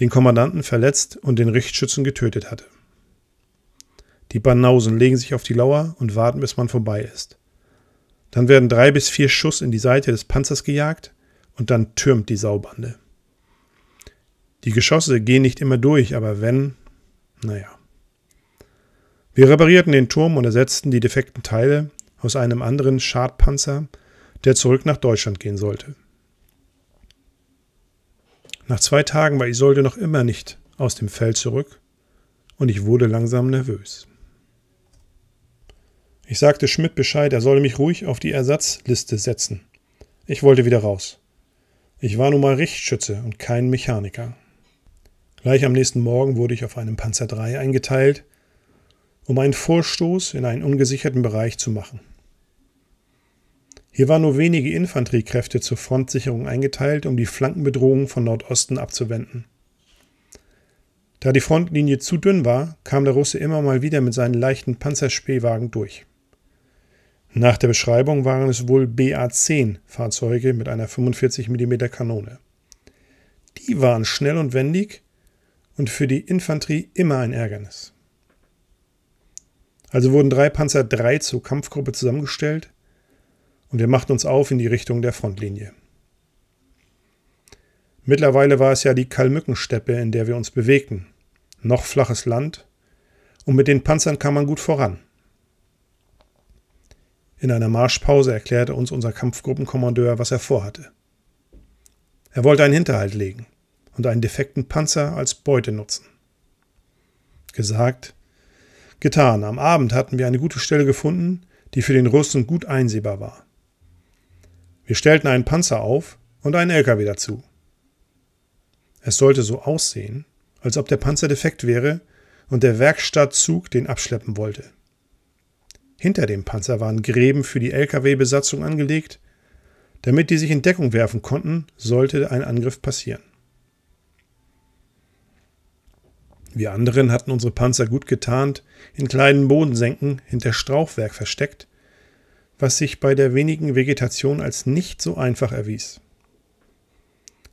den Kommandanten verletzt und den Richtschützen getötet hatte. Die Banausen legen sich auf die Lauer und warten, bis man vorbei ist. Dann werden drei bis vier Schuss in die Seite des Panzers gejagt und dann türmt die Saubande. Die Geschosse gehen nicht immer durch, aber wenn, naja. Wir reparierten den Turm und ersetzten die defekten Teile aus einem anderen Schadpanzer, der zurück nach Deutschland gehen sollte. Nach zwei Tagen war Isolde noch immer nicht aus dem Feld zurück und ich wurde langsam nervös. Ich sagte Schmidt Bescheid, er solle mich ruhig auf die Ersatzliste setzen. Ich wollte wieder raus. Ich war nun mal Richtschütze und kein Mechaniker. Gleich am nächsten Morgen wurde ich auf einem Panzer 3 eingeteilt, um einen Vorstoß in einen ungesicherten Bereich zu machen. Hier waren nur wenige Infanteriekräfte zur Frontsicherung eingeteilt, um die Flankenbedrohung von Nordosten abzuwenden. Da die Frontlinie zu dünn war, kam der Russe immer mal wieder mit seinen leichten Panzerspähwagen durch. Nach der Beschreibung waren es wohl BA-10 Fahrzeuge mit einer 45 mm Kanone. Die waren schnell und wendig und für die Infanterie immer ein Ärgernis. Also wurden drei Panzer 3 zur Kampfgruppe zusammengestellt und wir machten uns auf in die Richtung der Frontlinie. Mittlerweile war es ja die Kalmückensteppe, in der wir uns bewegten. Noch flaches Land und mit den Panzern kam man gut voran. In einer Marschpause erklärte uns unser Kampfgruppenkommandeur, was er vorhatte. Er wollte einen Hinterhalt legen und einen defekten Panzer als Beute nutzen. Gesagt, getan. Am Abend hatten wir eine gute Stelle gefunden, die für den Russen gut einsehbar war. Wir stellten einen Panzer auf und einen LKW dazu. Es sollte so aussehen, als ob der Panzer defekt wäre und der Werkstattzug den abschleppen wollte. Hinter dem Panzer waren Gräben für die LKW-Besatzung angelegt. Damit die sich in Deckung werfen konnten, sollte ein Angriff passieren. Wir anderen hatten unsere Panzer gut getarnt, in kleinen Bodensenken hinter Strauchwerk versteckt, was sich bei der wenigen Vegetation als nicht so einfach erwies.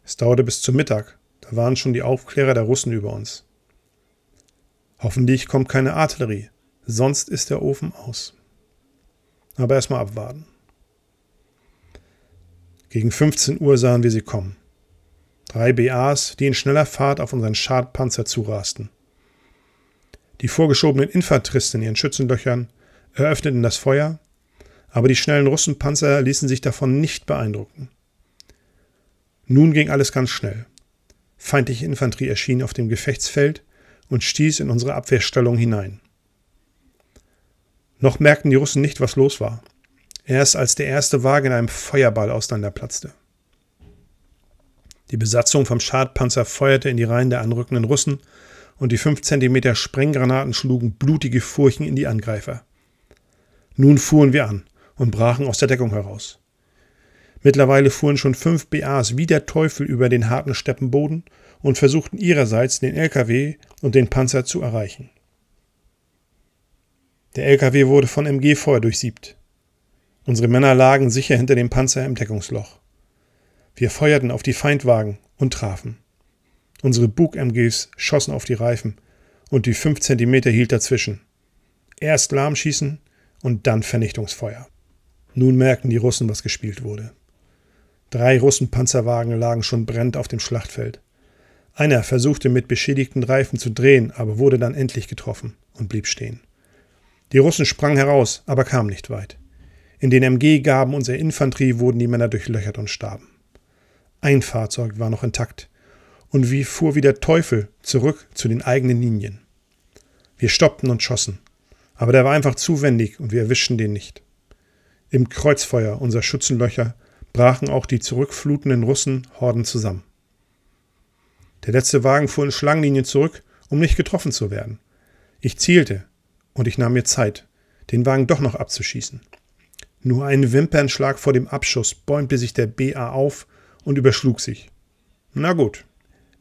Es dauerte bis zum Mittag, da waren schon die Aufklärer der Russen über uns. Hoffentlich kommt keine Artillerie, sonst ist der Ofen aus. Aber erstmal abwarten. Gegen 15 Uhr sahen wir sie kommen. Drei BAs, die in schneller Fahrt auf unseren Schadpanzer zurasten. Die vorgeschobenen Infanteristen in ihren Schützenlöchern eröffneten das Feuer, aber die schnellen Russenpanzer ließen sich davon nicht beeindrucken. Nun ging alles ganz schnell. Feindliche Infanterie erschien auf dem Gefechtsfeld und stieß in unsere Abwehrstellung hinein. Noch merkten die Russen nicht, was los war. Erst als der erste Wagen in einem Feuerball auseinanderplatzte. Die Besatzung vom Schadpanzer feuerte in die Reihen der anrückenden Russen und die 5 cm Sprenggranaten schlugen blutige Furchen in die Angreifer. Nun fuhren wir an und brachen aus der Deckung heraus. Mittlerweile fuhren schon fünf BAs wie der Teufel über den harten Steppenboden und versuchten ihrerseits den LKW und den Panzer zu erreichen. Der LKW wurde von MG-Feuer durchsiebt. Unsere Männer lagen sicher hinter dem Panzer im Deckungsloch. Wir feuerten auf die Feindwagen und trafen. Unsere Bug-MGs schossen auf die Reifen und die fünf Zentimeter hielt dazwischen. Erst Lahmschießen und dann Vernichtungsfeuer. Nun merkten die Russen, was gespielt wurde. Drei Russenpanzerwagen lagen schon brennend auf dem Schlachtfeld. Einer versuchte mit beschädigten Reifen zu drehen, aber wurde dann endlich getroffen und blieb stehen. Die Russen sprangen heraus, aber kamen nicht weit. In den MG-Gaben unserer Infanterie wurden die Männer durchlöchert und starben. Ein Fahrzeug war noch intakt. Und wie fuhr wie der Teufel zurück zu den eigenen Linien. Wir stoppten und schossen. Aber der war einfach zuwendig und wir erwischten den nicht. Im Kreuzfeuer unserer Schützenlöcher brachen auch die zurückflutenden Russen Horden zusammen. Der letzte Wagen fuhr in Schlangenlinien zurück, um nicht getroffen zu werden. Ich zielte und ich nahm mir Zeit, den Wagen doch noch abzuschießen. Nur ein Wimpernschlag vor dem Abschuss bäumte sich der BA auf und überschlug sich. Na gut.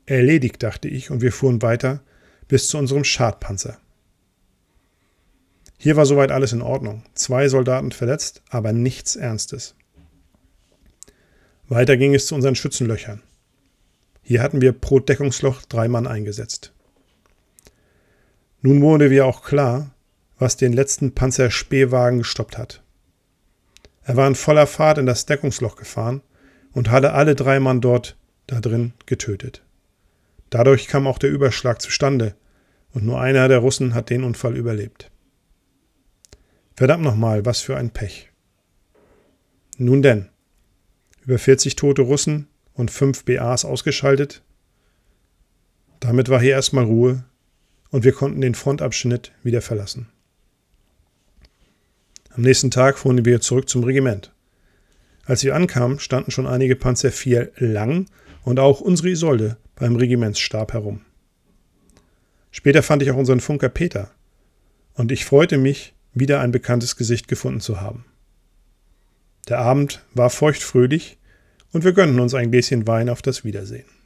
Erledigt, dachte ich, und wir fuhren weiter bis zu unserem Schadpanzer. Hier war soweit alles in Ordnung. Zwei Soldaten verletzt, aber nichts Ernstes. Weiter ging es zu unseren Schützenlöchern. Hier hatten wir pro Deckungsloch drei Mann eingesetzt. Nun wurde mir auch klar, was den letzten Panzerspähwagen gestoppt hat. Er war in voller Fahrt in das Deckungsloch gefahren und hatte alle drei Mann dort da drin getötet. Dadurch kam auch der Überschlag zustande und nur einer der Russen hat den Unfall überlebt. Verdammt nochmal, was für ein Pech. Nun denn, über 40 tote Russen und 5 BAs ausgeschaltet. Damit war hier erstmal Ruhe und wir konnten den Frontabschnitt wieder verlassen. Am nächsten Tag fuhren wir zurück zum Regiment. Als wir ankamen, standen schon einige Panzer IV lang und auch unsere Isolde beim Regimentsstab herum. Später fand ich auch unseren Funker Peter und ich freute mich, wieder ein bekanntes Gesicht gefunden zu haben. Der Abend war feuchtfröhlich und wir gönnten uns ein Gläschen Wein auf das Wiedersehen.